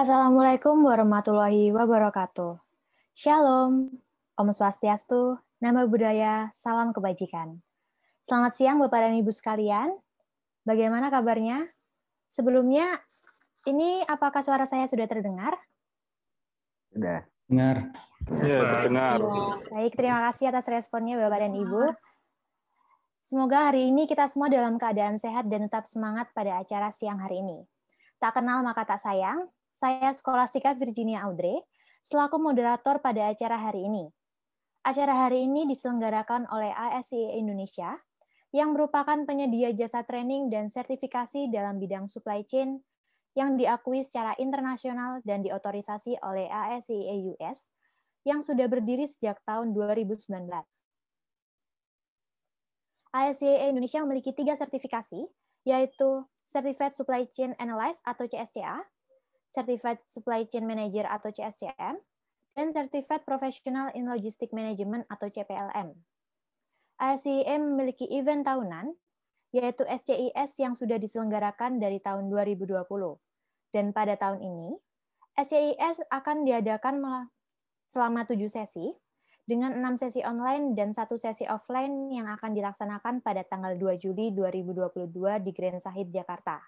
Assalamualaikum warahmatullahi wabarakatuh. Shalom, Om Swastiastu, Nama Budaya, Salam Kebajikan. Selamat siang Bapak dan Ibu sekalian. Bagaimana kabarnya? Sebelumnya, ini apakah suara saya sudah terdengar? Sudah. Dengar. Ya, terdengar. Ya, baik, terima kasih atas responnya Bapak dan Ibu. Semoga hari ini kita semua dalam keadaan sehat dan tetap semangat pada acara siang hari ini. Tak kenal maka tak sayang, saya Sekolah Skolastika Virginia Audrey, selaku moderator pada acara hari ini. Acara hari ini diselenggarakan oleh ASIE Indonesia, yang merupakan penyedia jasa training dan sertifikasi dalam bidang supply chain yang diakui secara internasional dan diotorisasi oleh ASIE US, yang sudah berdiri sejak tahun 2019. ASIE Indonesia memiliki tiga sertifikasi, yaitu Certified Supply Chain Analyst atau CSCA, Certified Supply Chain Manager atau CSCM, dan Certified Professional in Logistic Management atau CPLM. ASCM e memiliki event tahunan, yaitu SCIS yang sudah diselenggarakan dari tahun 2020. Dan pada tahun ini, SCIS akan diadakan selama tujuh sesi, dengan enam sesi online dan satu sesi offline yang akan dilaksanakan pada tanggal 2 Juli 2022 di Grand Sahid, Jakarta.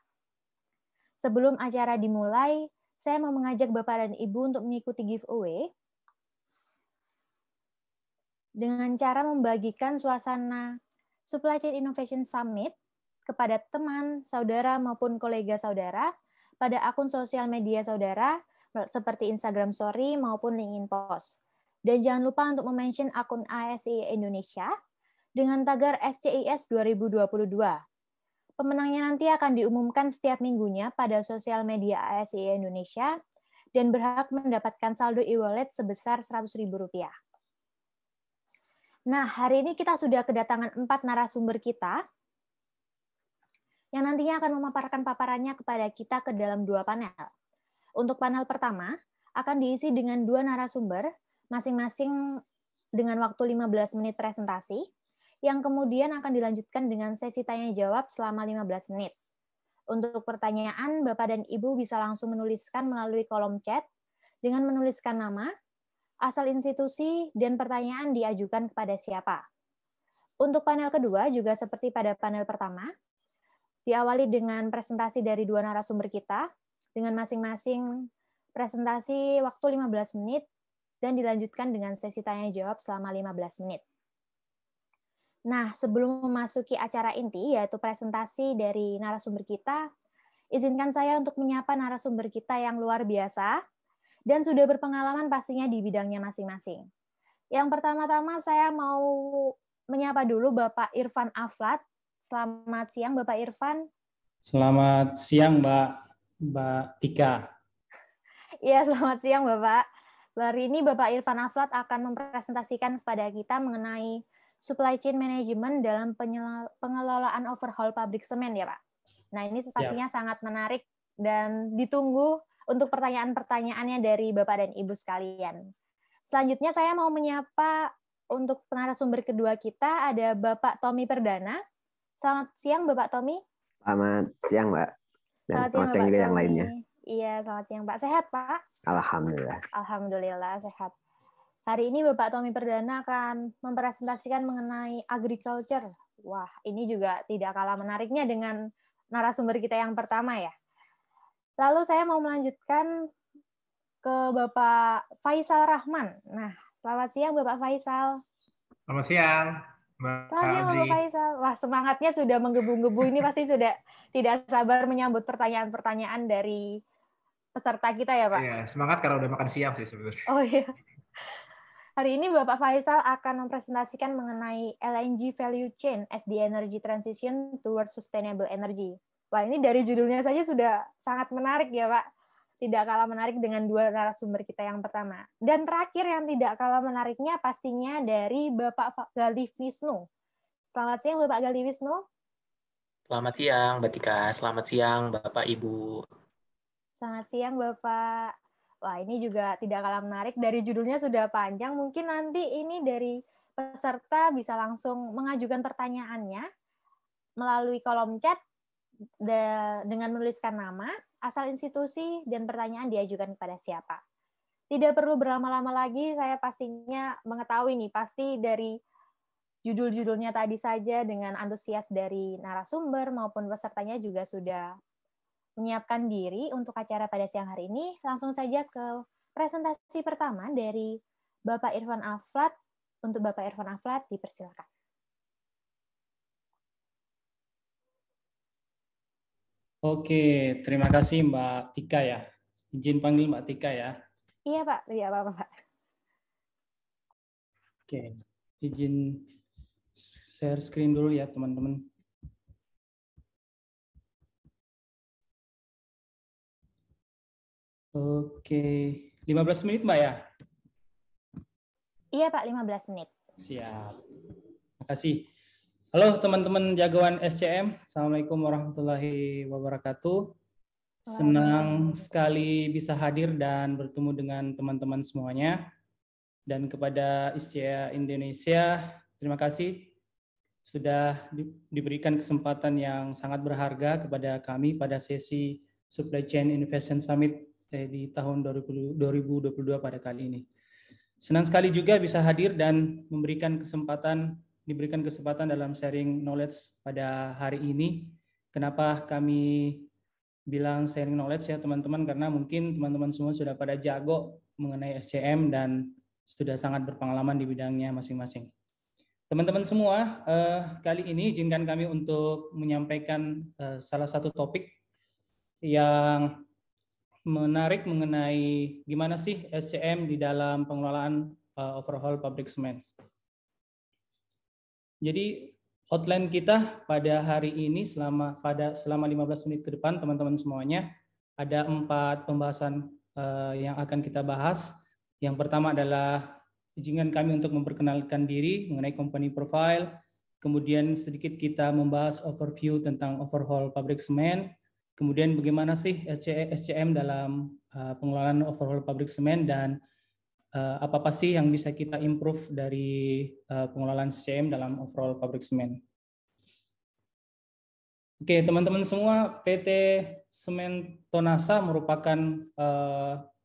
Sebelum acara dimulai, saya mau mengajak Bapak dan Ibu untuk mengikuti giveaway dengan cara membagikan suasana Supply Chain Innovation Summit kepada teman, saudara, maupun kolega saudara pada akun sosial media saudara seperti Instagram Story maupun LinkedIn Post. Dan jangan lupa untuk mention akun ASI Indonesia dengan tagar SCIS 2022 Pemenangnya nanti akan diumumkan setiap minggunya pada sosial media ASI Indonesia dan berhak mendapatkan saldo e-wallet sebesar Rp100.000. Nah, hari ini kita sudah kedatangan empat narasumber kita yang nantinya akan memaparkan paparannya kepada kita ke dalam dua panel. Untuk panel pertama, akan diisi dengan dua narasumber, masing-masing dengan waktu 15 menit presentasi, yang kemudian akan dilanjutkan dengan sesi tanya-jawab selama 15 menit. Untuk pertanyaan, Bapak dan Ibu bisa langsung menuliskan melalui kolom chat dengan menuliskan nama, asal institusi, dan pertanyaan diajukan kepada siapa. Untuk panel kedua juga seperti pada panel pertama, diawali dengan presentasi dari dua narasumber kita, dengan masing-masing presentasi waktu 15 menit, dan dilanjutkan dengan sesi tanya-jawab selama 15 menit. Nah, sebelum memasuki acara inti, yaitu presentasi dari narasumber kita, izinkan saya untuk menyapa narasumber kita yang luar biasa dan sudah berpengalaman pastinya di bidangnya masing-masing. Yang pertama-tama saya mau menyapa dulu Bapak Irfan Aflat. Selamat siang Bapak Irfan. Selamat siang Mbak Mbak Tika. Iya, selamat siang Bapak. Hari ini Bapak Irfan Aflat akan mempresentasikan kepada kita mengenai supply chain management dalam pengelolaan overhaul pabrik semen ya Pak. Nah ini pastinya ya. sangat menarik dan ditunggu untuk pertanyaan-pertanyaannya dari Bapak dan Ibu sekalian. Selanjutnya saya mau menyapa untuk sumber kedua kita ada Bapak Tommy Perdana. Selamat siang Bapak Tommy. Selamat siang Mbak. Dan selamat, selamat siang juga yang lainnya. Iya, selamat siang Pak. Sehat Pak? Alhamdulillah. Alhamdulillah sehat. Hari ini Bapak Tommy Perdana akan mempresentasikan mengenai agriculture. Wah, ini juga tidak kalah menariknya dengan narasumber kita yang pertama ya. Lalu saya mau melanjutkan ke Bapak Faisal Rahman. Nah, selamat siang Bapak Faisal. Selamat siang. Mbak Selamat siang Bapak Faisal. Wah, semangatnya sudah menggebu-gebu. Ini pasti sudah tidak sabar menyambut pertanyaan-pertanyaan dari peserta kita ya, Pak. Iya, semangat karena udah makan siang sih sebenarnya. Oh iya. Hari ini Bapak Faisal akan mempresentasikan mengenai LNG Value Chain as the Energy Transition Towards Sustainable Energy. Wah, ini dari judulnya saja sudah sangat menarik ya, Pak. Tidak kalah menarik dengan dua narasumber kita yang pertama. Dan terakhir yang tidak kalah menariknya pastinya dari Bapak Galih Wisnu. Selamat siang Bapak Galih Wisnu. Selamat siang, Batika. Selamat siang, Bapak Ibu. Selamat siang, Bapak. Wah, ini juga tidak kalah menarik. Dari judulnya sudah panjang, mungkin nanti ini dari peserta bisa langsung mengajukan pertanyaannya melalui kolom chat dengan menuliskan nama, asal institusi, dan pertanyaan diajukan kepada siapa. Tidak perlu berlama-lama lagi, saya pastinya mengetahui nih, pasti dari judul-judulnya tadi saja dengan antusias dari narasumber maupun pesertanya juga sudah menyiapkan diri untuk acara pada siang hari ini, langsung saja ke presentasi pertama dari Bapak Irfan Aflat. Untuk Bapak Irfan Aflat, dipersilakan. Oke, terima kasih Mbak Tika ya. Izin panggil Mbak Tika ya. Iya Pak, iya Pak. Pak. Oke, izin share screen dulu ya teman-teman. Oke, 15 menit Mbak ya? Iya Pak, 15 menit. Siap. Makasih. Halo teman-teman jagoan SCM. Assalamualaikum warahmatullahi wabarakatuh. Senang sekali bisa hadir dan bertemu dengan teman-teman semuanya. Dan kepada SCA Indonesia, terima kasih sudah diberikan kesempatan yang sangat berharga kepada kami pada sesi Supply Chain Innovation Summit Eh, di tahun 2022 pada kali ini. Senang sekali juga bisa hadir dan memberikan kesempatan diberikan kesempatan dalam sharing knowledge pada hari ini. Kenapa kami bilang sharing knowledge ya teman-teman karena mungkin teman-teman semua sudah pada jago mengenai SCM dan sudah sangat berpengalaman di bidangnya masing-masing. Teman-teman semua, eh, kali ini izinkan kami untuk menyampaikan eh, salah satu topik yang menarik mengenai gimana sih SCM di dalam pengelolaan uh, overhaul pabrik semen. Jadi outline kita pada hari ini selama pada selama 15 menit ke depan teman-teman semuanya ada empat pembahasan uh, yang akan kita bahas. Yang pertama adalah izinkan kami untuk memperkenalkan diri mengenai company profile, kemudian sedikit kita membahas overview tentang overhaul pabrik semen, Kemudian bagaimana sih SCM dalam eh, pengelolaan overall pabrik semen dan eh, apa-apa sih yang bisa kita improve dari eh, pengelolaan SCM dalam overall pabrik semen. Oke, teman-teman semua, PT Semen Tonasa merupakan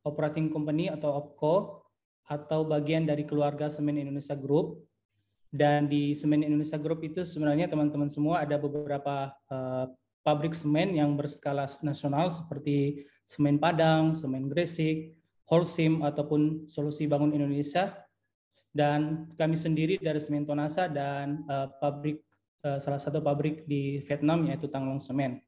operating company atau OPCO atau bagian dari keluarga Semen Indonesia Group. Dan di Semen Indonesia Group itu sebenarnya teman-teman semua ada beberapa pabrik semen yang berskala nasional seperti Semen Padang, Semen Gresik, Holcim ataupun Solusi Bangun Indonesia dan kami sendiri dari Semen Tonasa dan uh, pabrik uh, salah satu pabrik di Vietnam yaitu Tanglong Semen.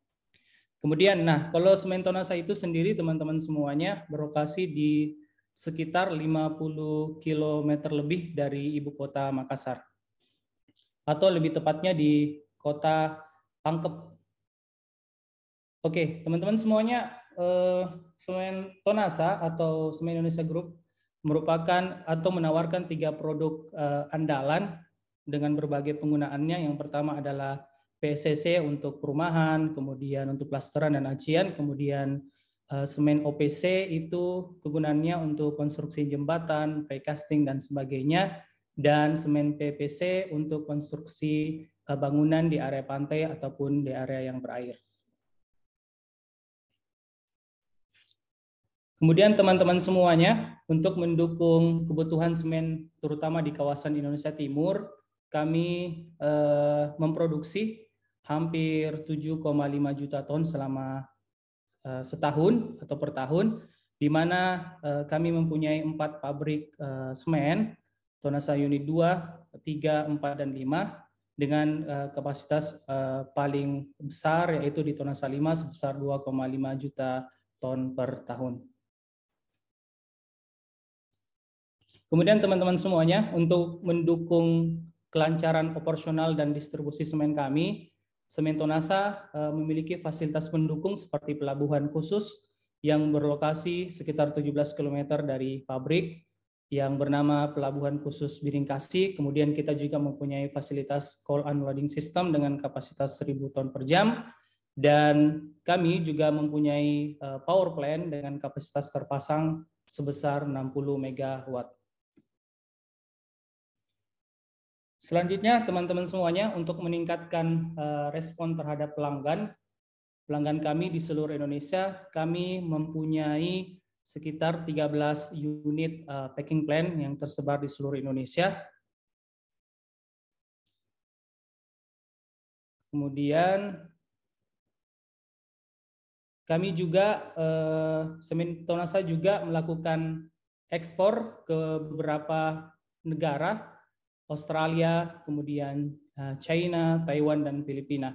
Kemudian nah kalau Semen Tonasa itu sendiri teman-teman semuanya berlokasi di sekitar 50 km lebih dari ibu kota Makassar atau lebih tepatnya di kota Pangkep Oke, teman-teman semuanya, eh, Semen Tonasa atau Semen Indonesia Group merupakan atau menawarkan tiga produk eh, andalan dengan berbagai penggunaannya. Yang pertama adalah PCC untuk perumahan, kemudian untuk plasteran dan acian, kemudian eh, semen OPC itu kegunaannya untuk konstruksi jembatan, precasting dan sebagainya, dan semen PPC untuk konstruksi eh, bangunan di area pantai ataupun di area yang berair. Kemudian teman-teman semuanya untuk mendukung kebutuhan semen terutama di kawasan Indonesia Timur, kami eh, memproduksi hampir 7,5 juta ton selama eh, setahun atau per tahun, di mana eh, kami mempunyai empat pabrik semen, Tonasa Unit 2, 3, 4, dan 5, dengan kapasitas paling besar yaitu di Tonasa 5 sebesar 2,5 juta ton per tahun. Kemudian teman-teman semuanya untuk mendukung kelancaran operasional dan distribusi semen kami, Semen Tonasa eh, memiliki fasilitas pendukung seperti pelabuhan khusus yang berlokasi sekitar 17 km dari pabrik yang bernama Pelabuhan Khusus Biringkasi. Kemudian kita juga mempunyai fasilitas coal unloading system dengan kapasitas 1000 ton per jam. Dan kami juga mempunyai eh, power plant dengan kapasitas terpasang sebesar 60 megawatt. Selanjutnya, teman-teman semuanya, untuk meningkatkan eh, respon terhadap pelanggan, pelanggan kami di seluruh Indonesia, kami mempunyai sekitar 13 unit eh, packing plan yang tersebar di seluruh Indonesia. Kemudian kami juga eh, Semen Tonasa juga melakukan ekspor ke beberapa negara Australia, kemudian eh, China, Taiwan, dan Filipina.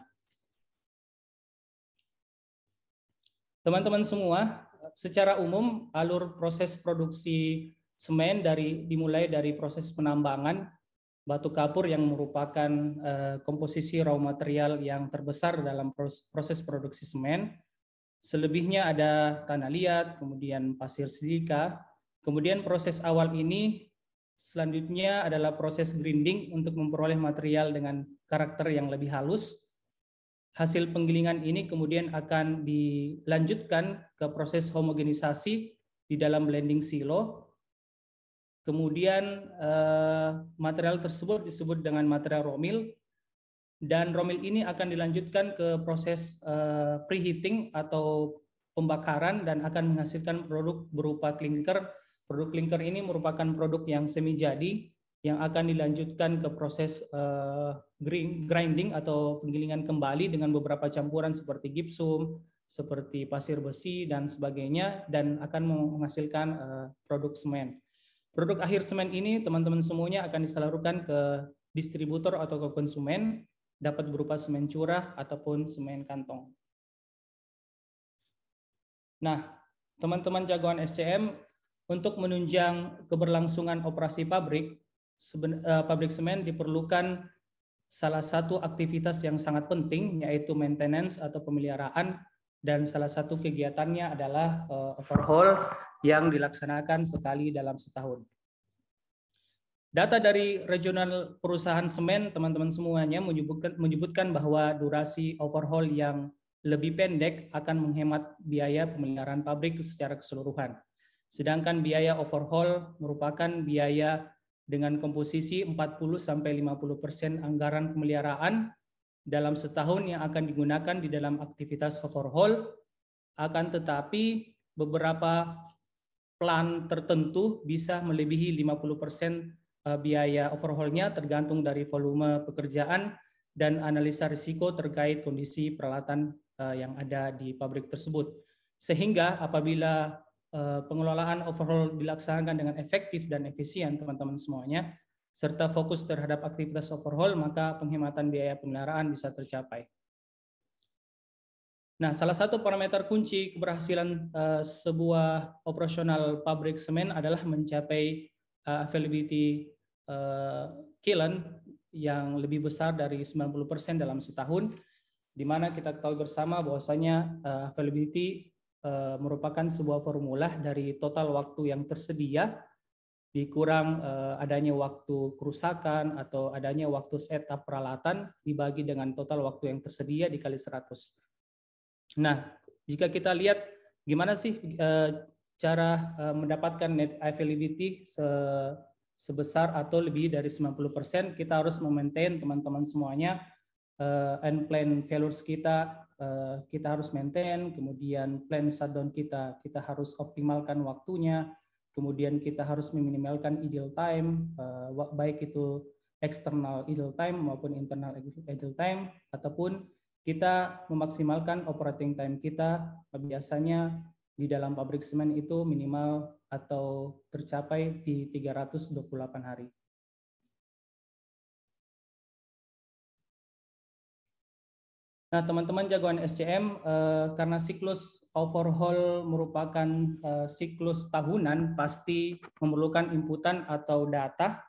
Teman-teman semua, secara umum alur proses produksi semen dari dimulai dari proses penambangan batu kapur yang merupakan eh, komposisi raw material yang terbesar dalam proses produksi semen. Selebihnya ada tanah liat, kemudian pasir silika. Kemudian proses awal ini Selanjutnya adalah proses grinding untuk memperoleh material dengan karakter yang lebih halus. Hasil penggilingan ini kemudian akan dilanjutkan ke proses homogenisasi di dalam blending silo. Kemudian eh, material tersebut disebut dengan material romil dan romil ini akan dilanjutkan ke proses eh, preheating atau pembakaran dan akan menghasilkan produk berupa klinker Produk linker ini merupakan produk yang semi jadi yang akan dilanjutkan ke proses uh, grinding atau penggilingan kembali dengan beberapa campuran seperti gipsum, seperti pasir besi dan sebagainya dan akan menghasilkan uh, produk semen. Produk akhir semen ini teman-teman semuanya akan disalurkan ke distributor atau ke konsumen dapat berupa semen curah ataupun semen kantong. Nah, teman-teman jagoan SCM untuk menunjang keberlangsungan operasi pabrik, eh, pabrik semen diperlukan salah satu aktivitas yang sangat penting yaitu maintenance atau pemeliharaan dan salah satu kegiatannya adalah eh, overhaul yang dilaksanakan sekali dalam setahun. Data dari regional perusahaan semen, teman-teman semuanya menyebutkan, bahwa durasi overhaul yang lebih pendek akan menghemat biaya pemeliharaan pabrik secara keseluruhan. Sedangkan biaya overhaul merupakan biaya dengan komposisi 40-50% anggaran pemeliharaan dalam setahun yang akan digunakan di dalam aktivitas overhaul. Akan tetapi beberapa plan tertentu bisa melebihi 50% eh, biaya overhaulnya tergantung dari volume pekerjaan dan analisa risiko terkait kondisi peralatan eh, yang ada di pabrik tersebut. Sehingga apabila Eh, pengelolaan overhaul dilaksanakan dengan efektif dan efisien teman-teman semuanya, serta fokus terhadap aktivitas overhaul, maka penghematan biaya pemeliharaan bisa tercapai. Nah, salah satu parameter kunci keberhasilan uh, sebuah operasional pabrik semen adalah mencapai uh, availability uh, kiln yang lebih besar dari 90% dalam setahun, di mana kita ketahui bersama bahwasanya uh, availability Eh, merupakan sebuah formula dari total waktu yang tersedia dikurang eh, adanya waktu kerusakan atau adanya waktu setup peralatan dibagi dengan total waktu yang tersedia dikali 100. Nah, jika kita lihat gimana sih eh, cara mendapatkan net availability sebesar atau lebih dari 90%, kita harus memaintain teman-teman semuanya end and plan values kita Eh, kita harus maintain, kemudian plan shutdown kita, kita harus optimalkan waktunya, kemudian kita harus meminimalkan ideal time, eh, baik itu external ideal time maupun internal ideal time, ataupun kita memaksimalkan operating time kita, biasanya di dalam pabrik semen itu minimal atau tercapai di 328 hari. Nah, teman-teman jagoan SCM, eh, karena siklus overhaul merupakan eh, siklus tahunan, pasti memerlukan inputan atau data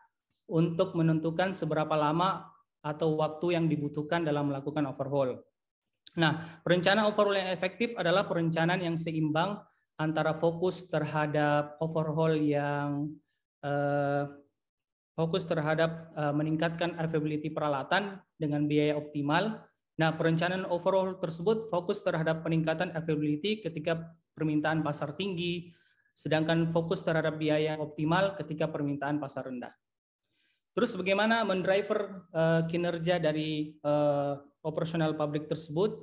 untuk menentukan seberapa lama atau waktu yang dibutuhkan dalam melakukan overhaul. Nah, perencanaan overhaul yang efektif adalah perencanaan yang seimbang antara fokus terhadap overhaul yang eh, fokus terhadap eh, meningkatkan availability peralatan dengan biaya optimal, Nah, perencanaan overall tersebut fokus terhadap peningkatan availability ketika permintaan pasar tinggi, sedangkan fokus terhadap biaya optimal ketika permintaan pasar rendah. Terus bagaimana mendriver uh, kinerja dari uh, operasional publik tersebut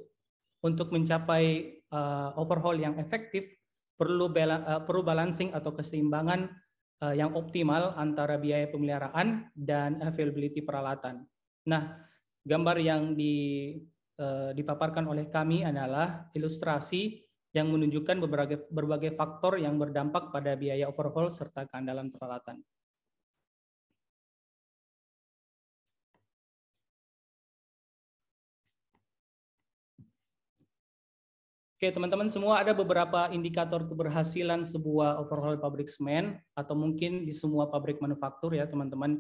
untuk mencapai uh, overhaul yang efektif perlu bela, uh, perlu balancing atau keseimbangan uh, yang optimal antara biaya pemeliharaan dan availability peralatan. Nah, gambar yang di, eh, dipaparkan oleh kami adalah ilustrasi yang menunjukkan berbagai, berbagai faktor yang berdampak pada biaya overhaul serta keandalan peralatan. Oke, teman-teman semua ada beberapa indikator keberhasilan sebuah overhaul pabrik semen atau mungkin di semua pabrik manufaktur ya, teman-teman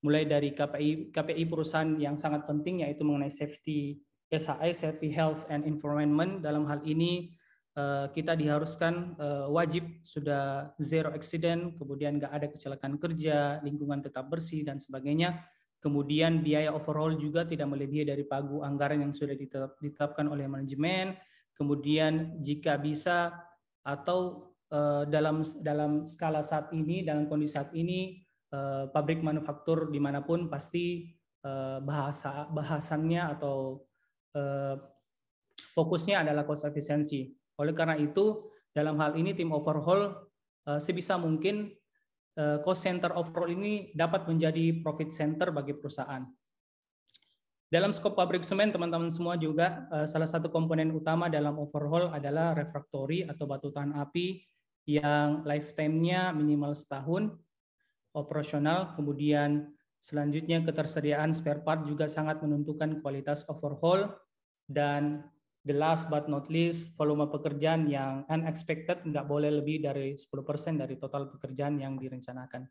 mulai dari KPI KPI perusahaan yang sangat penting yaitu mengenai safety SHI safety health and environment dalam hal ini eh, kita diharuskan eh, wajib sudah zero accident, kemudian nggak ada kecelakaan kerja, lingkungan tetap bersih dan sebagainya. Kemudian biaya overall juga tidak melebihi dari pagu anggaran yang sudah ditetapkan oleh manajemen. Kemudian jika bisa atau eh, dalam dalam skala saat ini dalam kondisi saat ini Eh, pabrik manufaktur dimanapun pasti eh, bahasa bahasannya atau eh, fokusnya adalah cost efficiency. Oleh karena itu dalam hal ini tim overhaul sebisa mungkin cost center overall ini dapat menjadi profit center bagi perusahaan. Dalam skop pabrik semen, teman-teman semua juga salah satu komponen utama dalam overhaul adalah refraktori atau batu tahan api yang lifetime-nya minimal setahun operasional, kemudian selanjutnya ketersediaan spare part juga sangat menentukan kualitas overhaul, dan the last but not least, volume pekerjaan yang unexpected nggak boleh lebih dari 10% dari total pekerjaan yang direncanakan.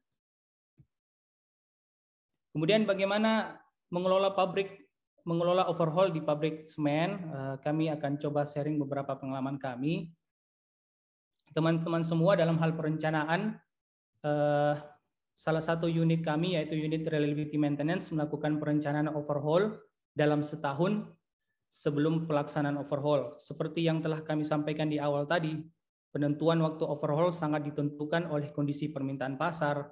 Kemudian bagaimana mengelola pabrik mengelola overhaul di pabrik semen, eh, kami akan coba sharing beberapa pengalaman kami. Teman-teman semua dalam hal perencanaan, eh, Salah satu unit kami yaitu unit reliability maintenance melakukan perencanaan overhaul dalam setahun sebelum pelaksanaan overhaul. Seperti yang telah kami sampaikan di awal tadi, penentuan waktu overhaul sangat ditentukan oleh kondisi permintaan pasar.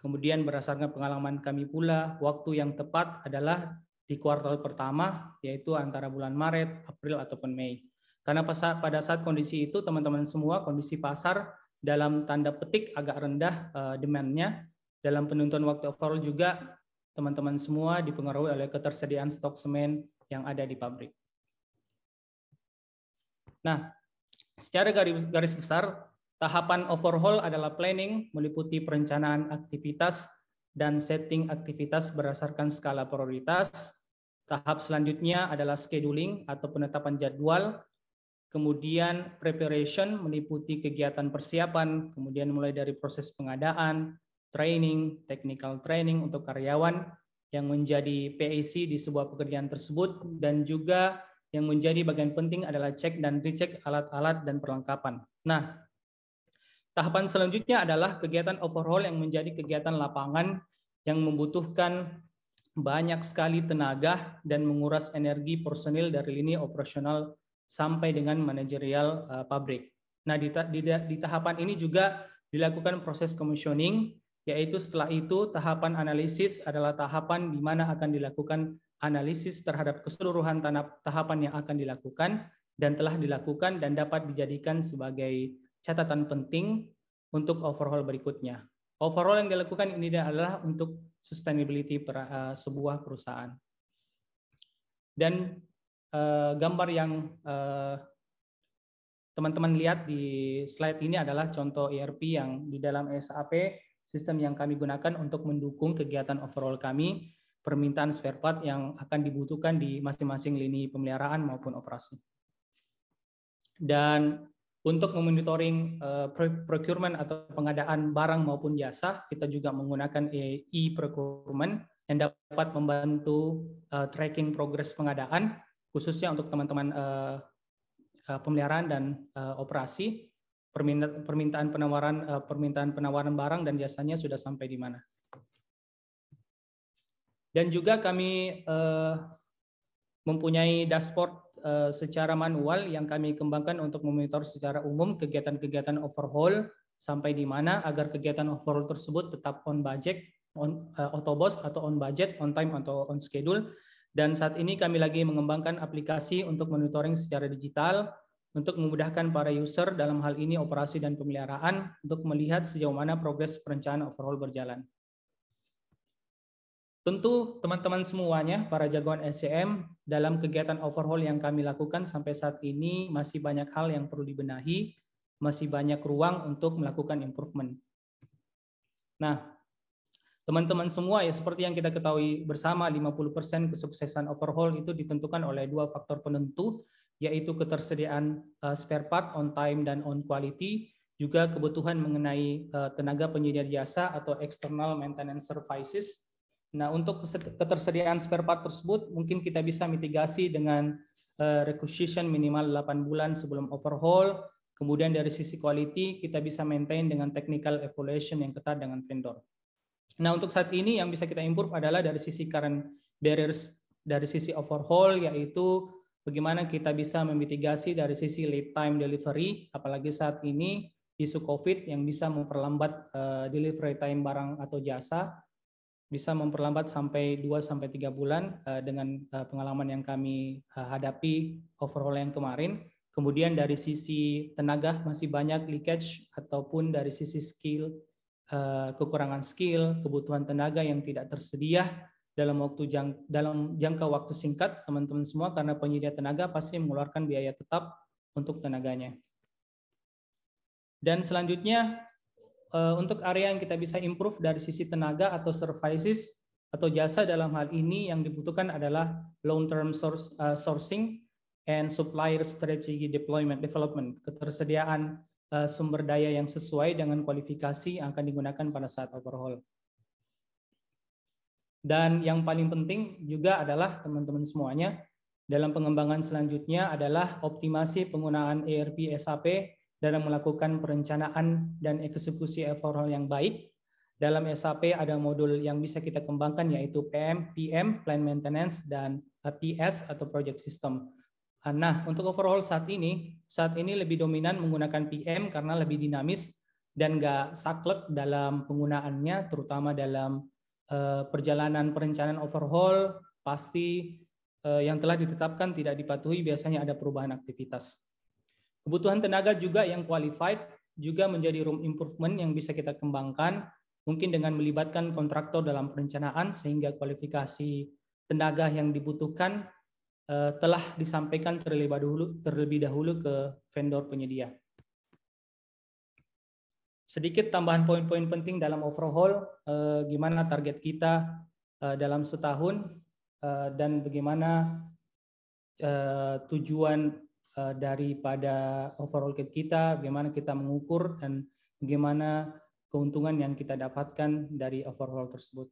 Kemudian berdasarkan pengalaman kami pula, waktu yang tepat adalah di kuartal pertama, yaitu antara bulan Maret, April, ataupun Mei. Karena pada saat kondisi itu, teman-teman semua, kondisi pasar dalam tanda petik agak rendah eh, demand-nya, dalam penentuan waktu overall juga teman-teman semua dipengaruhi oleh ketersediaan stok semen yang ada di pabrik. Nah, secara garis, garis besar, tahapan overhaul adalah planning meliputi perencanaan aktivitas dan setting aktivitas berdasarkan skala prioritas. Tahap selanjutnya adalah scheduling atau penetapan jadwal. Kemudian preparation meliputi kegiatan persiapan, kemudian mulai dari proses pengadaan, training, technical training untuk karyawan yang menjadi PAC di sebuah pekerjaan tersebut dan juga yang menjadi bagian penting adalah cek dan dicek alat-alat dan perlengkapan. Nah, tahapan selanjutnya adalah kegiatan overhaul yang menjadi kegiatan lapangan yang membutuhkan banyak sekali tenaga dan menguras energi personil dari lini operasional sampai dengan manajerial eh, pabrik. Nah, di tahapan ini juga dilakukan proses commissioning yaitu setelah itu tahapan analisis adalah tahapan di mana akan dilakukan analisis terhadap keseluruhan tahapan yang akan dilakukan dan telah dilakukan dan dapat dijadikan sebagai catatan penting untuk overhaul berikutnya. Overhaul yang dilakukan ini adalah untuk sustainability per, uh, eh, sebuah perusahaan. Dan uh, gambar yang teman eh, teman-teman lihat di slide ini adalah contoh ERP yang di dalam SAP sistem yang kami gunakan untuk mendukung kegiatan overall kami, permintaan spare part yang akan dibutuhkan di masing-masing lini pemeliharaan maupun operasi. Dan untuk memonitoring eh, procurement atau pengadaan barang maupun jasa, kita juga menggunakan e-procurement yang dapat membantu eh, tracking progres pengadaan, khususnya untuk teman-teman eh, pemeliharaan dan operasi permintaan penawaran eh, permintaan penawaran barang dan biasanya sudah sampai di mana. Dan juga kami eh, mempunyai dashboard eh, secara manual yang kami kembangkan untuk memonitor secara umum kegiatan-kegiatan overhaul sampai di mana agar kegiatan overhaul tersebut tetap on budget, on uh, atau on budget, on time atau on schedule. Dan saat ini kami lagi mengembangkan aplikasi untuk monitoring secara digital untuk memudahkan para user dalam hal ini operasi dan pemeliharaan untuk melihat sejauh mana progres perencanaan overhaul berjalan. Tentu teman-teman semuanya, para jagoan SCM, dalam kegiatan overhaul yang kami lakukan sampai saat ini masih banyak hal yang perlu dibenahi, masih banyak ruang untuk melakukan improvement. Nah, teman-teman semua ya seperti yang kita ketahui bersama 50% kesuksesan overhaul itu ditentukan oleh dua faktor penentu yaitu ketersediaan eh, spare part on time dan on quality, juga kebutuhan mengenai eh, tenaga penyedia jasa atau external maintenance services. Nah, untuk ketersediaan spare part tersebut mungkin kita bisa mitigasi dengan eh, requisition minimal 8 bulan sebelum overhaul. Kemudian dari sisi quality kita bisa maintain dengan technical evaluation yang ketat dengan vendor. Nah, untuk saat ini yang bisa kita improve adalah dari sisi current barriers dari sisi overhaul yaitu bagaimana kita bisa memitigasi dari sisi late time delivery, apalagi saat ini isu COVID yang bisa memperlambat eh, delivery time barang atau jasa, bisa memperlambat sampai 2-3 bulan eh, dengan eh, pengalaman yang kami hadapi overhaul yang kemarin. Kemudian dari sisi tenaga masih banyak leakage ataupun dari sisi skill, kekurangan skill, kebutuhan tenaga yang tidak tersedia, dalam waktu jang, dalam jangka waktu singkat teman-teman semua karena penyedia tenaga pasti mengeluarkan biaya tetap untuk tenaganya. Dan selanjutnya eh, untuk area yang kita bisa improve dari sisi tenaga atau services atau jasa dalam hal ini yang dibutuhkan adalah long term source, uh, sourcing and supplier strategy deployment development ketersediaan uh, sumber daya yang sesuai dengan kualifikasi yang akan digunakan pada saat overhaul. Dan yang paling penting juga adalah teman-teman semuanya dalam pengembangan selanjutnya adalah optimasi penggunaan ERP SAP dalam melakukan perencanaan dan eksekusi effort yang baik. Dalam SAP ada modul yang bisa kita kembangkan yaitu PM, PM, Plan Maintenance, dan PS atau Project System. Nah, untuk overhaul saat ini, saat ini lebih dominan menggunakan PM karena lebih dinamis dan nggak saklek dalam penggunaannya, terutama dalam Eh, perjalanan perencanaan overhaul pasti eh, yang telah ditetapkan tidak dipatuhi biasanya ada perubahan aktivitas. Kebutuhan tenaga juga yang qualified juga menjadi room improvement yang bisa kita kembangkan mungkin dengan melibatkan kontraktor dalam perencanaan sehingga kualifikasi tenaga yang dibutuhkan eh, telah disampaikan terlebih dahulu terlebih dahulu ke vendor penyedia sedikit tambahan poin-poin penting dalam overhaul, eh, gimana target kita eh, dalam setahun, eh, dan bagaimana eh, tujuan eh, daripada overhaul kit kita, bagaimana kita mengukur, dan bagaimana keuntungan yang kita dapatkan dari overhaul tersebut.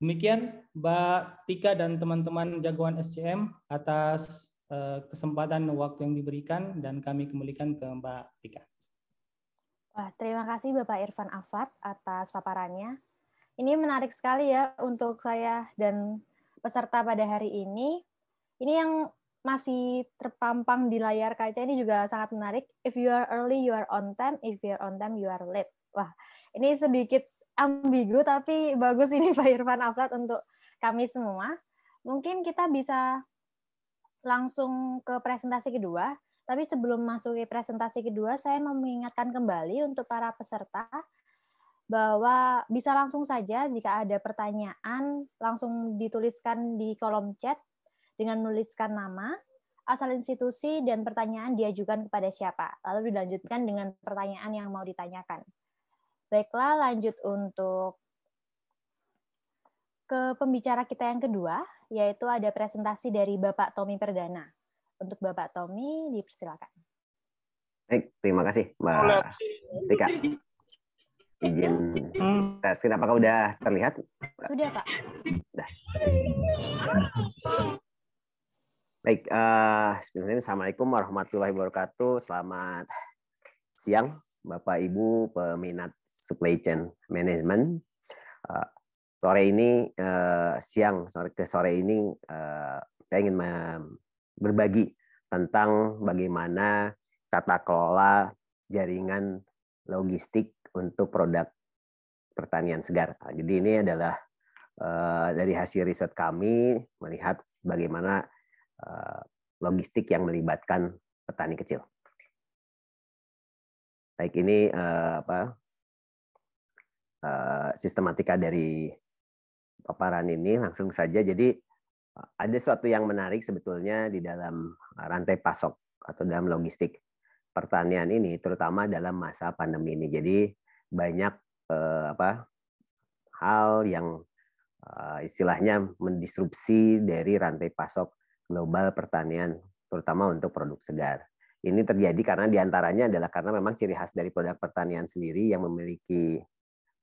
Demikian Mbak Tika dan teman-teman jagoan SCM atas Eh, kesempatan waktu yang diberikan dan kami kembalikan ke Mbak Tika. Wah, terima kasih Bapak Irfan Afat atas paparannya. Ini menarik sekali ya untuk saya dan peserta pada hari ini. Ini yang masih terpampang di layar kaca ini juga sangat menarik. If you are early, you are on time. If you are on time, you are late. Wah, ini sedikit ambigu tapi bagus ini Pak Irfan Afat untuk kami semua. Mungkin kita bisa langsung ke presentasi kedua. Tapi sebelum masuk ke presentasi kedua, saya mengingatkan kembali untuk para peserta bahwa bisa langsung saja jika ada pertanyaan langsung dituliskan di kolom chat dengan menuliskan nama, asal institusi dan pertanyaan diajukan kepada siapa. Lalu dilanjutkan dengan pertanyaan yang mau ditanyakan. Baiklah, lanjut untuk ke pembicara kita yang kedua, yaitu ada presentasi dari Bapak Tommy Perdana. Untuk Bapak Tommy, dipersilakan. Baik, terima kasih Mbak Tika. Izin hmm. tes screen, apakah udah terlihat? Sudah, Pak. Sudah. Baik, uh, Assalamualaikum warahmatullahi wabarakatuh. Selamat siang, Bapak Ibu peminat supply chain management. Uh, sore ini uh, siang sore ke sore ini uh, saya ingin berbagi tentang bagaimana tata kelola jaringan logistik untuk produk pertanian segar. Nah, jadi ini adalah uh, dari hasil riset kami melihat bagaimana uh, logistik yang melibatkan petani kecil. Baik ini uh, apa sistematika dari paparan ini langsung saja. Jadi eh, ada sesuatu yang menarik sebetulnya di dalam eh, rantai pasok atau dalam logistik pertanian ini, terutama dalam masa pandemi ini. Jadi banyak eh, apa hal yang eh, istilahnya mendisrupsi dari rantai pasok global pertanian, terutama untuk produk segar. Ini terjadi karena diantaranya adalah karena memang ciri khas dari produk pertanian sendiri yang memiliki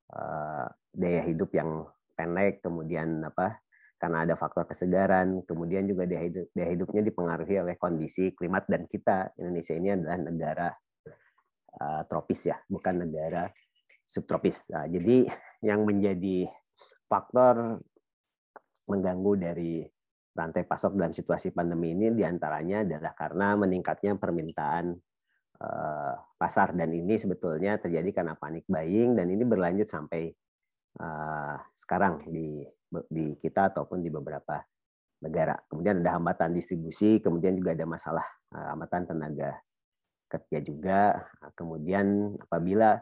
eh, daya hidup yang pendek, kemudian apa karena ada faktor kesegaran, kemudian juga dia, hidup, dia hidupnya dipengaruhi oleh kondisi klimat dan kita Indonesia ini adalah negara uh, tropis ya, bukan negara subtropis. Nah, jadi yang menjadi faktor mengganggu dari rantai pasok dalam situasi pandemi ini diantaranya adalah karena meningkatnya permintaan eh, pasar dan ini sebetulnya terjadi karena panik buying dan ini berlanjut sampai uh, sekarang di di kita ataupun di beberapa negara. Kemudian ada hambatan distribusi, kemudian juga ada masalah uh, hambatan tenaga kerja juga. Kemudian apabila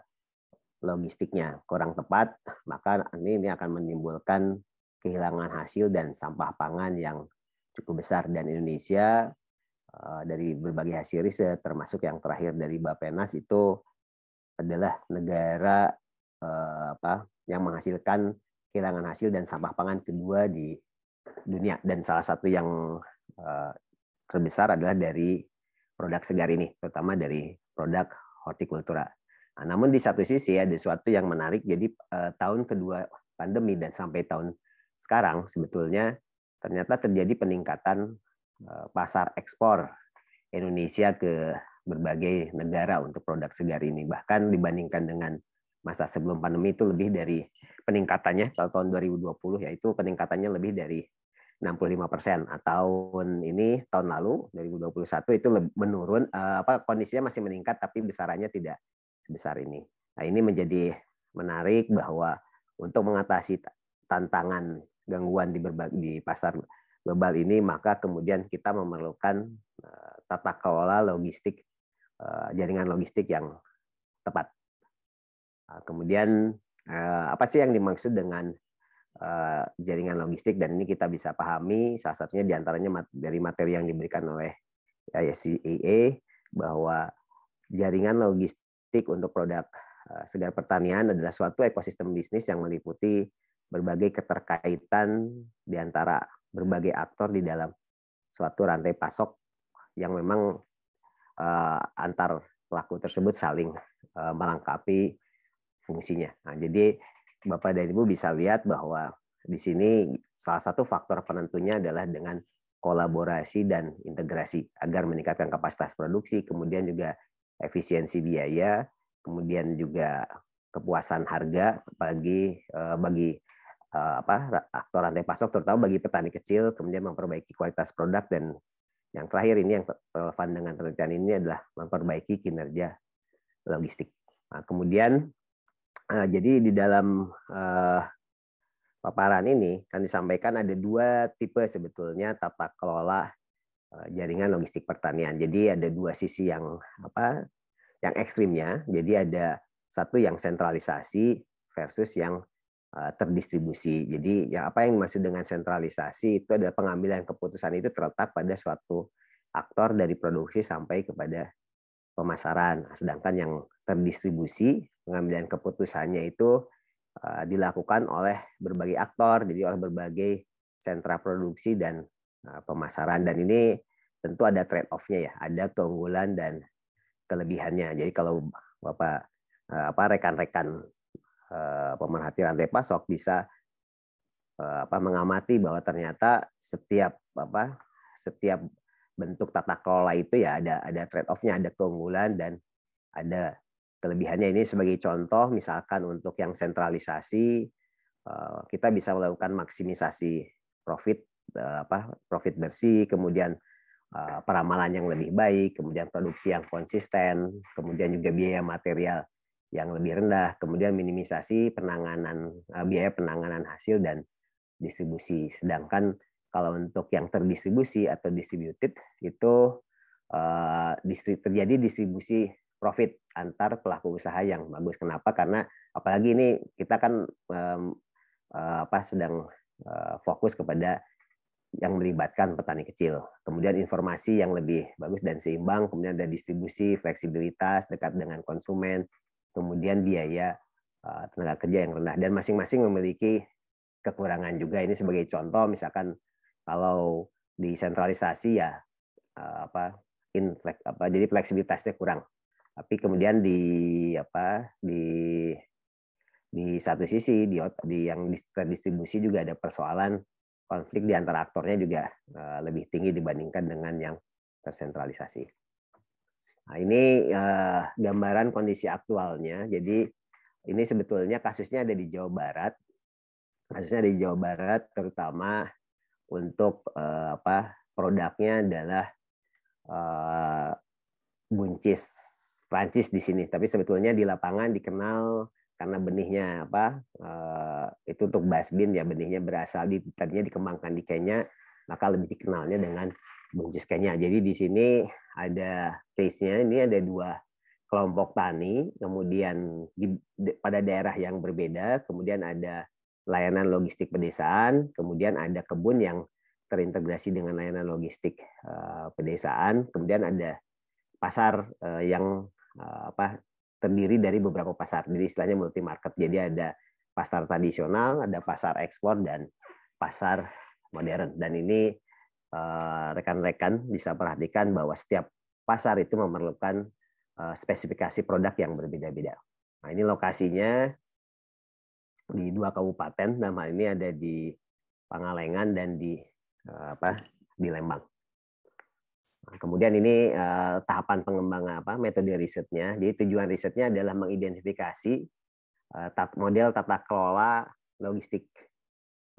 logistiknya kurang tepat, maka ini, ini akan menimbulkan kehilangan hasil dan sampah pangan yang cukup besar dan Indonesia eh, dari berbagai hasil riset termasuk yang terakhir dari Bapenas itu adalah negara Eh, apa yang menghasilkan kehilangan hasil dan sampah pangan kedua di dunia dan salah satu yang eh, terbesar adalah dari produk segar ini terutama dari produk hortikultura. Nah, namun di satu sisi ada sesuatu yang menarik jadi eh, tahun kedua pandemi dan sampai tahun sekarang sebetulnya ternyata terjadi peningkatan pasar ekspor Indonesia ke berbagai negara untuk produk segar ini bahkan dibandingkan dengan masa sebelum pandemi itu lebih dari peningkatannya kalau tahun 2020 yaitu peningkatannya lebih dari 65 persen. atau nah, Tahun ini tahun lalu 2021 itu menurun eh, apa kondisinya masih meningkat tapi besarannya tidak sebesar ini. Nah ini menjadi menarik bahwa untuk mengatasi tantangan gangguan di, berbagai, di pasar global ini maka kemudian kita memerlukan eh, tata kelola logistik eh, jaringan logistik yang tepat. Eh, kemudian eh, apa sih yang dimaksud dengan eh, jaringan logistik dan ini kita bisa pahami salah satunya diantaranya dari materi yang diberikan oleh ISCEA e, bahwa jaringan logistik untuk produk segar pertanian adalah suatu ekosistem bisnis yang meliputi berbagai keterkaitan diantara berbagai aktor di dalam suatu rantai pasok yang memang antar pelaku tersebut saling melengkapi fungsinya. Nah, jadi Bapak dan Ibu bisa lihat bahwa di sini salah satu faktor penentunya adalah dengan kolaborasi dan integrasi agar meningkatkan kapasitas produksi, kemudian juga efisiensi biaya, kemudian juga kepuasan harga bagi eh, bagi eh, apa aktor rantai pasok terutama bagi petani kecil kemudian memperbaiki kualitas produk dan yang terakhir ini yang relevan dengan penelitian ini adalah memperbaiki kinerja logistik. Nah, kemudian Nah, jadi di dalam uh, paparan ini kan disampaikan ada dua tipe sebetulnya tata kelola uh, jaringan logistik pertanian. Jadi ada dua sisi yang apa? Yang ekstrimnya. Jadi ada satu yang sentralisasi versus yang uh, terdistribusi. Jadi ya apa yang dimaksud dengan sentralisasi itu adalah pengambilan keputusan itu terletak pada suatu aktor dari produksi sampai kepada pemasaran. Sedangkan yang terdistribusi pengambilan keputusannya itu eh, dilakukan oleh berbagai aktor, jadi oleh berbagai sentra produksi dan eh, pemasaran. Dan ini tentu ada trade-off-nya ya, ada keunggulan dan kelebihannya. Jadi kalau Bapak eh, apa rekan-rekan pemerhati rantai pasok bisa apa mengamati bahwa ternyata setiap apa setiap bentuk tata kelola itu ya ada ada trade-off-nya, ada keunggulan dan ada Kelebihannya ini sebagai contoh, misalkan untuk yang sentralisasi, eh, kita bisa melakukan maksimisasi profit eh, apa profit bersih, kemudian eh, peramalan yang lebih baik, kemudian produksi yang konsisten, kemudian juga biaya material yang lebih rendah, kemudian minimisasi penanganan biaya penanganan hasil dan distribusi. Sedangkan kalau untuk yang terdistribusi atau distributed itu terjadi distribusi profit antar pelaku usaha yang bagus. Kenapa? Karena apalagi ini kita kan um, uh, apa sedang uh, fokus kepada yang melibatkan petani kecil. Kemudian informasi yang lebih bagus dan seimbang, kemudian ada distribusi, fleksibilitas dekat dengan konsumen, kemudian biaya uh, tenaga kerja yang rendah dan masing-masing memiliki kekurangan juga. Ini sebagai contoh misalkan kalau di sentralisasi ya uh, apa in apa jadi fleksibilitasnya kurang tapi kemudian di apa di di satu sisi di, di yang terdistribusi juga ada persoalan konflik di antara aktornya juga eh, lebih tinggi dibandingkan dengan yang tersentralisasi. Nah, ini uh, gambaran kondisi aktualnya. Jadi ini sebetulnya kasusnya ada di Jawa Barat. Kasusnya ada di Jawa Barat terutama untuk uh, apa produknya adalah buncis Prancis di sini, tapi sebetulnya di lapangan dikenal karena benihnya apa eh, itu untuk basbin ya benihnya berasal di tadinya dikembangkan di Kenya maka lebih dikenalnya dengan buncis Kenya. Jadi di sini ada case-nya ini ada dua kelompok tani, kemudian di, pada daerah yang berbeda, kemudian ada layanan logistik pedesaan, kemudian ada kebun yang terintegrasi dengan layanan logistik eh, pedesaan, kemudian ada pasar eh, yang Eh, apa terdiri dari beberapa pasar. Jadi istilahnya multi market. Jadi ada pasar tradisional, ada pasar ekspor dan pasar modern. Dan ini eh, rekan-rekan bisa perhatikan bahwa setiap pasar itu memerlukan eh, spesifikasi produk yang berbeda-beda. Nah, ini lokasinya di dua kabupaten, Nama ini ada di Pangalengan dan di apa di Lembang kemudian ini uh, tahapan pengembangan apa metode risetnya. Jadi tujuan risetnya adalah mengidentifikasi uh, model tata kelola logistik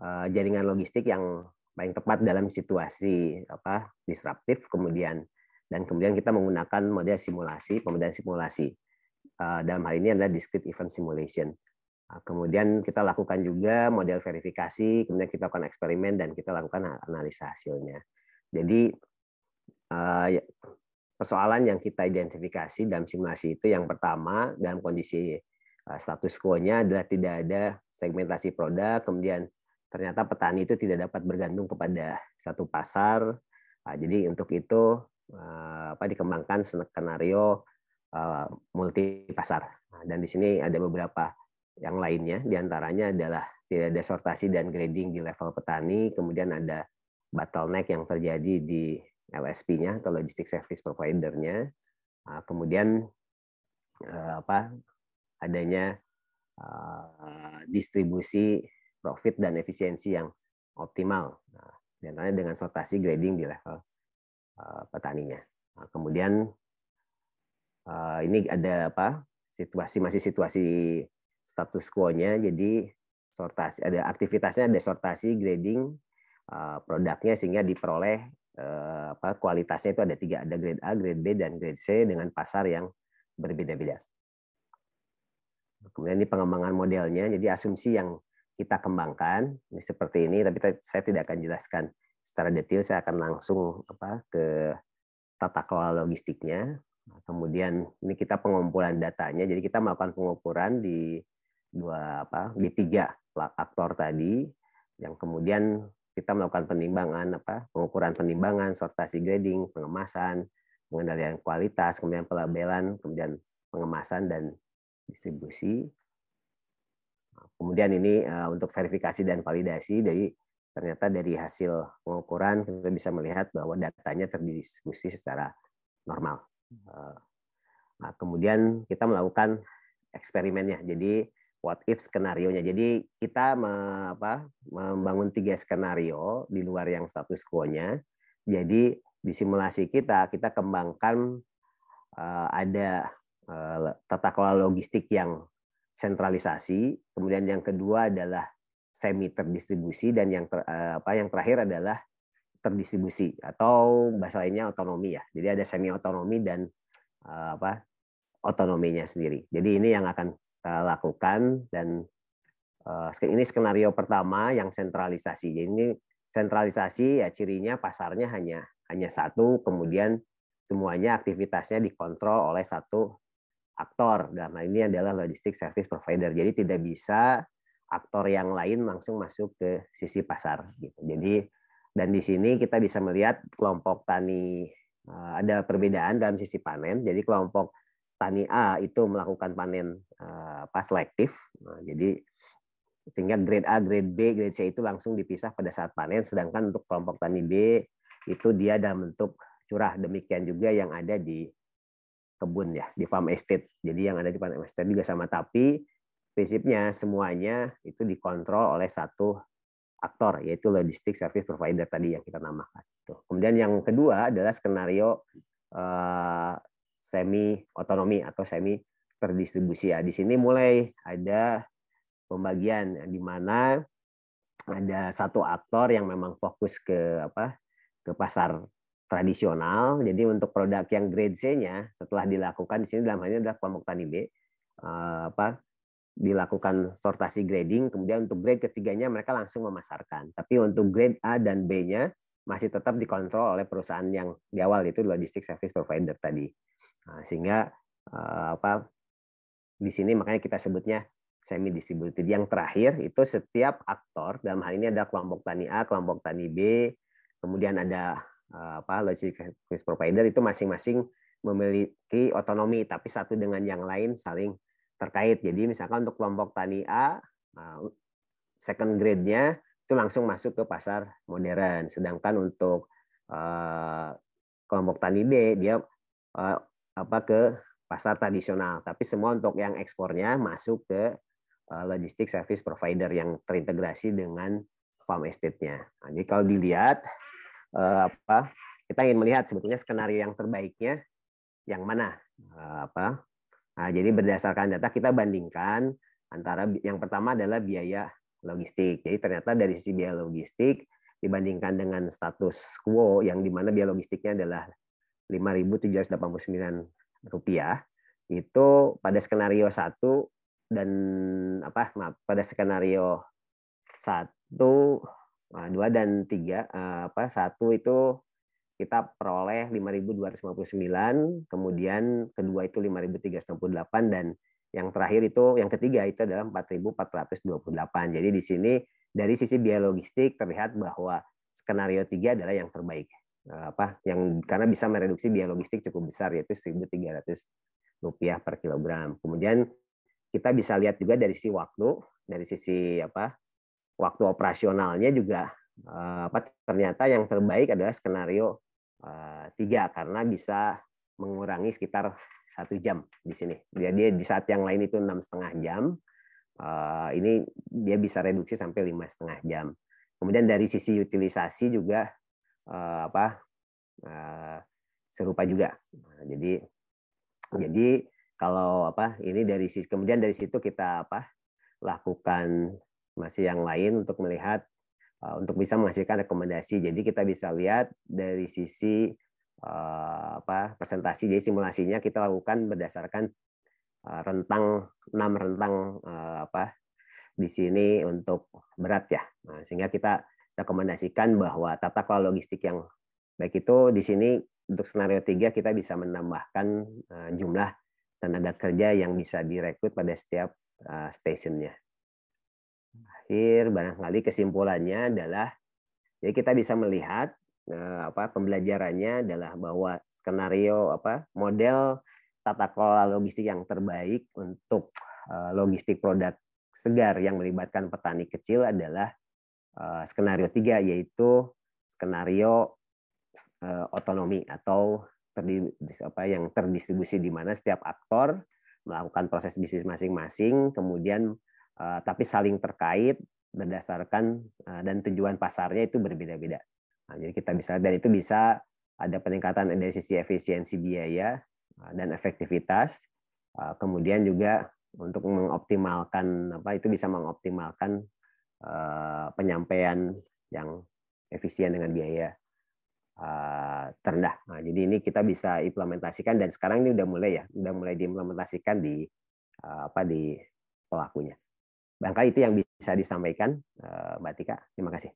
uh, jaringan logistik yang paling tepat dalam situasi apa disruptif kemudian dan kemudian kita menggunakan model simulasi pemodelan simulasi uh, dalam hal ini adalah discrete event simulation. Kemudian kita lakukan juga model verifikasi, kemudian kita lakukan eksperimen dan kita lakukan analisa hasilnya. Jadi Eh, ya, persoalan yang kita identifikasi dalam simulasi itu yang pertama dalam kondisi eh, status quo-nya adalah tidak ada segmentasi produk, kemudian ternyata petani itu tidak dapat bergantung kepada satu pasar. Ah, jadi untuk itu eh, apa dikembangkan skenario multi pasar. Nah, dan di sini ada beberapa yang lainnya, diantaranya adalah tidak ada sortasi dan grading di level petani, kemudian ada bottleneck yang terjadi di LSP-nya atau logistics service provider-nya. Ah, kemudian eh, apa adanya eh, distribusi profit dan efisiensi yang optimal. dan Nah, dengan sortasi grading di level eh, petaninya. Nah, kemudian ini ada apa? situasi masih situasi status quo-nya jadi sortasi ada aktivitasnya ada sortasi grading produknya sehingga diperoleh Eh, apa kualitasnya itu ada tiga ada grade A, grade B dan grade C dengan pasar yang berbeda-beda. Kemudian ini pengembangan modelnya, jadi asumsi yang kita kembangkan ini seperti ini, tapi saya tidak akan jelaskan secara detail. Saya akan langsung apa ke tata kelola logistiknya. Kemudian ini kita pengumpulan datanya, jadi kita melakukan pengukuran di dua apa di tiga aktor tadi yang kemudian kita melakukan penimbangan apa pengukuran penimbangan, sortasi grading, pengemasan, pengendalian kualitas, kemudian pelabelan, kemudian pengemasan dan distribusi. Kemudian ini eh, untuk verifikasi dan validasi dari ternyata dari hasil pengukuran kita bisa melihat bahwa datanya terdistribusi secara normal. Hmm. Eh, nah, kemudian kita melakukan eksperimennya. Jadi what if skenario-nya. Jadi kita me, apa, membangun tiga skenario di luar yang status quo-nya. Jadi di simulasi kita kita kembangkan uh, ada uh, tata kelola logistik yang sentralisasi, kemudian yang kedua adalah semi terdistribusi dan yang ter, uh, apa yang terakhir adalah terdistribusi atau bahasa lainnya otonomi ya. Jadi ada semi otonomi dan uh, apa otonominya sendiri. Jadi ini yang akan lakukan dan eh, ini skenario pertama yang sentralisasi. Jadi ini sentralisasi ya cirinya pasarnya hanya hanya satu, kemudian semuanya aktivitasnya dikontrol oleh satu aktor. Dalam ini adalah logistik service provider. Jadi tidak bisa aktor yang lain langsung masuk ke sisi pasar. Gitu. Jadi dan di sini kita bisa melihat kelompok tani eh, ada perbedaan dalam sisi panen. Jadi kelompok tani A itu melakukan panen eh, pas selektif. Nah, jadi sehingga grade A, grade B, grade C itu langsung dipisah pada saat panen, sedangkan untuk kelompok tani B itu dia dalam bentuk curah. Demikian juga yang ada di kebun ya, di farm estate. Jadi yang ada di farm estate juga sama, tapi prinsipnya semuanya itu dikontrol oleh satu aktor, yaitu logistik service provider tadi yang kita namakan. Kemudian yang kedua adalah skenario eh, semi otonomi atau semi terdistribusi ya. Di sini mulai ada pembagian di mana ada satu aktor yang memang fokus ke apa ke pasar tradisional. Jadi untuk produk yang grade C-nya setelah dilakukan di sini dalam hal ini adalah kelompok tani B eh, apa dilakukan sortasi grading kemudian untuk grade ketiganya mereka langsung memasarkan. Tapi untuk grade A dan B-nya masih tetap dikontrol oleh perusahaan yang di awal itu logistik service provider tadi. Nah, sehingga eh, apa di sini makanya kita sebutnya semi distributed. Yang terakhir itu setiap aktor dalam hal ini ada kelompok tani A, kelompok tani B, kemudian ada eh, apa logistics provider itu masing-masing memiliki otonomi tapi satu dengan yang lain saling terkait. Jadi misalkan untuk kelompok tani A eh, second grade-nya itu langsung masuk ke pasar modern. Sedangkan untuk eh, kelompok tani B dia eh, apa ke pasar tradisional, tapi semua untuk yang ekspornya masuk ke eh, logistik service provider yang terintegrasi dengan farm estate-nya. Nah, jadi kalau dilihat eh, apa kita ingin melihat sebetulnya skenario yang terbaiknya yang mana eh, apa nah, jadi berdasarkan data kita bandingkan antara yang pertama adalah biaya logistik jadi ternyata dari sisi biaya logistik dibandingkan dengan status quo yang dimana biaya logistiknya adalah 5.789 rupiah itu pada skenario satu dan apa maaf pada skenario satu ah, dua dan tiga ah, apa satu itu kita peroleh 5.259 kemudian kedua itu 5.368 dan yang terakhir itu yang ketiga itu adalah 4.428 jadi di sini dari sisi biaya logistik terlihat bahwa skenario tiga adalah yang terbaik Eh, apa yang karena bisa mereduksi biaya logistik cukup besar yaitu 1.300 rupiah per kilogram. Kemudian kita bisa lihat juga dari sisi waktu, dari sisi apa waktu operasionalnya juga eh, apa ternyata yang terbaik adalah skenario eh, tiga karena bisa mengurangi sekitar satu jam di sini. Jadi di saat yang lain itu enam setengah jam, ini dia bisa reduksi sampai lima setengah jam. Kemudian dari sisi utilisasi juga uh, apa uh, serupa juga. Nah, jadi jadi kalau apa ini dari sisi kemudian dari situ kita apa lakukan masih yang lain untuk melihat uh, untuk bisa menghasilkan rekomendasi. Jadi kita bisa lihat dari sisi uh, apa presentasi jadi simulasinya kita lakukan berdasarkan rentang enam rentang apa di sini untuk berat ya. Nah, sehingga kita rekomendasikan bahwa tata kelola logistik yang baik itu di sini untuk skenario 3 kita bisa menambahkan eh, jumlah tenaga kerja yang bisa direkrut pada setiap eh, stasiunnya. Akhir barangkali kesimpulannya adalah jadi ya kita bisa melihat eh, apa pembelajarannya adalah bahwa skenario apa model tata kelola logistik yang terbaik untuk logistik produk segar yang melibatkan petani kecil adalah Eh, skenario tiga yaitu skenario eh, otonomi atau apa yang terdistribusi di mana setiap aktor melakukan proses bisnis masing-masing kemudian eh, tapi saling terkait berdasarkan dan tujuan pasarnya itu berbeda-beda. Nah, jadi kita bisa dan itu bisa ada peningkatan dari sisi efisiensi biaya dan efektivitas. Kemudian juga untuk mengoptimalkan apa itu bisa mengoptimalkan Eh, penyampaian yang efisien dengan biaya eh, terendah. Nah, jadi ini kita bisa implementasikan dan sekarang ini udah mulai ya, udah mulai diimplementasikan di eh, apa di pelakunya. Bangka itu yang bisa disampaikan, Mbak Tika. Terima kasih.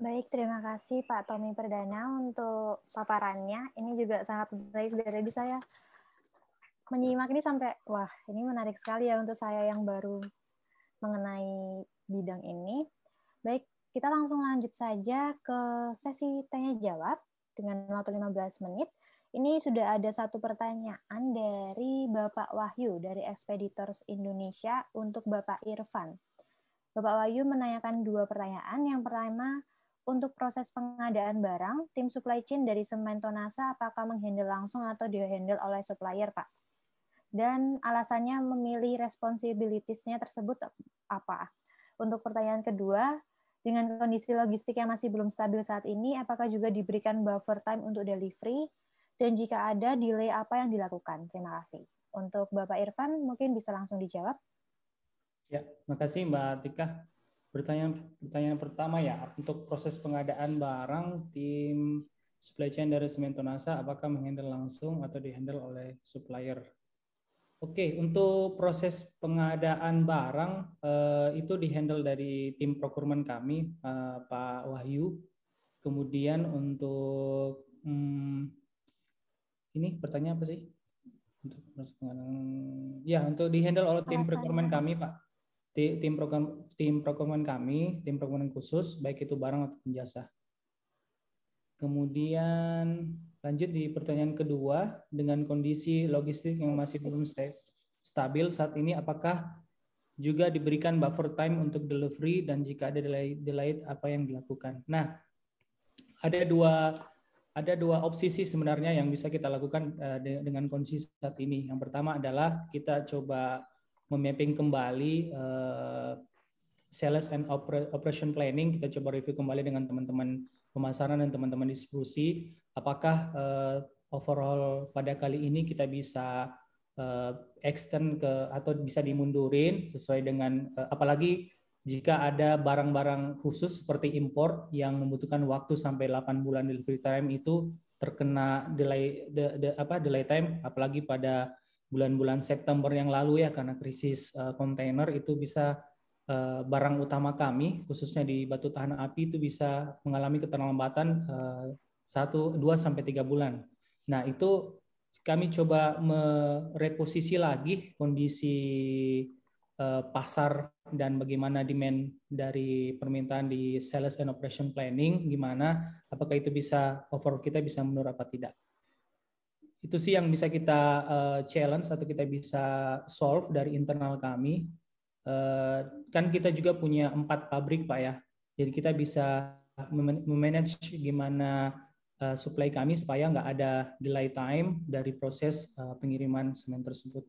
Baik, terima kasih Pak Tommy Perdana untuk paparannya. Ini juga sangat baik dari saya menyimak ini sampai wah ini menarik sekali ya untuk saya yang baru mengenai bidang ini. Baik, kita langsung lanjut saja ke sesi tanya jawab dengan waktu 15 menit. Ini sudah ada satu pertanyaan dari Bapak Wahyu dari Expeditors Indonesia untuk Bapak Irfan. Bapak Wahyu menanyakan dua pertanyaan. Yang pertama, untuk proses pengadaan barang, tim supply chain dari Semen Tonasa apakah menghandle langsung atau dihandle oleh supplier, Pak? Dan alasannya memilih responsibilitasnya tersebut apa? Untuk pertanyaan kedua, dengan kondisi logistik yang masih belum stabil saat ini, apakah juga diberikan buffer time untuk delivery? Dan jika ada delay apa yang dilakukan? Terima kasih. Untuk Bapak Irfan, mungkin bisa langsung dijawab. Ya, makasih Mbak Tika. Pertanyaan pertanyaan pertama ya, untuk proses pengadaan barang tim supply chain dari semen Sementonasa apakah menghandle langsung atau dihandle oleh supplier? Oke, untuk proses pengadaan barang eh, itu dihandle dari tim procurement kami, eh, Pak Wahyu. Kemudian untuk hmm, ini pertanyaan apa sih? Untuk proses pengadaan, ya untuk dihandle oleh tim procurement kami, Pak. Tim program tim procurement kami, tim procurement khusus, baik itu barang atau jasa. Kemudian Lanjut di pertanyaan kedua, dengan kondisi logistik yang masih belum stabil saat ini, apakah juga diberikan buffer time untuk delivery dan jika ada delay, delay apa yang dilakukan? Nah, ada dua ada dua opsi sih sebenarnya yang bisa kita lakukan eh, dengan kondisi saat ini. Yang pertama adalah kita coba memapping kembali eh, sales and operation planning. Kita coba review kembali dengan teman-teman pemasaran dan teman-teman diskusi apakah uh, eh, overall pada kali ini kita bisa uh, extend ke atau bisa dimundurin sesuai dengan uh, apalagi jika ada barang-barang khusus seperti import yang membutuhkan waktu sampai 8 bulan delivery time itu terkena delay de, de, apa delay time apalagi pada bulan-bulan September yang lalu ya karena krisis kontainer uh, itu bisa Eh, barang utama kami, khususnya di batu tahan api itu bisa mengalami keterlambatan eh, satu, dua sampai tiga bulan. Nah, itu kami coba mereposisi lagi kondisi eh, pasar dan bagaimana demand dari permintaan di sales and operation planning gimana apakah itu bisa over kita bisa menurut apa tidak itu sih yang bisa kita challenge atau kita bisa solve dari internal kami Eh, kan kita juga punya empat pabrik pak ya jadi kita bisa memanage gimana eh, supply kami supaya nggak ada delay time dari proses eh, pengiriman semen tersebut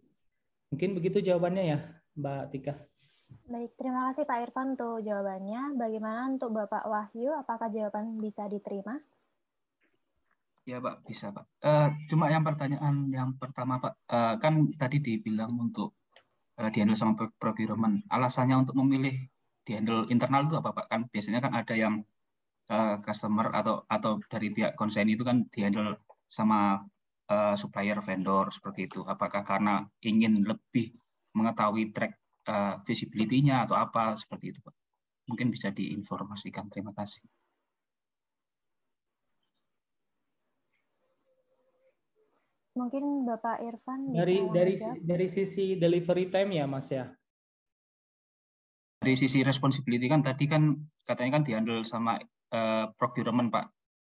mungkin begitu jawabannya ya Mbak Tika Baik, terima kasih Pak Irfan untuk jawabannya. Bagaimana untuk Bapak Wahyu, apakah jawaban bisa diterima? Ya Pak, bisa Pak. Uh, cuma yang pertanyaan yang pertama Pak, uh, kan tadi dibilang untuk uh, dihandle sama procurement. Alasannya untuk memilih dihandle internal itu apa Pak? Kan biasanya kan ada yang uh, customer atau atau dari pihak konsen itu kan dihandle sama uh, supplier vendor seperti itu. Apakah karena ingin lebih mengetahui track uh, visibility-nya atau apa seperti itu Pak? Mungkin bisa diinformasikan. Terima kasih. Mungkin Bapak Irfan dari dari juga. Ya. dari sisi delivery time ya Mas ya. Dari sisi responsibility kan tadi kan katanya kan dihandle sama uh, procurement Pak,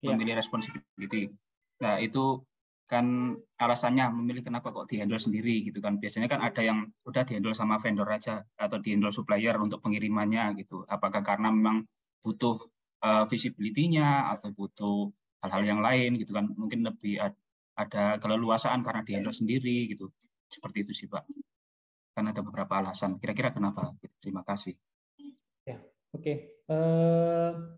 ya. memilih responsibility. Nah itu kan alasannya memilih kenapa kok dihandle sendiri gitu kan biasanya kan ada yang udah dihandle sama vendor aja atau dihandle supplier untuk pengirimannya gitu apakah karena memang butuh uh, visibility-nya atau butuh hal-hal yang lain gitu kan mungkin lebih ada keleluasaan karena dihandle sendiri gitu. Seperti itu sih Pak. Karena ada beberapa alasan. Kira-kira kenapa? Gitu. Terima kasih. Ya, oke. Okay. Uh,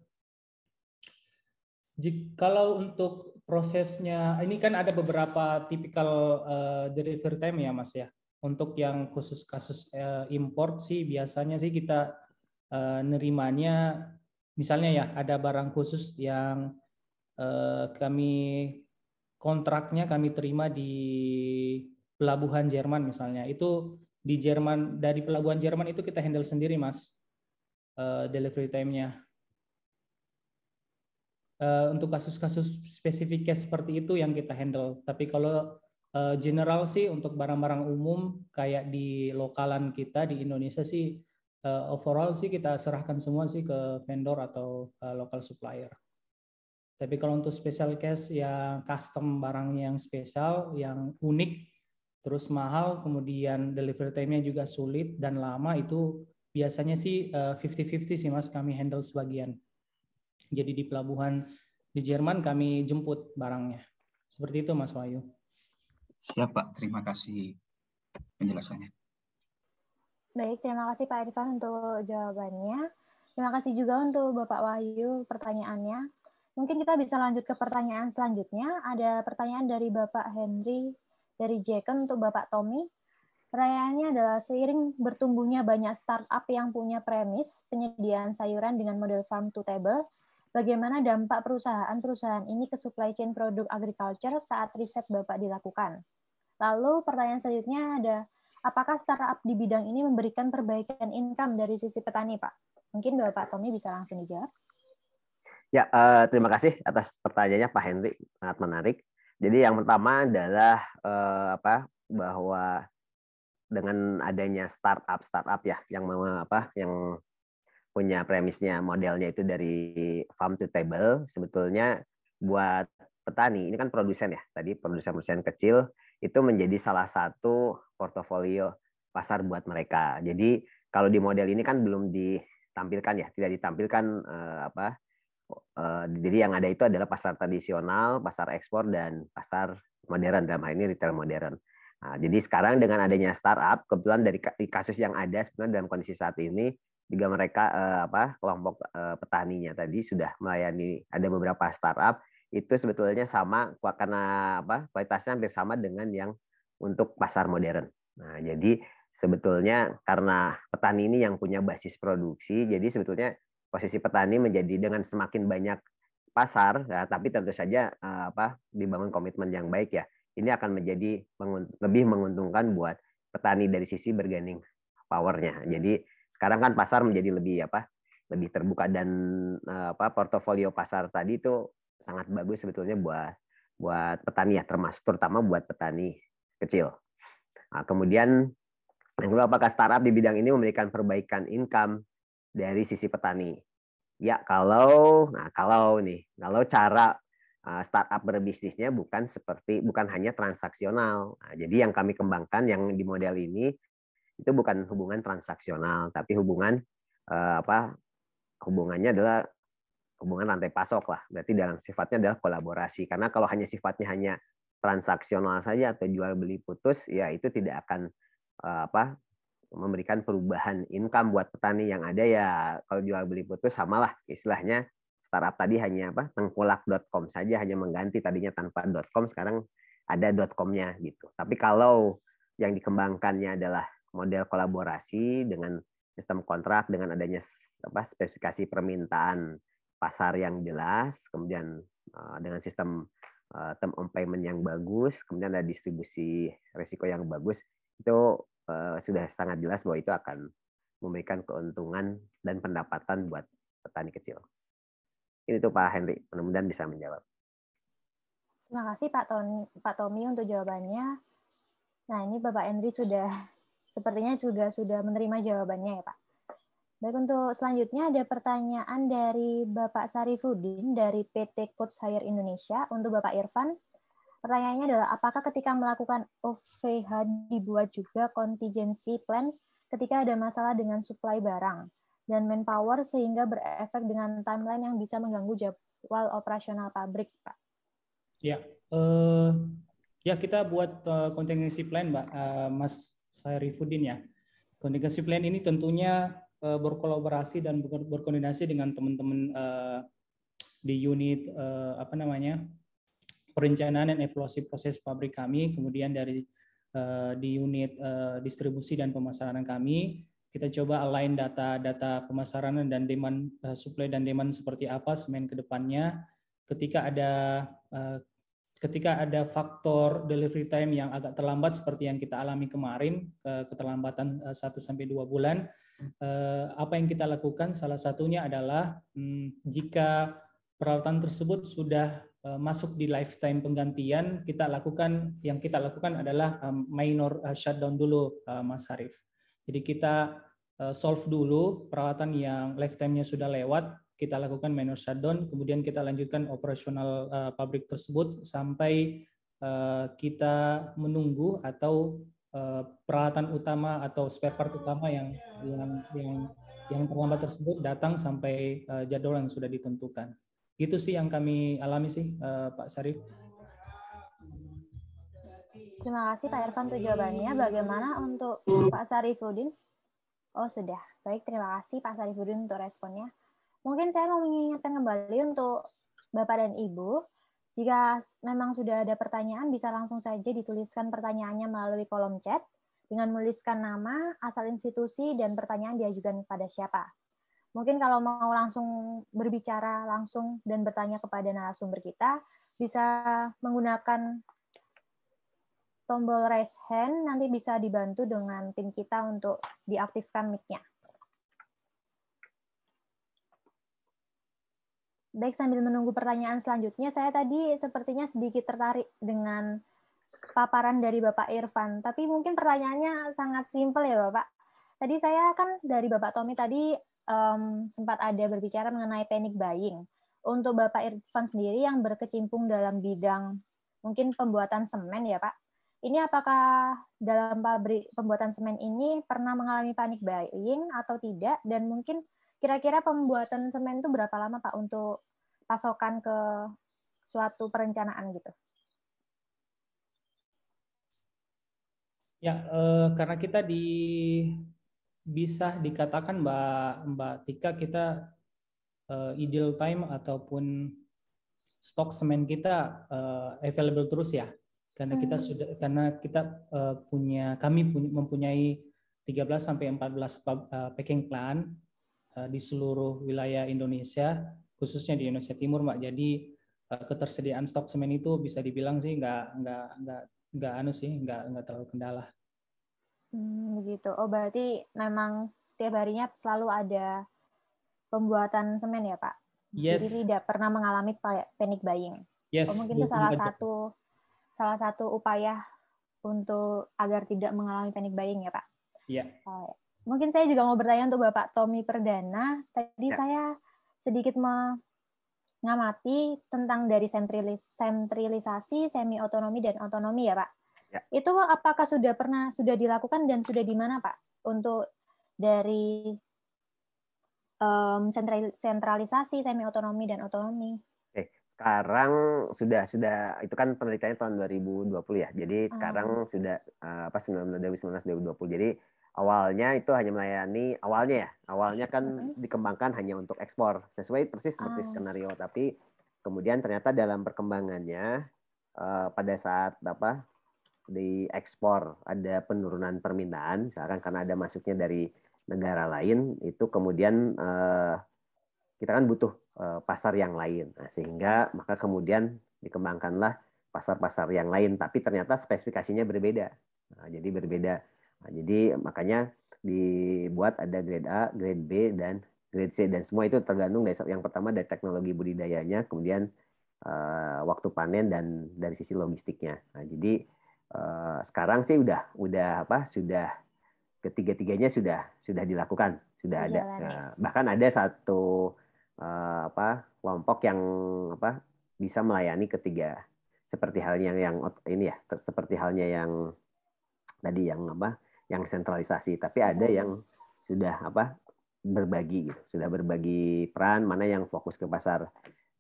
eh, kalau untuk prosesnya, ini kan ada beberapa tipikal uh, delivery time ya Mas ya. Untuk yang khusus kasus uh, import sih biasanya sih kita uh, nerimanya, misalnya ya ada barang khusus yang uh, kami kontraknya kami terima di pelabuhan Jerman misalnya. Itu di Jerman dari pelabuhan Jerman itu kita handle sendiri, Mas. Eh, delivery time-nya. Eh, untuk kasus-kasus spesifik case seperti itu yang kita handle. Tapi kalau eh, general sih untuk barang-barang umum kayak di lokalan kita di Indonesia sih overall sih kita serahkan semua sih ke vendor atau lokal local supplier. Tapi kalau untuk special case yang custom barangnya yang spesial, yang unik, terus mahal, kemudian delivery time-nya juga sulit dan lama itu biasanya sih 50-50 eh, sih Mas kami handle sebagian. Jadi di pelabuhan di Jerman kami jemput barangnya. Seperti itu Mas Wahyu. Siap Pak, terima kasih penjelasannya. Baik, terima kasih Pak Arifan untuk jawabannya. Terima kasih juga untuk Bapak Wahyu pertanyaannya. Mungkin kita bisa lanjut ke pertanyaan selanjutnya. Ada pertanyaan dari Bapak Henry dari Jaken untuk Bapak Tommy. Perayaannya adalah seiring bertumbuhnya banyak startup yang punya premis penyediaan sayuran dengan model farm to table, bagaimana dampak perusahaan-perusahaan ini ke supply chain produk agriculture saat riset Bapak dilakukan? Lalu pertanyaan selanjutnya ada, apakah startup di bidang ini memberikan perbaikan income dari sisi petani, Pak? Mungkin Bapak Tommy bisa langsung dijawab. Ya, uh, terima kasih atas pertanyaannya Pak Henry, sangat menarik. Jadi yang pertama adalah uh, apa bahwa dengan adanya startup startup ya yang mau apa yang punya premisnya modelnya itu dari farm to table sebetulnya buat petani ini kan produsen ya tadi produsen-produsen kecil itu menjadi salah satu portofolio pasar buat mereka. Jadi kalau di model ini kan belum ditampilkan ya, tidak ditampilkan eh, apa Eh, jadi yang ada itu adalah pasar tradisional, pasar ekspor, dan pasar modern dalam hal ini retail modern. Nah, jadi sekarang dengan adanya startup, kebetulan dari kasus yang ada sebenarnya dalam kondisi saat ini juga mereka eh, apa kelompok eh, petaninya tadi sudah melayani ada beberapa startup itu sebetulnya sama karena apa kualitasnya hampir sama dengan yang untuk pasar modern. Nah, jadi sebetulnya karena petani ini yang punya basis produksi, jadi sebetulnya posisi petani menjadi dengan semakin banyak pasar, ya, tapi tentu saja uh, apa dibangun komitmen yang baik ya. Ini akan menjadi lebih menguntungkan buat petani dari sisi bergaining powernya. Jadi sekarang kan pasar menjadi lebih apa lebih terbuka dan uh, apa portofolio pasar tadi itu sangat bagus sebetulnya buat buat petani ya termasuk terutama buat petani kecil. Nah, kemudian yang kedua apakah startup di bidang ini memberikan perbaikan income dari sisi petani. Ya kalau, nah kalau nih, kalau cara eh, startup berbisnisnya bukan seperti bukan hanya transaksional. Nah, jadi yang kami kembangkan yang di model ini itu bukan hubungan transaksional, tapi hubungan eh, apa? Hubungannya adalah hubungan rantai pasok lah. Berarti dalam sifatnya adalah kolaborasi. Karena kalau hanya sifatnya hanya transaksional saja atau jual beli putus, ya itu tidak akan eh, apa? memberikan perubahan income buat petani yang ada ya kalau jual beli putus samalah istilahnya startup tadi hanya apa tengkulak.com saja hanya mengganti tadinya tanpa .com sekarang ada .com-nya gitu. Tapi kalau yang dikembangkannya adalah model kolaborasi dengan sistem kontrak dengan adanya apa spesifikasi permintaan pasar yang jelas, kemudian eh, dengan sistem eh, term on payment yang bagus, kemudian ada distribusi risiko yang bagus, itu Eh, sudah sangat jelas bahwa itu akan memberikan keuntungan dan pendapatan buat petani kecil. Ini tuh Pak Henry, mudah-mudahan bisa menjawab. Terima kasih Pak Tony, Pak Tommy untuk jawabannya. Nah ini Bapak Henry sudah sepertinya juga sudah menerima jawabannya ya Pak. Baik untuk selanjutnya ada pertanyaan dari Bapak Sarifudin dari PT Coach Hire Indonesia untuk Bapak Irfan. Pertanyaannya adalah apakah ketika melakukan OVH dibuat juga contingency plan ketika ada masalah dengan supply barang dan manpower sehingga berefek dengan timeline yang bisa mengganggu jadwal operasional pabrik, Pak? Ya, uh, ya kita buat uh, eh, contingency plan, Mbak, uh, Mas Sairifudin ya. Contingency plan ini tentunya uh, berkolaborasi dan berkoordinasi dengan teman-teman uh, di unit uh, apa namanya perencanaan dan evaluasi proses pabrik kami, kemudian dari uh, di unit uh, distribusi dan pemasaran kami, kita coba align data-data pemasaran dan demand uh, supply dan demand seperti apa semen ke depannya. Ketika ada uh, ketika ada faktor delivery time yang agak terlambat seperti yang kita alami kemarin keterlambatan 1 sampai 2 bulan apa yang kita lakukan salah satunya adalah hmm, jika peralatan tersebut sudah Eh, masuk di lifetime penggantian, kita lakukan yang kita lakukan adalah eh, minor eh, shutdown dulu, Mas Harif. Jadi kita solve dulu peralatan yang lifetime-nya sudah lewat, kita lakukan minor shutdown, kemudian kita lanjutkan operasional pabrik tersebut sampai kita menunggu atau peralatan utama atau spare part utama yang yang yang yang terlambat tersebut datang sampai jadwal yang sudah ditentukan. Itu sih yang kami alami sih uh, Pak Sarif. Terima kasih Pak Irfan untuk jawabannya. Bagaimana untuk Pak Sarifudin? Oh sudah, baik terima kasih Pak Sarifudin untuk responnya. Mungkin saya mau mengingatkan kembali untuk Bapak dan Ibu, jika memang sudah ada pertanyaan, bisa langsung saja dituliskan pertanyaannya melalui kolom chat dengan menuliskan nama, asal institusi, dan pertanyaan diajukan kepada siapa. Mungkin kalau mau langsung berbicara langsung dan bertanya kepada narasumber kita, bisa menggunakan tombol raise hand, nanti bisa dibantu dengan tim kita untuk diaktifkan mic-nya. Baik, sambil menunggu pertanyaan selanjutnya, saya tadi sepertinya sedikit tertarik dengan paparan dari Bapak Irfan, tapi mungkin pertanyaannya sangat simpel ya Bapak. Tadi saya kan dari Bapak Tommy tadi um, sempat ada berbicara mengenai panic buying. Untuk Bapak Irfan sendiri yang berkecimpung dalam bidang mungkin pembuatan semen ya Pak, ini apakah dalam pabrik pembuatan semen ini pernah mengalami panic buying atau tidak? Dan mungkin kira-kira pembuatan semen itu berapa lama Pak untuk pasokan ke suatu perencanaan gitu? Ya, eh, karena kita di bisa dikatakan Mbak Mbak Tika kita uh, ideal time ataupun stok semen kita uh, available terus ya karena kita hmm. sudah karena kita uh, punya kami punya, mempunyai 13 sampai 14 packing plan uh, di seluruh wilayah Indonesia khususnya di Indonesia Timur Mbak. Jadi uh, ketersediaan stok semen itu bisa dibilang sih nggak nggak nggak nggak anu sih nggak nggak terlalu kendala. Hmm, begitu. Oh, berarti memang setiap harinya selalu ada pembuatan semen ya, Pak? Yes. Jadi tidak pernah mengalami panic buying. Yes. Oh, mungkin itu salah satu salah satu upaya untuk agar tidak mengalami panic buying ya, Pak? Iya. Yeah. Oh, Mungkin saya juga mau bertanya untuk Bapak Tommy Perdana. Tadi yeah. saya sedikit mengamati tentang dari sentrilis, sentrilisasi, semi otonomi dan otonomi ya, Pak. Ya. Itu apakah sudah pernah sudah dilakukan dan sudah di mana Pak untuk dari um, sentralisasi semi otonomi dan otonomi? Oke, sekarang sudah sudah itu kan penelitiannya tahun 2020 ya. Jadi hmm. sekarang sudah eh, apa ribu 2019 2020. Jadi awalnya itu hanya melayani awalnya ya. Awalnya kan hmm. dikembangkan hanya untuk ekspor sesuai persis ah. seperti skenario tapi kemudian ternyata dalam perkembangannya eh, pada saat apa di ekspor ada penurunan permintaan, sekarang karena ada masuknya dari negara lain, itu kemudian eh, kita kan butuh eh, pasar yang lain. Nah, sehingga maka kemudian dikembangkanlah pasar-pasar yang lain, tapi ternyata spesifikasinya berbeda. Nah, jadi berbeda. Nah, jadi makanya dibuat ada grade A, grade B, dan grade C dan semua itu tergantung dari yang pertama dari teknologi budidayanya, kemudian uh, waktu panen dan dari sisi logistiknya. Nah, jadi Eh, sekarang sih udah udah apa sudah ketiga-tiganya sudah sudah dilakukan sudah ada nah, bahkan ada satu uh, apa kelompok yang apa bisa melayani ketiga seperti halnya yang ini ya seperti halnya yang tadi yang apa yang sentralisasi tapi ada iya. yang sudah apa berbagi gitu sudah berbagi peran mana yang fokus ke pasar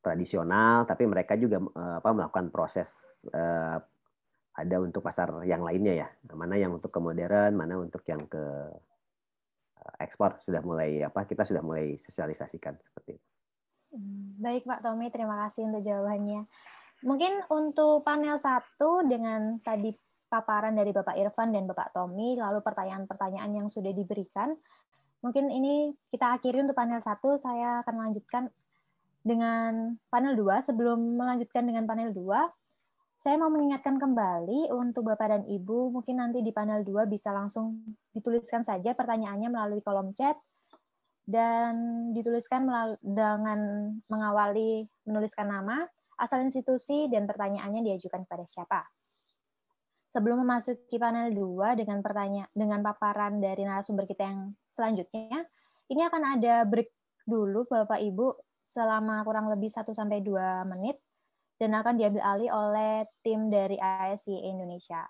tradisional tapi mereka juga apa melakukan proses ada untuk pasar yang lainnya ya. Mana yang untuk ke modern, mana untuk yang ke eh, ekspor sudah mulai apa kita sudah mulai sosialisasikan seperti itu. Hmm, baik Pak Tommy, terima kasih untuk jawabannya. Mungkin untuk panel satu dengan tadi paparan dari Bapak Irfan dan Bapak Tommy, lalu pertanyaan-pertanyaan yang sudah diberikan. Mungkin ini kita akhiri untuk panel satu, saya akan melanjutkan dengan panel dua. Sebelum melanjutkan dengan panel dua. Saya mau mengingatkan kembali untuk Bapak dan Ibu, mungkin nanti di panel 2 bisa langsung dituliskan saja pertanyaannya melalui kolom chat dan dituliskan dengan mengawali menuliskan nama, asal institusi, dan pertanyaannya diajukan kepada siapa. Sebelum memasuki panel 2 dengan pertanyaan dengan paparan dari narasumber kita yang selanjutnya, ini akan ada break dulu Bapak Ibu selama kurang lebih 1 sampai 2 menit dan akan diambil alih oleh tim dari ASI Indonesia.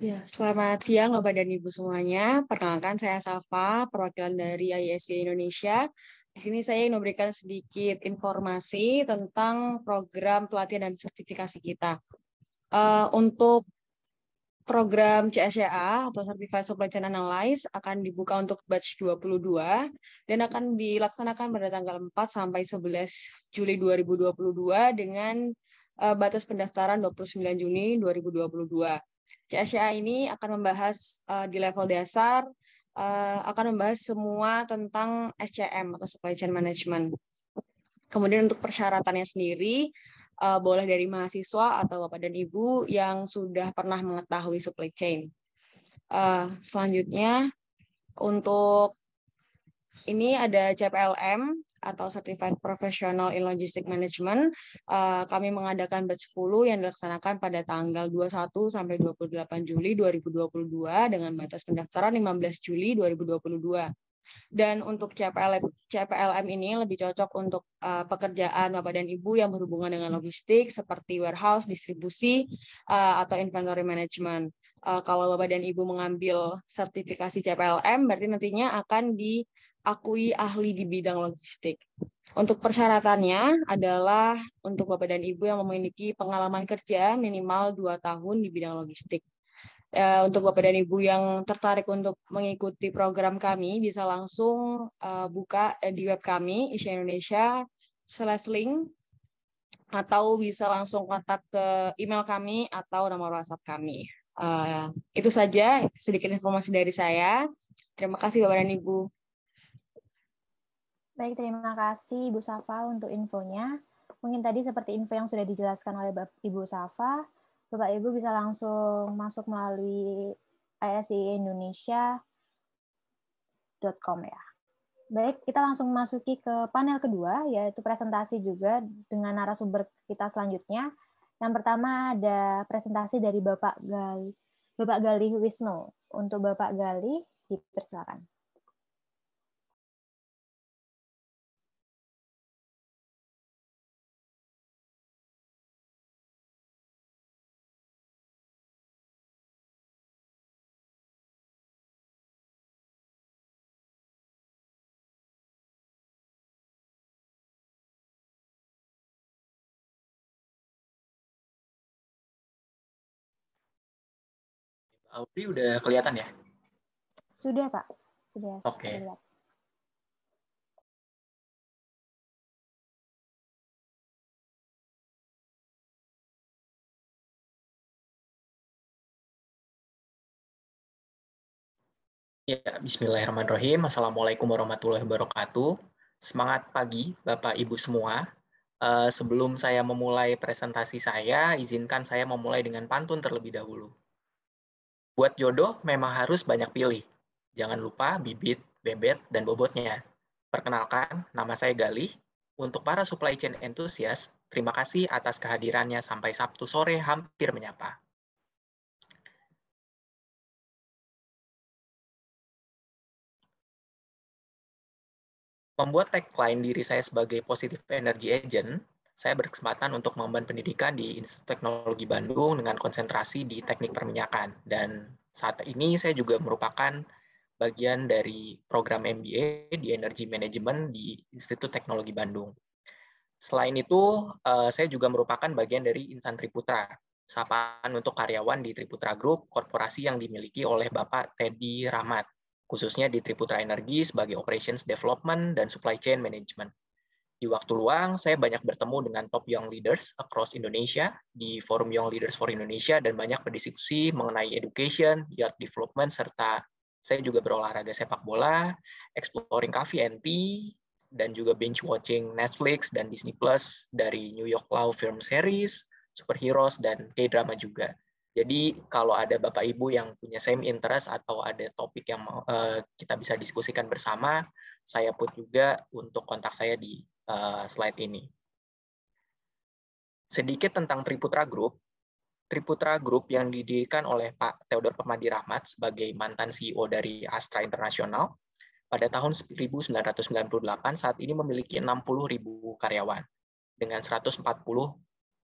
Ya, selamat siang Bapak dan Ibu semuanya. Perkenalkan saya Safa, perwakilan dari IISC Indonesia. Di sini saya ingin memberikan sedikit informasi tentang program pelatihan dan sertifikasi kita. Uh, untuk program CSCA atau Certified Supply Chain Analyze akan dibuka untuk batch 22 dan akan dilaksanakan pada tanggal 4 sampai 11 Juli 2022 dengan uh, batas pendaftaran 29 Juni 2022. CSIA ini akan membahas uh, di level dasar, uh, akan membahas semua tentang SCM atau Supply Chain Management. Kemudian untuk persyaratannya sendiri, uh, boleh dari mahasiswa atau Bapak dan Ibu yang sudah pernah mengetahui supply chain. Uh, selanjutnya, untuk ini ada CPLM atau Certified Professional in Logistic Management. Eh, kami mengadakan batch 10 yang dilaksanakan pada tanggal 21 sampai 28 Juli 2022 dengan batas pendaftaran 15 Juli 2022. Dan untuk CPLM, CPLM ini lebih cocok untuk uh, pekerjaan Bapak dan Ibu yang berhubungan dengan logistik seperti warehouse, distribusi, uh, atau inventory management. Uh, kalau Bapak dan Ibu mengambil sertifikasi CPLM, berarti nantinya akan di akui ahli di bidang logistik. Untuk persyaratannya adalah untuk Bapak dan Ibu yang memiliki pengalaman kerja minimal 2 tahun di bidang logistik. Eh, untuk Bapak dan Ibu yang tertarik untuk mengikuti program kami bisa langsung eh, buka eh, di web kami Isya Indonesia slash link atau bisa langsung kontak ke email kami atau nomor WhatsApp kami. itu saja sedikit informasi dari saya. Terima kasih Bapak dan Ibu. Baik, terima kasih Ibu Safa untuk infonya. Mungkin tadi seperti info yang sudah dijelaskan oleh Ibu Safa, Bapak Ibu bisa langsung masuk melalui asiindonesia.com ya. Baik, kita langsung masuki ke panel kedua, yaitu presentasi juga dengan narasumber kita selanjutnya. Yang pertama ada presentasi dari Bapak Gali, Bapak Gali Wisnu. Untuk Bapak Gali, dipersilakan. Audi udah kelihatan ya? Sudah, Pak. Sudah. Oke. Okay. Ya, bismillahirrahmanirrahim. Assalamualaikum warahmatullahi wabarakatuh. Semangat pagi, Bapak Ibu semua. Uh, sebelum saya memulai presentasi saya, izinkan saya memulai dengan pantun terlebih dahulu. Buat jodoh memang harus banyak pilih. Jangan lupa bibit, bebet, dan bobotnya. Perkenalkan, nama saya Galih. Untuk para supply chain enthusiast, terima kasih atas kehadirannya sampai Sabtu sore hampir menyapa. Membuat tagline diri saya sebagai positive energy agent saya berkesempatan untuk mengemban pendidikan di Institut Teknologi Bandung dengan konsentrasi di teknik perminyakan. Dan saat ini saya juga merupakan bagian dari program MBA di Energy Management di Institut Teknologi Bandung. Selain itu, eh, saya juga merupakan bagian dari Insan Triputra, sapaan untuk karyawan di Triputra Group, korporasi yang dimiliki oleh Bapak Teddy Rahmat, khususnya di Triputra Energi sebagai Operations Development dan Supply Chain Management. Di waktu luang, saya banyak bertemu dengan top young leaders across Indonesia di Forum Young Leaders for Indonesia dan banyak berdiskusi mengenai education, youth development, serta saya juga berolahraga sepak bola, exploring coffee and tea, dan juga binge watching Netflix dan Disney Plus dari New York Law Film Series, superheroes, dan K-drama juga. Jadi kalau ada Bapak Ibu yang punya same interest atau ada topik yang uh, kita bisa diskusikan bersama, saya put juga untuk kontak saya di Eh, slide ini. Sedikit tentang Triputra Group. Triputra Group yang didirikan oleh Pak Theodor Pemadi Rahmat sebagai mantan CEO dari Astra Internasional pada tahun 1998 saat ini memiliki 60.000 karyawan dengan 140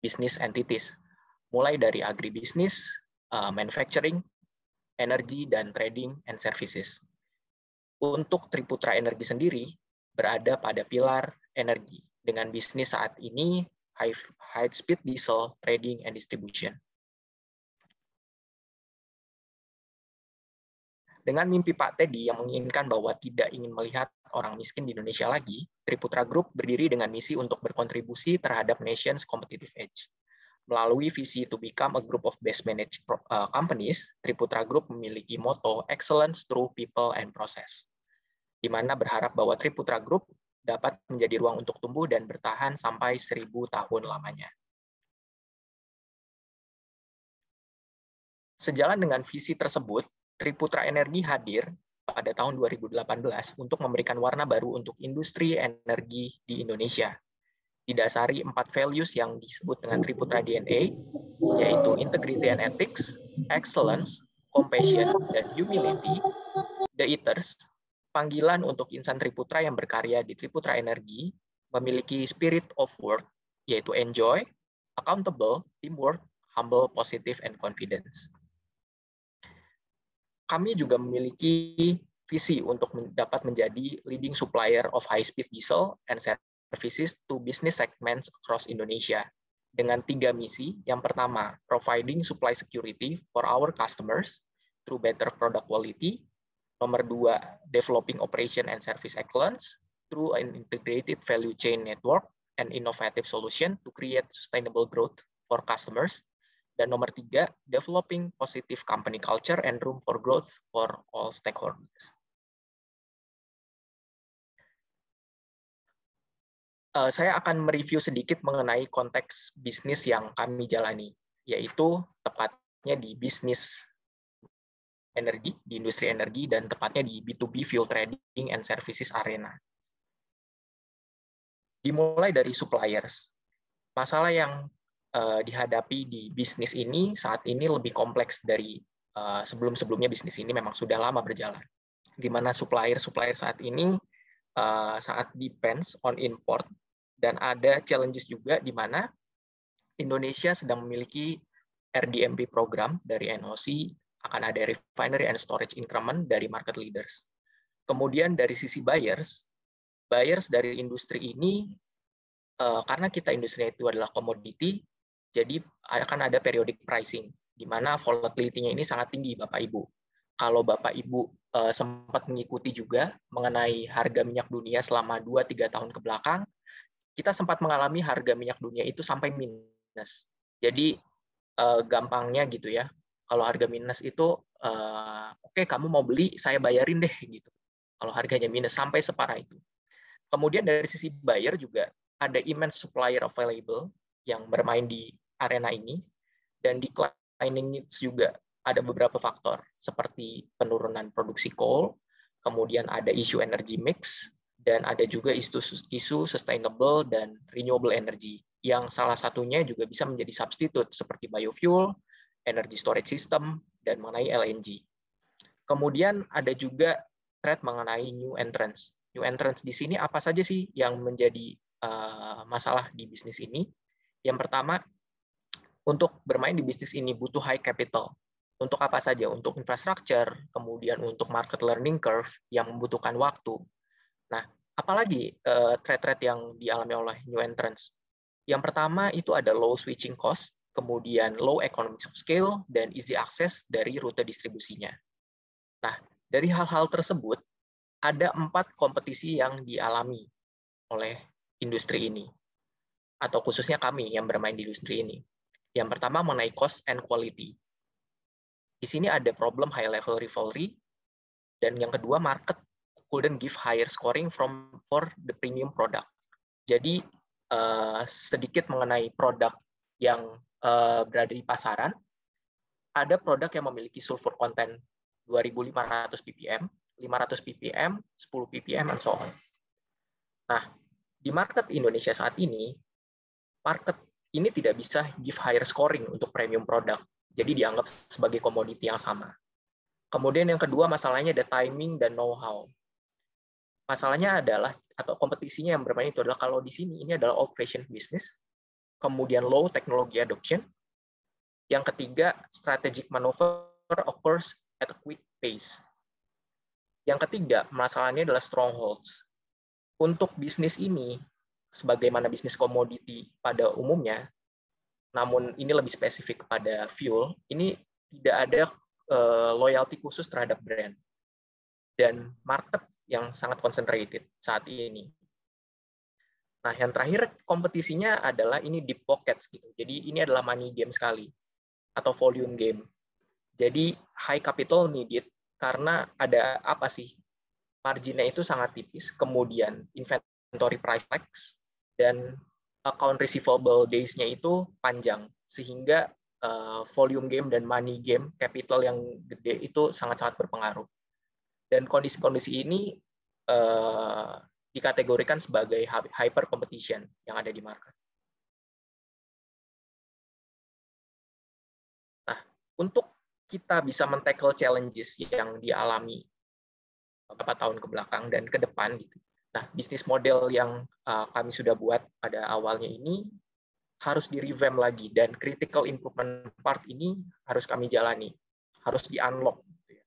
bisnis entities, mulai dari agribisnis, eh, manufacturing, energi, dan trading and services. Untuk Triputra Energi sendiri, berada pada pilar energi dengan bisnis saat ini high, high speed diesel trading and distribution. Dengan mimpi Pak Teddy yang menginginkan bahwa tidak ingin melihat orang miskin di Indonesia lagi, Triputra Group berdiri dengan misi untuk berkontribusi terhadap nation's competitive edge. Melalui visi to become a group of best managed uh, companies, Triputra Group memiliki moto excellence through people and process, di mana berharap bahwa Triputra Group dapat menjadi ruang untuk tumbuh dan bertahan sampai seribu tahun lamanya. Sejalan dengan visi tersebut, Triputra Energi hadir pada tahun 2018 untuk memberikan warna baru untuk industri energi di Indonesia. Didasari empat values yang disebut dengan Triputra DNA, yaitu integrity and ethics, excellence, compassion, dan humility, the eaters panggilan untuk insan Triputra yang berkarya di Triputra Energi memiliki spirit of work, yaitu enjoy, accountable, teamwork, humble, positive, and confidence. Kami juga memiliki visi untuk dapat menjadi leading supplier of high-speed diesel and services to business segments across Indonesia dengan tiga misi. Yang pertama, providing supply security for our customers through better product quality, Nomor dua, developing operation and service excellence through an integrated value chain network and innovative solution to create sustainable growth for customers. Dan nomor tiga, developing positive company culture and room for growth for all stakeholders. Uh, saya akan mereview sedikit mengenai konteks bisnis yang kami jalani, yaitu tepatnya di bisnis energi, di industri energi, dan tepatnya di B2B fuel trading and services arena. Dimulai dari suppliers. Masalah yang uh, dihadapi di bisnis ini saat ini lebih kompleks dari uh, sebelum-sebelumnya bisnis ini memang sudah lama berjalan. Di mana supplier-supplier saat ini uh, saat depends on import dan ada challenges juga di mana Indonesia sedang memiliki RDMP program dari NOC akan ada refinery and storage increment dari market leaders. Kemudian dari sisi buyers, buyers dari industri ini eh, karena kita industri itu adalah commodity, jadi akan ada periodic pricing di mana volatility-nya ini sangat tinggi Bapak Ibu. Kalau Bapak Ibu eh, sempat mengikuti juga mengenai harga minyak dunia selama 2-3 tahun ke belakang, kita sempat mengalami harga minyak dunia itu sampai minus. Jadi eh, gampangnya gitu ya, kalau harga minus itu, uh, oke okay, kamu mau beli, saya bayarin deh gitu. Kalau harganya minus sampai separah itu. Kemudian dari sisi buyer juga ada immense supplier available yang bermain di arena ini dan declining needs juga ada beberapa faktor seperti penurunan produksi coal, kemudian ada isu energy mix dan ada juga isu isu sustainable dan renewable energy yang salah satunya juga bisa menjadi substitute seperti biofuel energy storage system, dan mengenai LNG. Kemudian ada juga thread mengenai new entrance. New entrance di sini apa saja sih yang menjadi eh, masalah di bisnis ini? Yang pertama, untuk bermain di bisnis ini butuh high capital. Untuk apa saja? Untuk infrastructure, kemudian untuk market learning curve yang membutuhkan waktu. Nah, apalagi uh, eh, threat-threat yang dialami oleh new entrants? Yang pertama itu ada low switching cost, kemudian low economic of scale, dan easy access dari rute distribusinya. Nah, dari hal-hal tersebut, ada empat kompetisi yang dialami oleh industri ini, atau khususnya kami yang bermain di industri ini. Yang pertama mengenai cost and quality. Di sini ada problem high level rivalry, dan yang kedua market couldn't give higher scoring from for the premium product. Jadi eh, sedikit mengenai produk yang Eh, berada di pasaran, ada produk yang memiliki sulfur konten 2500 ppm, 500 ppm, 10 ppm, dan so on. Nah, di market Indonesia saat ini, market ini tidak bisa give higher scoring untuk premium produk, jadi dianggap sebagai komoditi yang sama. Kemudian yang kedua masalahnya ada timing dan know-how. Masalahnya adalah atau kompetisinya yang bermain itu adalah kalau di sini ini adalah old fashion business, kemudian low technology adoption. Yang ketiga, strategic maneuver occurs at a quick pace. Yang ketiga, masalahnya adalah strongholds. Untuk bisnis ini, sebagaimana bisnis komoditi pada umumnya, namun ini lebih spesifik kepada fuel, ini tidak ada eh, loyalty khusus terhadap brand. Dan market yang sangat concentrated saat ini. Nah, yang terakhir kompetisinya adalah ini deep pockets gitu. Jadi ini adalah money game sekali atau volume game. Jadi high capital needed karena ada apa sih? Marginnya itu sangat tipis, kemudian inventory price tax dan account receivable days-nya itu panjang sehingga eh, volume game dan money game capital yang gede itu sangat-sangat berpengaruh. Dan kondisi-kondisi ini eh, dikategorikan sebagai hyper competition yang ada di market. Nah, untuk kita bisa men-tackle challenges yang dialami beberapa tahun ke belakang dan ke depan gitu. Nah, bisnis model yang uh, kami sudah buat pada awalnya ini harus di-revamp lagi dan critical improvement part ini harus kami jalani, harus di-unlock. Gitu ya.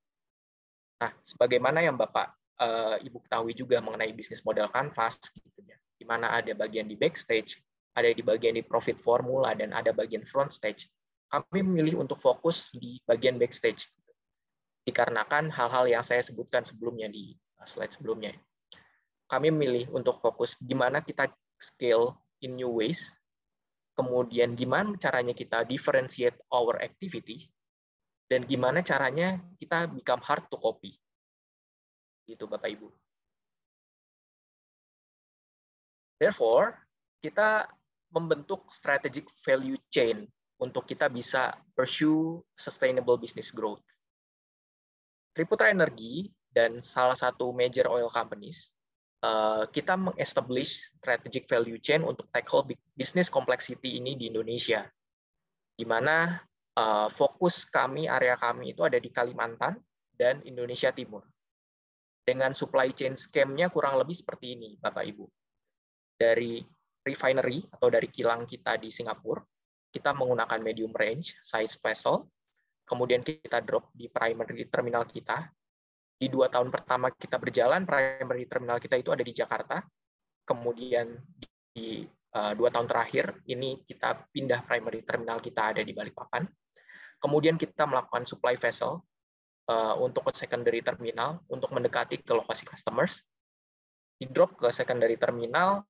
Nah, sebagaimana yang Bapak uh, Ibu ketahui juga mengenai bisnis modal kanvas gitu ya. Di mana ada bagian di backstage, ada di bagian di profit formula dan ada bagian front stage. Kami memilih untuk fokus di bagian backstage gitu. dikarenakan hal-hal yang saya sebutkan sebelumnya di eh, slide sebelumnya. Kami memilih untuk fokus gimana kita scale in new ways, kemudian gimana caranya kita differentiate our activities, dan gimana caranya kita become hard to copy itu Bapak Ibu. Therefore, kita membentuk strategic value chain untuk kita bisa pursue sustainable business growth. Triputra Energi dan salah satu major oil companies, eh, kita mengestablish strategic value chain untuk tackle business complexity ini di Indonesia, di mana eh, fokus kami, area kami itu ada di Kalimantan dan Indonesia Timur dengan supply chain scam-nya kurang lebih seperti ini, Bapak Ibu. Dari refinery atau dari kilang kita di Singapura, kita menggunakan medium range size vessel, kemudian kita drop di primary terminal kita. Di dua tahun pertama kita berjalan, primary terminal kita itu ada di Jakarta, kemudian di uh, dua tahun terakhir ini kita pindah primary terminal kita ada di Balikpapan. Kemudian kita melakukan supply vessel Eh, untuk ke secondary terminal untuk mendekati ke lokasi customers, di drop ke secondary terminal,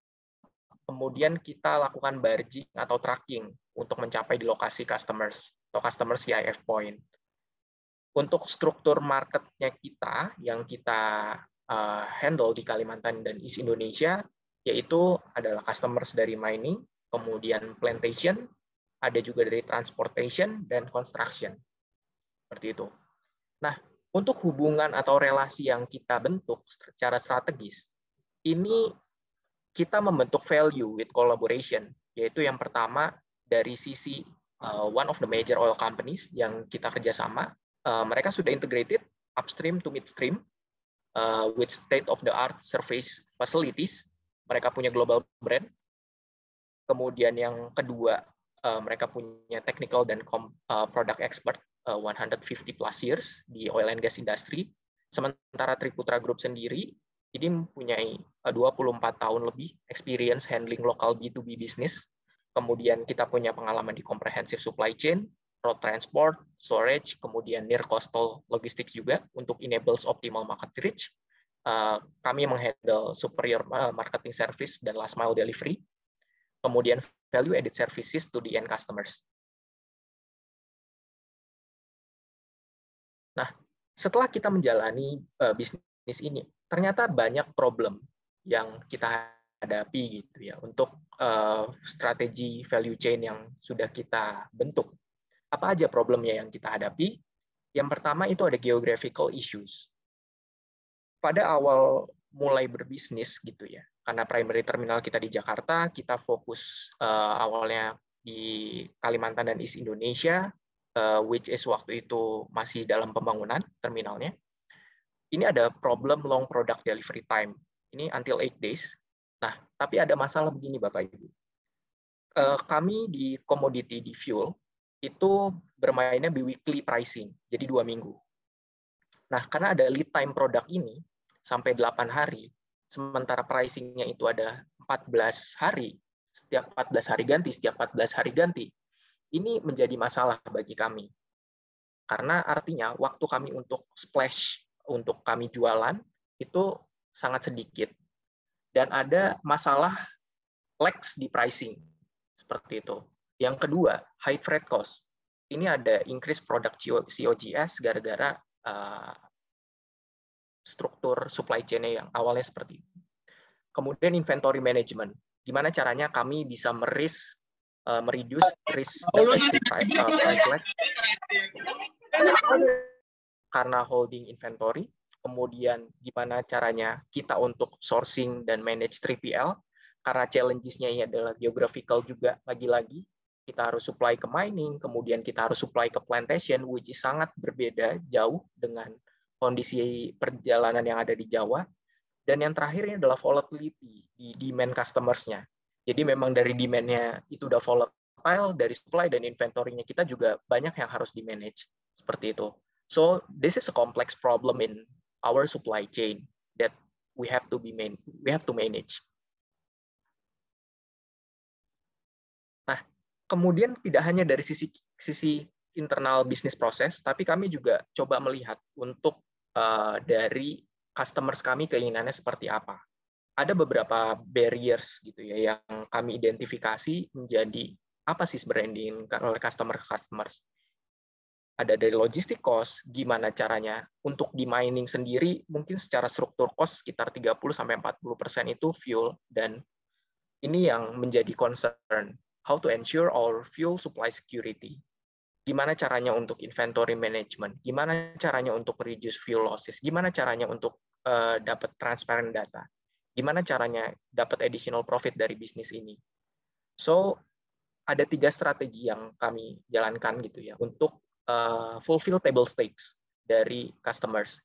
kemudian kita lakukan barging atau tracking untuk mencapai di lokasi customers atau customer CIF point. Untuk struktur marketnya kita yang kita uh, handle di Kalimantan dan East Indonesia, yaitu adalah customers dari mining, kemudian plantation, ada juga dari transportation dan construction. Seperti itu. Nah, untuk hubungan atau relasi yang kita bentuk secara strategis, ini kita membentuk value with collaboration, yaitu yang pertama dari sisi uh, one of the major oil companies yang kita kerjasama, uh, mereka sudah integrated upstream to midstream uh, with state of the art surface facilities. Mereka punya global brand. Kemudian yang kedua, uh, mereka punya technical dan uh, product expert 150 eh, plus years di oil and gas industry. Sementara Triputra Group sendiri ini mempunyai 24 eh, tahun lebih experience handling lokal B2B business. Kemudian kita punya pengalaman di comprehensive supply chain, road transport, storage, kemudian near coastal logistics juga untuk enables optimal market reach. Eh, kami menghandle superior marketing service dan last mile delivery. Kemudian value added services to the end customers. Nah, setelah kita menjalani uh, bisnis ini, ternyata banyak problem yang kita hadapi gitu ya untuk uh, strategi value chain yang sudah kita bentuk. Apa aja problemnya yang kita hadapi? Yang pertama itu ada geographical issues. Pada awal mulai berbisnis gitu ya, karena primary terminal kita di Jakarta, kita fokus uh, awalnya di Kalimantan dan East Indonesia, uh, which is waktu itu masih dalam pembangunan terminalnya. Ini ada problem long product delivery time. Ini until 8 days. Nah, tapi ada masalah begini Bapak Ibu. Uh, kami di commodity di fuel itu bermainnya weekly pricing, jadi dua minggu. Nah, karena ada lead time produk ini sampai 8 hari, sementara pricingnya itu ada 14 hari, setiap 14 hari ganti, setiap 14 hari ganti, ini menjadi masalah bagi kami. Karena artinya waktu kami untuk splash, untuk kami jualan, itu sangat sedikit. Dan ada ya. masalah lex di pricing. Seperti itu. Yang kedua, high freight cost. Ini ada increase product COGS gara-gara eh, struktur supply chain-nya yang awalnya seperti itu. Kemudian inventory management. Gimana caranya kami bisa meris Eh, mereduce risk uh, price lag karena holding inventory, kemudian gimana caranya kita untuk sourcing dan manage 3PL, karena challenges-nya ini adalah geographical juga lagi-lagi, kita harus supply ke mining, kemudian kita harus supply ke plantation, which is sangat berbeda jauh dengan kondisi perjalanan yang ada di Jawa. Dan yang terakhir ini adalah volatility di demand customers-nya. Jadi memang dari demand-nya itu udah volatile, dari supply dan inventory-nya kita juga banyak yang harus di-manage. Seperti itu. So this is a complex problem in our supply chain that we have to be main, we have to manage. Nah, kemudian tidak hanya dari sisi sisi internal bisnis proses, tapi kami juga coba melihat untuk uh, dari customers kami keinginannya seperti apa ada beberapa barriers gitu ya yang kami identifikasi menjadi apa sih branding oleh customer customers ada dari logistik cost, gimana caranya untuk di mining sendiri mungkin secara struktur cost sekitar 30 sampai 40 persen itu fuel dan ini yang menjadi concern how to ensure our fuel supply security. Gimana caranya untuk inventory management? Gimana caranya untuk reduce fuel losses? Gimana caranya untuk uh, dapat transparent data? gimana caranya dapat additional profit dari bisnis ini. So, ada tiga strategi yang kami jalankan gitu ya untuk uh, fulfill table stakes dari customers.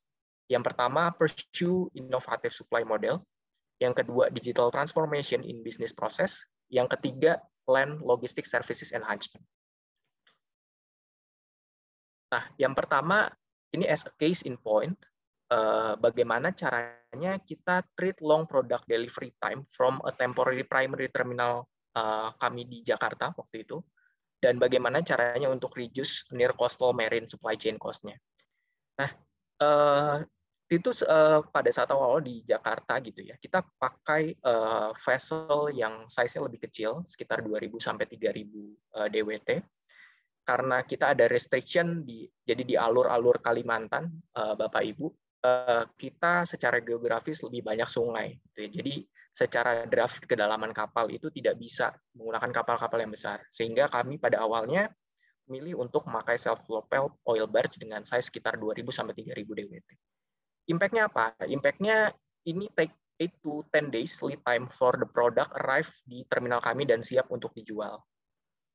Yang pertama, pursue innovative supply model. Yang kedua, digital transformation in business process. Yang ketiga, plan logistic services enhancement. Nah, yang pertama, ini as a case in point, Eh, bagaimana caranya kita treat long product delivery time from a temporary primary terminal uh, kami di Jakarta waktu itu, dan bagaimana caranya untuk reduce near coastal marine supply chain cost-nya. Nah, uh, itu uh, pada saat awal di Jakarta gitu ya, kita pakai uh, vessel yang size-nya lebih kecil, sekitar 2.000 sampai 3.000 uh, DWT, karena kita ada restriction di jadi di alur-alur Kalimantan, Bapak Ibu, Eh, kita secara geografis lebih banyak sungai. Gitu ya. Jadi secara draft kedalaman kapal itu tidak bisa menggunakan kapal-kapal yang besar. Sehingga kami pada awalnya milih untuk memakai self propelled oil barge dengan size sekitar 2.000 sampai 3.000 dwt. Impact-nya apa? Impact-nya ini take 8 to 10 days lead time for the product arrive di terminal kami dan siap untuk dijual.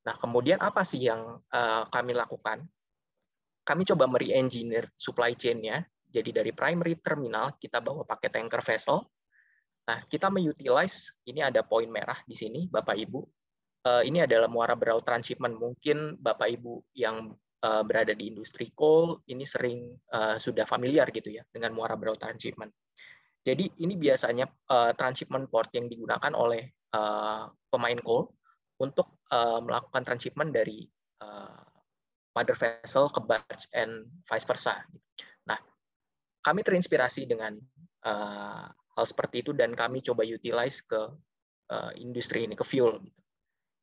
Nah, kemudian apa sih yang eh, kami lakukan? Kami coba mere-engineer supply chain-nya jadi dari primary terminal kita bawa pakai tanker vessel. Nah, kita mengutilize, ini ada poin merah di sini, Bapak Ibu. Eh, ini adalah muara berau transshipment. Mungkin Bapak Ibu yang eh, berada di industri coal ini sering eh, sudah familiar gitu ya dengan muara berau transshipment. Jadi ini biasanya transshipment port yang digunakan oleh pemain coal untuk melakukan transshipment dari mother vessel ke barge and vice versa kami terinspirasi dengan uh, hal seperti itu dan kami coba utilize ke uh, industri ini ke fuel. Gitu.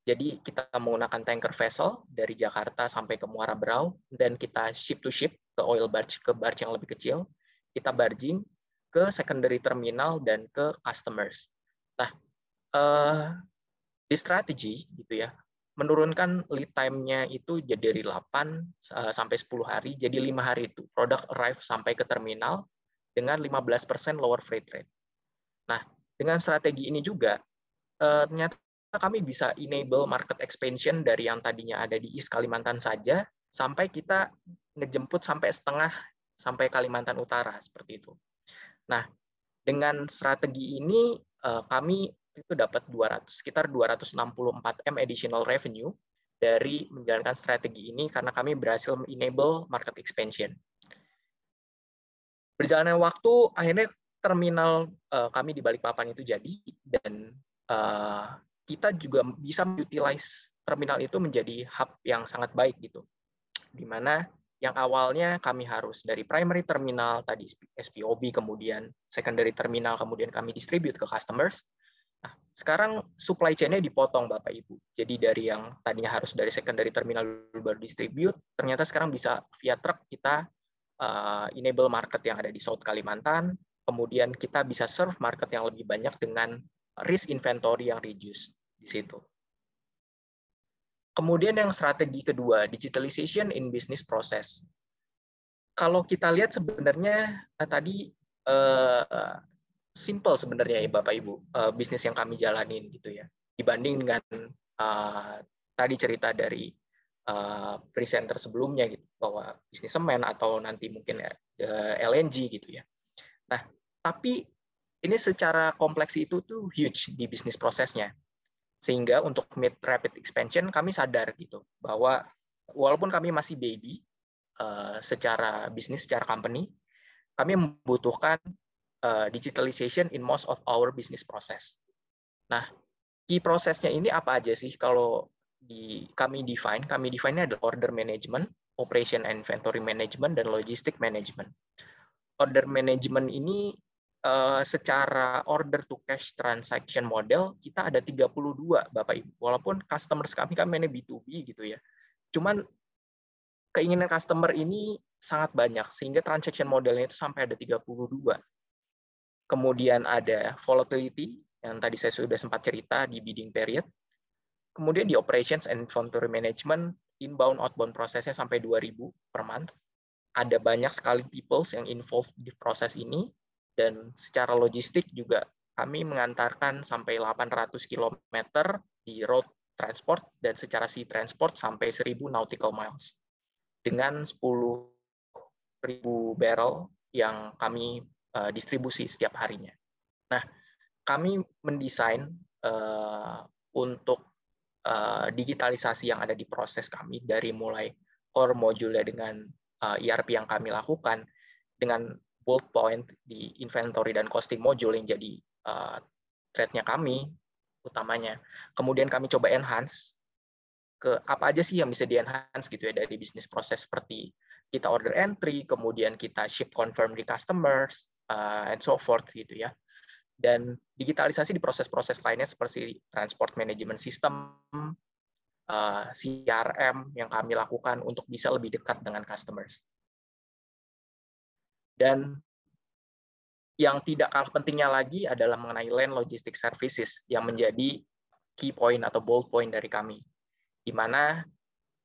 Jadi kita menggunakan tanker vessel dari Jakarta sampai ke Muara Berau dan kita ship to ship ke oil barge ke barge yang lebih kecil. Kita barging ke secondary terminal dan ke customers. Nah, uh, di strategi gitu ya menurunkan lead time-nya itu jadi dari 8 eh, sampai 10 hari jadi lima hari itu produk arrive sampai ke terminal dengan 15% lower freight rate. Nah, dengan strategi ini juga eh, ternyata kami bisa enable market expansion dari yang tadinya ada di East Kalimantan saja sampai kita ngejemput sampai setengah sampai Kalimantan Utara seperti itu. Nah, dengan strategi ini eh, kami itu dapat 200 sekitar 264 m additional revenue dari menjalankan strategi ini karena kami berhasil enable market expansion. Berjalannya waktu akhirnya terminal uh, kami di Balikpapan itu jadi dan uh, kita juga bisa utilize terminal itu menjadi hub yang sangat baik gitu. Di mana yang awalnya kami harus dari primary terminal tadi SPOB kemudian secondary terminal kemudian kami distribute ke customers Nah, sekarang supply chain-nya dipotong Bapak Ibu. Jadi dari yang tadinya harus dari secondary terminal dulu baru distribute, ternyata sekarang bisa via truk kita uh, enable market yang ada di South Kalimantan, kemudian kita bisa serve market yang lebih banyak dengan risk inventory yang reduce di situ. Kemudian yang strategi kedua, digitalization in business process. Kalau kita lihat sebenarnya eh, tadi eh, simple sebenarnya ya Bapak Ibu uh, bisnis yang kami jalanin gitu ya dibanding dengan uh, tadi cerita dari uh, presenter sebelumnya gitu bahwa bisnis semen atau nanti mungkin uh, LNG gitu ya. Nah, tapi ini secara kompleks itu tuh huge di bisnis prosesnya. Sehingga untuk mid rapid expansion kami sadar gitu bahwa walaupun kami masih baby uh, secara bisnis secara company, kami membutuhkan Eh, digitalization in most of our business process. Nah, key prosesnya ini apa aja sih kalau di kami define? Kami define-nya adalah order management, operation and inventory management, dan logistic management. Order management ini uh, secara order to cash transaction model kita ada 32 Bapak Ibu. Walaupun customers kami kan mainnya B2B gitu ya. Cuman keinginan customer ini sangat banyak sehingga transaction modelnya itu sampai ada 32. Kemudian ada volatility yang tadi saya sudah sempat cerita di bidding period. Kemudian di operations and inventory management, inbound outbound prosesnya sampai 2000 per month. Ada banyak sekali peoples yang involved di proses ini dan secara logistik juga kami mengantarkan sampai 800 km di road transport dan secara sea transport sampai 1000 nautical miles dengan 10.000 barrel yang kami Eh, distribusi setiap harinya. Nah, kami mendesain uh, untuk uh, digitalisasi yang ada di proses kami dari mulai core module dengan uh, ERP yang kami lakukan dengan bullet point di inventory dan costing module yang jadi uh, threadnya kami utamanya. Kemudian kami coba enhance ke apa aja sih yang bisa di-enhance gitu ya dari bisnis proses seperti kita order entry, kemudian kita ship confirm di customers, uh, and so forth gitu ya. Dan digitalisasi di proses-proses lainnya seperti transport management system, uh, eh, CRM yang kami lakukan untuk bisa lebih dekat dengan customers. Dan yang tidak kalah pentingnya lagi adalah mengenai land logistics services yang menjadi key point atau bold point dari kami, di mana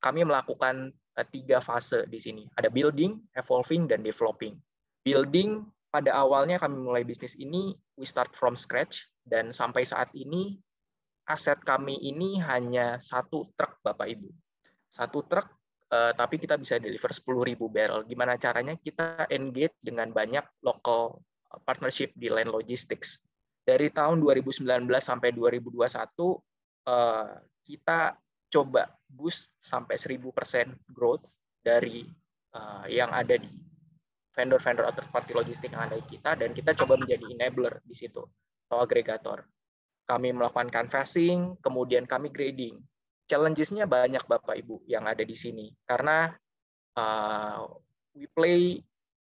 kami melakukan eh, tiga fase di sini. Ada building, evolving, dan developing. Building pada awalnya kami mulai bisnis ini, we start from scratch, dan sampai saat ini aset kami ini hanya satu truk Bapak Ibu. Satu truk eh, tapi kita bisa deliver 10.000 barrel. Gimana caranya kita engage dengan banyak local eh, partnership di land logistics. Dari tahun 2019 sampai 2021 eh, kita coba boost sampai 1000% growth dari eh, yang ada di vendor-vendor atau party logistik yang ada di kita dan kita coba menjadi enabler di situ atau agregator. Kami melakukan canvassing, kemudian kami grading. Challenges-nya banyak Bapak Ibu yang ada di sini karena uh, we play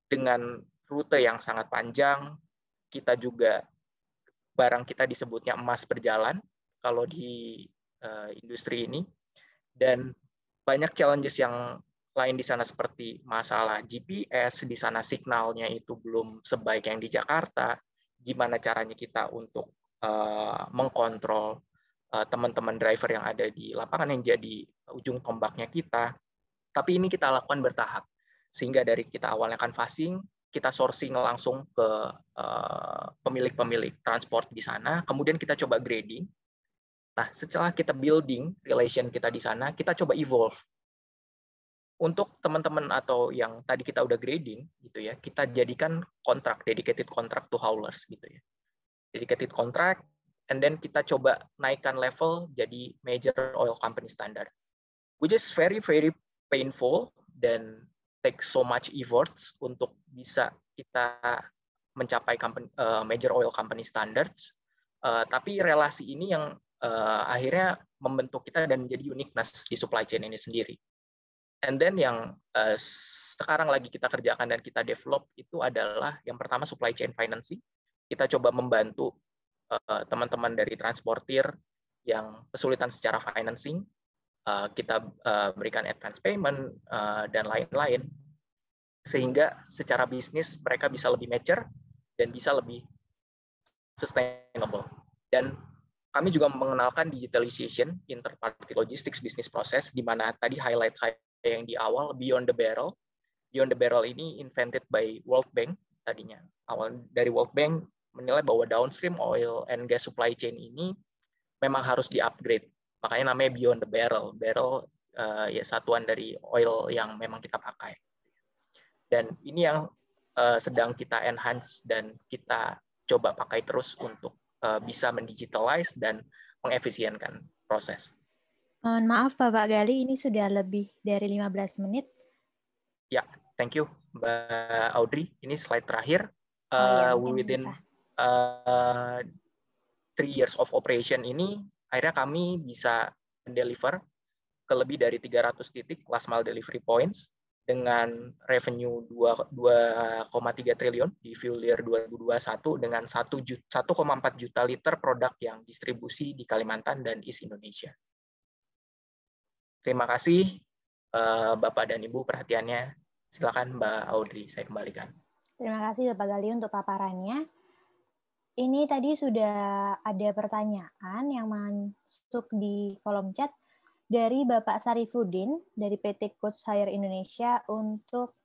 dengan rute yang sangat panjang. Kita juga barang kita disebutnya emas berjalan kalau di uh, industri ini dan banyak challenges yang lain di sana seperti masalah GPS, di sana signalnya itu belum sebaik yang di Jakarta, gimana caranya kita untuk uh, mengkontrol uh, teman-teman driver yang ada di lapangan yang jadi ujung tombaknya kita. Tapi ini kita lakukan bertahap, sehingga dari kita awalnya kan fasting kita sourcing langsung ke uh, pemilik-pemilik transport di sana, kemudian kita coba grading. Nah, setelah kita building relation kita di sana, kita coba evolve untuk teman-teman atau yang tadi kita udah grading gitu ya, kita jadikan kontrak dedicated contract to haulers gitu ya. Dedicated contract and then kita coba naikkan level jadi major oil company standard. Which is very very painful dan take so much efforts untuk bisa kita mencapai company, uh, major oil company standards. Uh, tapi relasi ini yang uh, akhirnya membentuk kita dan menjadi uniqueness di supply chain ini sendiri And then yang uh, sekarang lagi kita kerjakan dan kita develop itu adalah yang pertama supply chain financing. Kita coba membantu eh, teman-teman uh, dari transportir yang kesulitan secara financing. Uh, kita uh, berikan advance payment uh, dan lain-lain sehingga secara bisnis mereka bisa lebih mature dan bisa lebih sustainable. Dan kami juga mengenalkan digitalization, interparty logistics, business process di mana tadi highlight saya yang di awal Beyond the Barrel. Beyond the Barrel ini invented by World Bank tadinya. Awal dari World Bank menilai bahwa downstream oil and gas supply chain ini memang harus di-upgrade. Makanya namanya Beyond the Barrel. Barrel uh, ya satuan dari oil yang memang kita pakai. Dan ini yang uh, sedang kita enhance dan kita coba pakai terus untuk uh, bisa mendigitalize dan mengefisienkan proses. Mohon maaf Bapak Gali, ini sudah lebih dari 15 menit. Ya, thank you Mbak Audrey. Ini slide terakhir. Oh, ya, within uh, three years of operation ini, akhirnya kami bisa deliver ke lebih dari 300 titik last mile delivery points dengan revenue 2,3 triliun di fuel year 2021 dengan 1,4 juta liter produk yang distribusi di Kalimantan dan East Indonesia. Terima kasih eh, Bapak dan Ibu perhatiannya. Silakan Mbak Audrey, saya kembalikan. Terima kasih Bapak Gali untuk paparannya. Ini tadi sudah ada pertanyaan yang masuk di kolom chat dari Bapak Sarifudin dari PT Coach Hire Indonesia untuk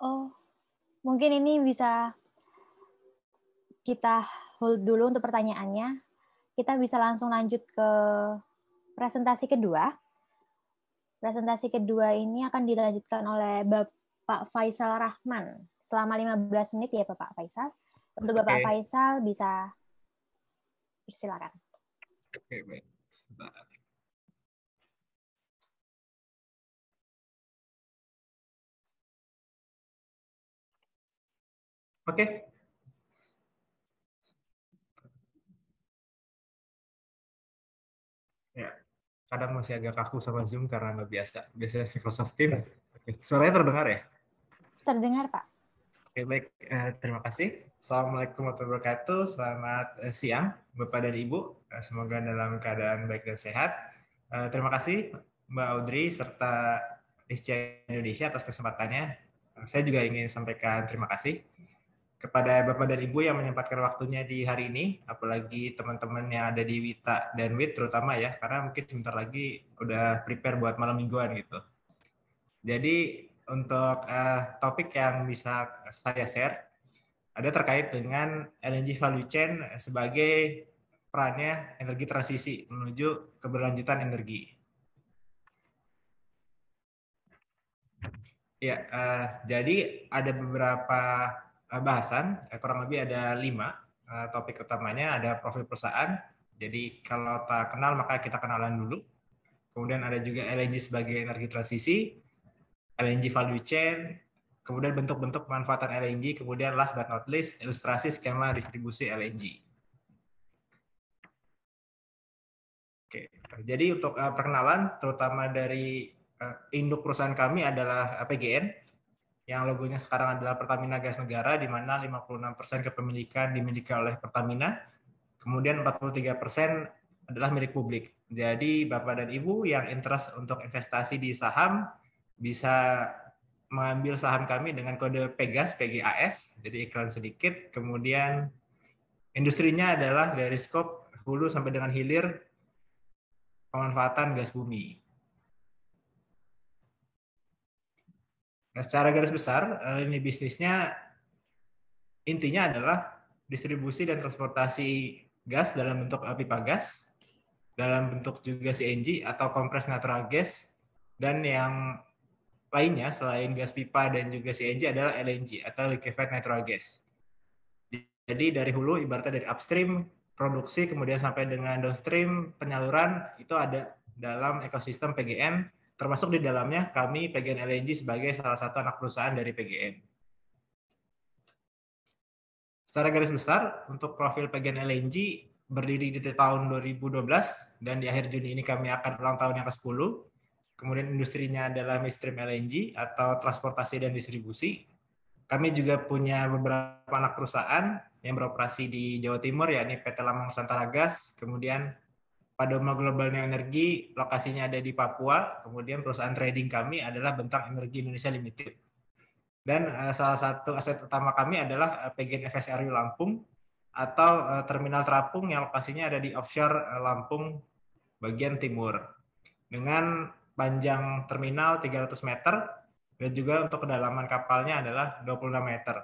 Oh, mungkin ini bisa kita hold dulu untuk pertanyaannya kita bisa langsung lanjut ke presentasi kedua. Presentasi kedua ini akan dilanjutkan oleh Bapak Faisal Rahman. Selama 15 menit ya Bapak Faisal. Untuk Bapak okay. Faisal bisa silakan. Oke, Oke, okay. kadang masih agak kaku sama Zoom karena nggak biasa. Biasanya Microsoft Teams. Oke, suaranya terdengar ya? Terdengar, Pak. Oke, baik. Eh, terima kasih. Assalamualaikum warahmatullahi wabarakatuh. Selamat eh, siang, Bapak dan Ibu. Eh, semoga dalam keadaan baik dan sehat. terima kasih Mbak Audrey serta Isca Indonesia atas kesempatannya. saya juga ingin sampaikan terima kasih kepada Bapak dan Ibu yang menyempatkan waktunya di hari ini, apalagi teman-teman yang ada di Wita dan Wit terutama ya, karena mungkin sebentar lagi udah prepare buat malam mingguan gitu. Jadi untuk uh, topik yang bisa saya share ada terkait dengan energy value chain sebagai perannya energi transisi menuju keberlanjutan energi. Ya, uh, jadi ada beberapa Eh, bahasan, eh, kurang lebih ada lima eh, topik utamanya. Ada profil perusahaan, jadi kalau tak kenal maka kita kenalan dulu. Kemudian ada juga LNG sebagai energi transisi, LNG value chain, kemudian bentuk-bentuk manfaatan LNG, kemudian last but not least, ilustrasi skema distribusi LNG. Oke, jadi untuk perkenalan, terutama dari induk perusahaan kami adalah PGN, yang logonya sekarang adalah Pertamina Gas Negara, di mana 56% kepemilikan dimiliki oleh Pertamina, kemudian 43% adalah milik publik. Jadi Bapak dan Ibu yang interest untuk investasi di saham bisa mengambil saham kami dengan kode PEGAS, PGAS, jadi iklan sedikit. Kemudian industrinya adalah dari skop hulu sampai dengan hilir pemanfaatan gas bumi. Nah, secara garis besar, eh, ini bisnisnya intinya adalah distribusi dan transportasi gas dalam bentuk pipa gas, dalam bentuk juga CNG atau kompres natural gas, dan yang lainnya selain gas pipa dan juga CNG adalah LNG atau liquefied natural gas. Jadi dari hulu ibaratnya dari upstream produksi kemudian sampai dengan downstream penyaluran itu ada dalam ekosistem PGN termasuk di dalamnya kami PGN LNG sebagai salah satu anak perusahaan dari PGN. Secara garis besar, untuk profil PGN LNG berdiri di tahun 2012 dan di akhir Juni ini kami akan ulang tahun yang ke-10. Kemudian industrinya adalah mainstream LNG atau transportasi dan distribusi. Kami juga punya beberapa anak perusahaan yang beroperasi di Jawa Timur yakni PT Lamang Nusantara Gas, kemudian Padoma Global New Energy lokasinya ada di Papua, kemudian perusahaan trading kami adalah Bentang Energi Indonesia Limited. Dan uh, salah satu aset utama kami adalah uh, eh, PGN FSRU Lampung atau uh, Terminal Terapung yang lokasinya ada di offshore uh, Lampung bagian timur. Dengan panjang terminal 300 meter dan juga untuk kedalaman kapalnya adalah 26 meter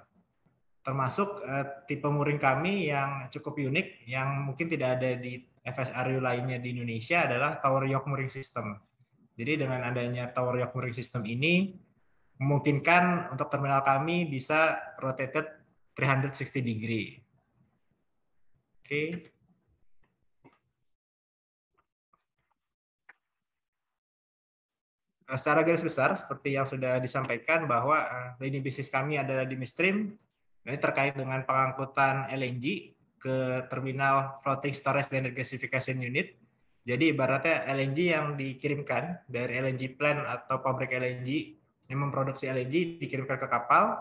termasuk uh, tipe muring kami yang cukup unik yang mungkin tidak ada di FSRU lainnya di Indonesia adalah Tower York Mooring System. Jadi dengan adanya Tower York Mooring System ini memungkinkan untuk terminal kami bisa rotated 360 degree. Oke. Okay. Eh, secara garis besar, seperti yang sudah disampaikan bahwa eh, lini bisnis kami adalah di midstream, ini terkait dengan pengangkutan LNG ke terminal floating storage dan regasification unit. Jadi ibaratnya LNG yang dikirimkan dari LNG plant atau pabrik LNG yang memproduksi LNG dikirimkan ke kapal,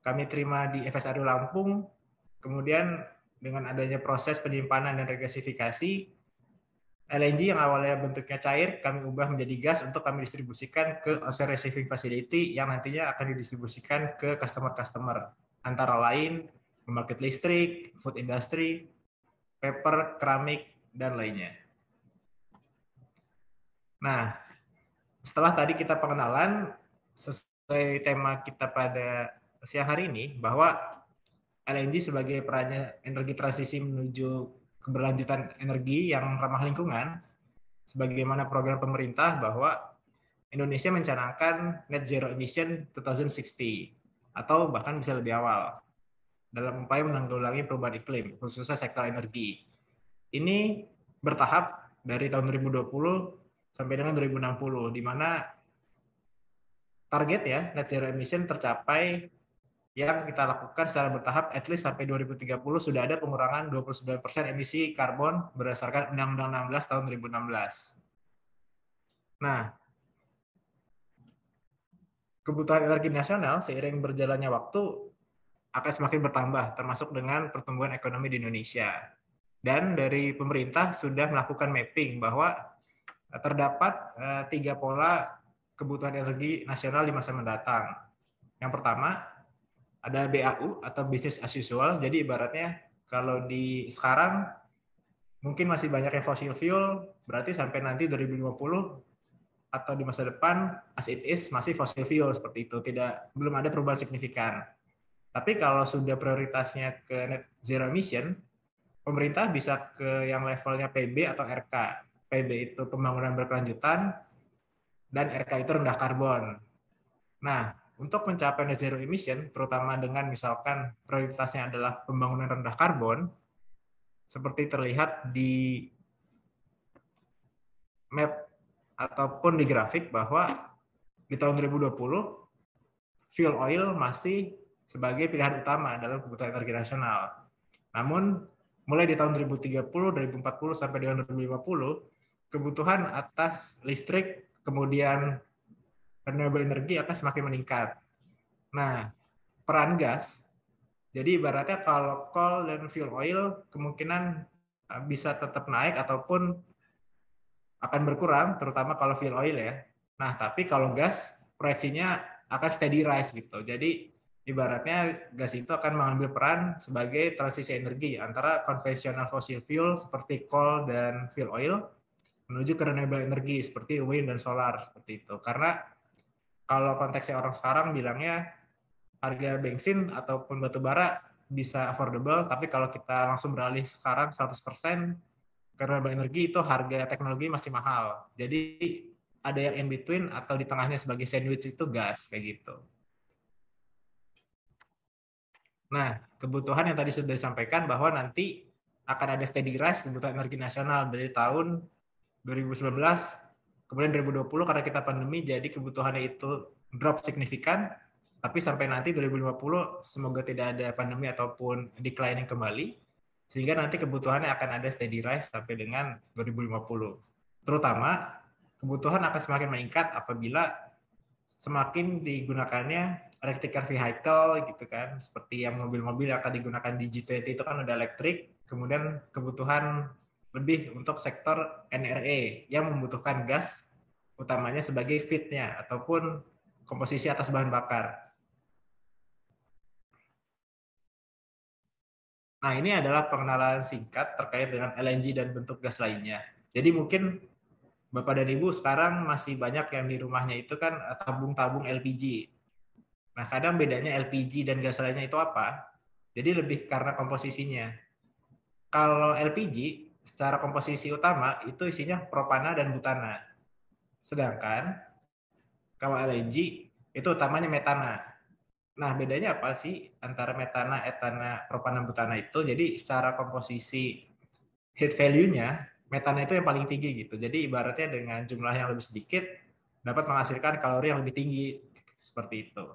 kami terima di FSRU Lampung, kemudian dengan adanya proses penyimpanan dan regasifikasi, LNG yang awalnya bentuknya cair kami ubah menjadi gas untuk kami distribusikan ke ocean receiving facility yang nantinya akan didistribusikan ke customer-customer antara lain pembangkit listrik, food industry, paper, keramik, dan lainnya. Nah, setelah tadi kita pengenalan sesuai tema kita pada siang hari ini bahwa LNG sebagai perannya energi transisi menuju keberlanjutan energi yang ramah lingkungan sebagaimana program pemerintah bahwa Indonesia mencanangkan net zero emission 2060 atau bahkan bisa lebih awal dalam upaya menanggulangi perubahan iklim, khususnya sektor energi. Ini bertahap dari tahun 2020 sampai dengan 2060, di mana target ya net zero emission tercapai yang kita lakukan secara bertahap at least sampai 2030 sudah ada pengurangan 29% emisi karbon berdasarkan Undang-Undang 16 tahun 2016. Nah, kebutuhan energi nasional seiring berjalannya waktu akan semakin bertambah, termasuk dengan pertumbuhan ekonomi di Indonesia. Dan dari pemerintah sudah melakukan mapping bahwa eh, terdapat eh, tiga pola kebutuhan energi nasional di masa mendatang. Yang pertama ada BAU atau business as usual. Jadi ibaratnya kalau di sekarang mungkin masih banyak yang fossil fuel, berarti sampai nanti 2050 atau di masa depan as it is masih fossil fuel seperti itu tidak belum ada perubahan signifikan tapi kalau sudah prioritasnya ke net zero emission, pemerintah bisa ke yang levelnya PB atau RK. PB itu pembangunan berkelanjutan dan RK itu rendah karbon. Nah, untuk mencapai net zero emission, terutama dengan misalkan prioritasnya adalah pembangunan rendah karbon, seperti terlihat di map ataupun di grafik bahwa di tahun 2020 fuel oil masih sebagai pilihan utama dalam kebutuhan energi nasional. Namun, mulai di tahun 2030, 2040, sampai dengan 2050, kebutuhan atas listrik kemudian renewable energi akan semakin meningkat. Nah, peran gas, jadi ibaratnya kalau coal dan fuel oil kemungkinan eh, bisa tetap naik ataupun akan berkurang, terutama kalau fuel oil ya. Nah, tapi kalau gas proyeksinya akan steady rise gitu. Jadi Ibaratnya gas itu akan mengambil peran sebagai transisi energi antara konvensional fossil fuel seperti coal dan fuel oil menuju ke renewable energi seperti wind dan solar seperti itu. Karena kalau konteksnya orang sekarang bilangnya harga bensin ataupun batu bara bisa affordable, tapi kalau kita langsung beralih sekarang 100% ke renewable energi itu harga teknologi masih mahal. Jadi ada yang in between atau di tengahnya sebagai sandwich itu gas kayak gitu. Nah, kebutuhan yang tadi sudah disampaikan bahwa nanti akan ada steady rise kebutuhan energi nasional dari tahun 2019 kemudian 2020 karena kita pandemi jadi kebutuhannya itu drop signifikan tapi sampai nanti 2050 semoga tidak ada pandemi ataupun declining kembali sehingga nanti kebutuhannya akan ada steady rise sampai dengan 2050 terutama kebutuhan akan semakin meningkat apabila semakin digunakannya car vehicle gitu kan, seperti yang mobil-mobil yang akan digunakan di G20 itu kan udah elektrik, kemudian kebutuhan lebih untuk sektor NRE yang membutuhkan gas utamanya sebagai fitnya ataupun komposisi atas bahan bakar. Nah, ini adalah pengenalan singkat terkait dengan LNG dan bentuk gas lainnya. Jadi mungkin Bapak dan Ibu sekarang masih banyak yang di rumahnya itu kan eh, tabung-tabung LPG Nah, kadang bedanya LPG dan gas lainnya itu apa? Jadi lebih karena komposisinya. Kalau LPG secara komposisi utama itu isinya propana dan butana. Sedangkan kalau LNG itu utamanya metana. Nah, bedanya apa sih antara metana, etana, propana, butana itu? Jadi secara komposisi heat value-nya metana itu yang paling tinggi gitu. Jadi ibaratnya dengan jumlah yang lebih sedikit dapat menghasilkan kalori yang lebih tinggi seperti itu.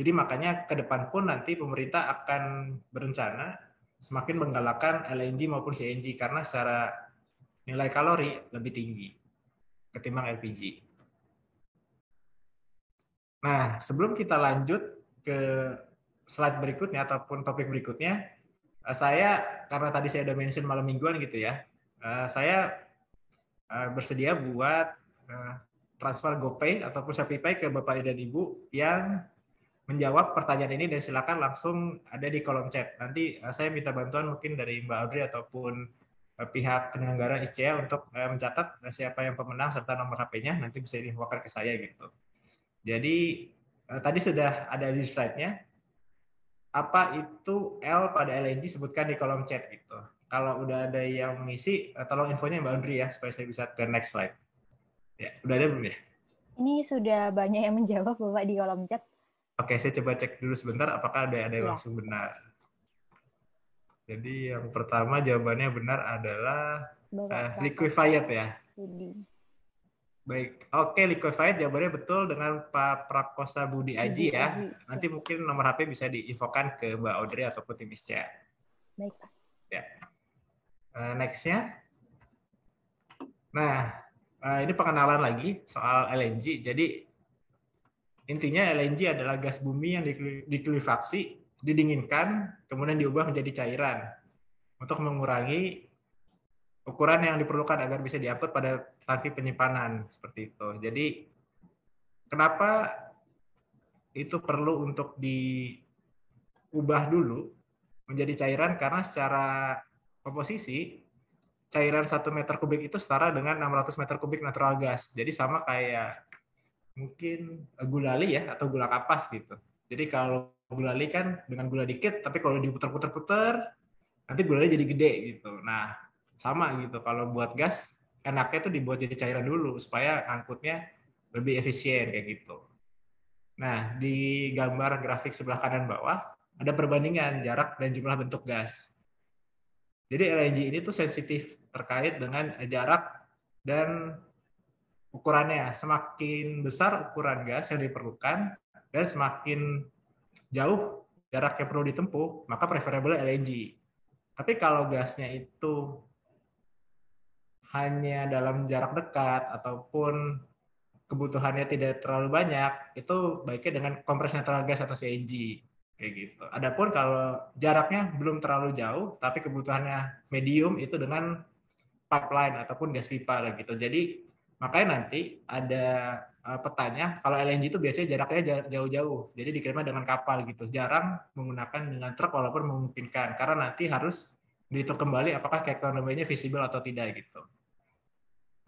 Jadi makanya ke depan pun nanti pemerintah akan berencana semakin menggalakkan LNG maupun CNG karena secara nilai kalori lebih tinggi ketimbang LPG. Nah, sebelum kita lanjut ke slide berikutnya ataupun topik berikutnya, eh, saya karena tadi saya udah mention malam mingguan gitu ya, eh, saya eh, bersedia buat transfer GoPay ataupun ShopeePay ke Bapak dan Ibu yang menjawab pertanyaan ini dan silakan langsung ada di kolom chat. Nanti eh, saya minta bantuan mungkin dari Mbak Audrey ataupun eh, pihak penyelenggara ICL e untuk eh, mencatat siapa yang pemenang serta nomor HP-nya nanti bisa diinfokan ke saya gitu. Jadi tadi sudah ada di slide-nya apa itu L pada LNG sebutkan di kolom chat gitu. Kalau udah ada yang mengisi tolong infonya Mbak Audrey ya supaya saya bisa ke next slide. Ya, udah ada belum ya? Ini sudah banyak yang menjawab Bapak di kolom chat. Oke, saya coba cek dulu sebentar apakah ada ada yang ya. langsung benar. Jadi yang pertama jawabannya benar adalah uh, liquefied ya. Budi. Baik, oke liquefied jawabannya betul dengan Pak Prakosa Budi Aji ya. Aji. Nanti ya. mungkin nomor HP bisa diinfokan ke Mbak Audrey ataupun tim Baik Pak. Ya. Uh, Nextnya, nah uh, ini pengenalan lagi soal LNG. Jadi Intinya LNG adalah gas bumi yang diklifaksi, didinginkan, kemudian diubah menjadi cairan untuk mengurangi ukuran yang diperlukan agar bisa diangkut pada tangki penyimpanan seperti itu. Jadi kenapa itu perlu untuk diubah dulu menjadi cairan karena secara komposisi cairan satu meter kubik itu setara dengan 600 meter kubik natural gas. Jadi sama kayak mungkin eh, gulali ya atau gula kapas gitu. Jadi kalau gulali kan dengan gula dikit, tapi kalau diputer-puter-puter nanti gulali jadi gede gitu. Nah sama gitu kalau buat gas enaknya tuh dibuat jadi cairan dulu supaya angkutnya lebih efisien kayak gitu. Nah di gambar grafik sebelah kanan bawah ada perbandingan jarak dan jumlah bentuk gas. Jadi LNG ini tuh sensitif terkait dengan jarak dan ukurannya. Ya. Semakin besar ukuran gas yang diperlukan dan semakin jauh jarak yang perlu ditempuh, maka preferable LNG. Tapi kalau gasnya itu hanya dalam jarak dekat ataupun kebutuhannya tidak terlalu banyak, itu baiknya dengan kompres natural gas atau CNG kayak gitu. Adapun kalau jaraknya belum terlalu jauh, tapi kebutuhannya medium itu dengan pipeline ataupun gas pipa gitu. Jadi Makanya nanti ada uh, petanya, kalau LNG itu biasanya jaraknya jauh-jauh, jadi dikirimnya dengan kapal gitu. Jarang menggunakan dengan truk walaupun memungkinkan, karena nanti harus dihitung kembali apakah ekonominya visible atau tidak gitu.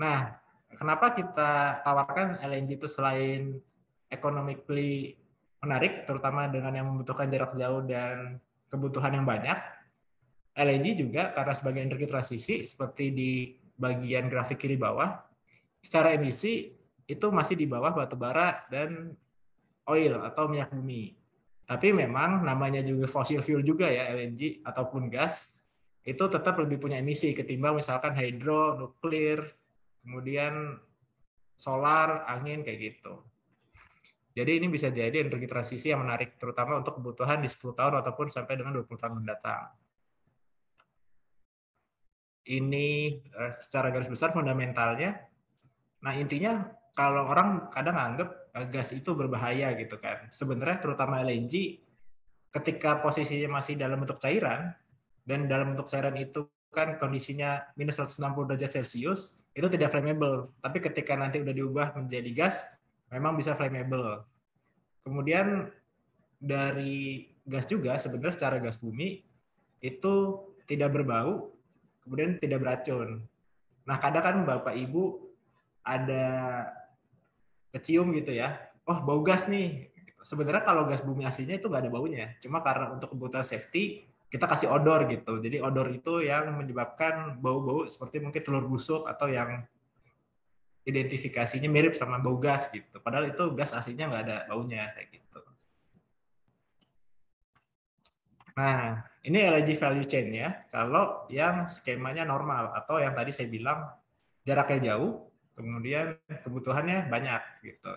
Nah, kenapa kita tawarkan LNG itu selain economically menarik, terutama dengan yang membutuhkan jarak jauh dan kebutuhan yang banyak, LNG juga karena sebagai energi transisi seperti di bagian grafik kiri bawah, secara emisi itu masih di bawah batu bara dan oil atau minyak bumi. Tapi memang namanya juga fossil fuel juga ya LNG ataupun gas itu tetap lebih punya emisi ketimbang misalkan hidro, nuklir, kemudian solar, angin kayak gitu. Jadi ini bisa jadi energi transisi yang menarik terutama untuk kebutuhan di 10 tahun ataupun sampai dengan 20 tahun mendatang. Ini eh, secara garis besar fundamentalnya Nah intinya kalau orang kadang anggap eh, gas itu berbahaya gitu kan. Sebenarnya terutama LNG ketika posisinya masih dalam bentuk cairan dan dalam bentuk cairan itu kan kondisinya minus 160 derajat Celcius itu tidak flammable. Tapi ketika nanti udah diubah menjadi gas memang bisa flammable. Kemudian dari gas juga sebenarnya secara gas bumi itu tidak berbau, kemudian tidak beracun. Nah kadang kan bapak ibu ada kecium gitu ya oh bau gas nih sebenarnya kalau gas bumi aslinya itu nggak ada baunya cuma karena untuk kebutuhan safety kita kasih odor gitu jadi odor itu yang menyebabkan bau-bau seperti mungkin telur busuk atau yang identifikasinya mirip sama bau gas gitu padahal itu gas aslinya nggak ada baunya kayak gitu nah ini LG value chain ya kalau yang skemanya normal atau yang tadi saya bilang jaraknya jauh kemudian kebutuhannya banyak gitu.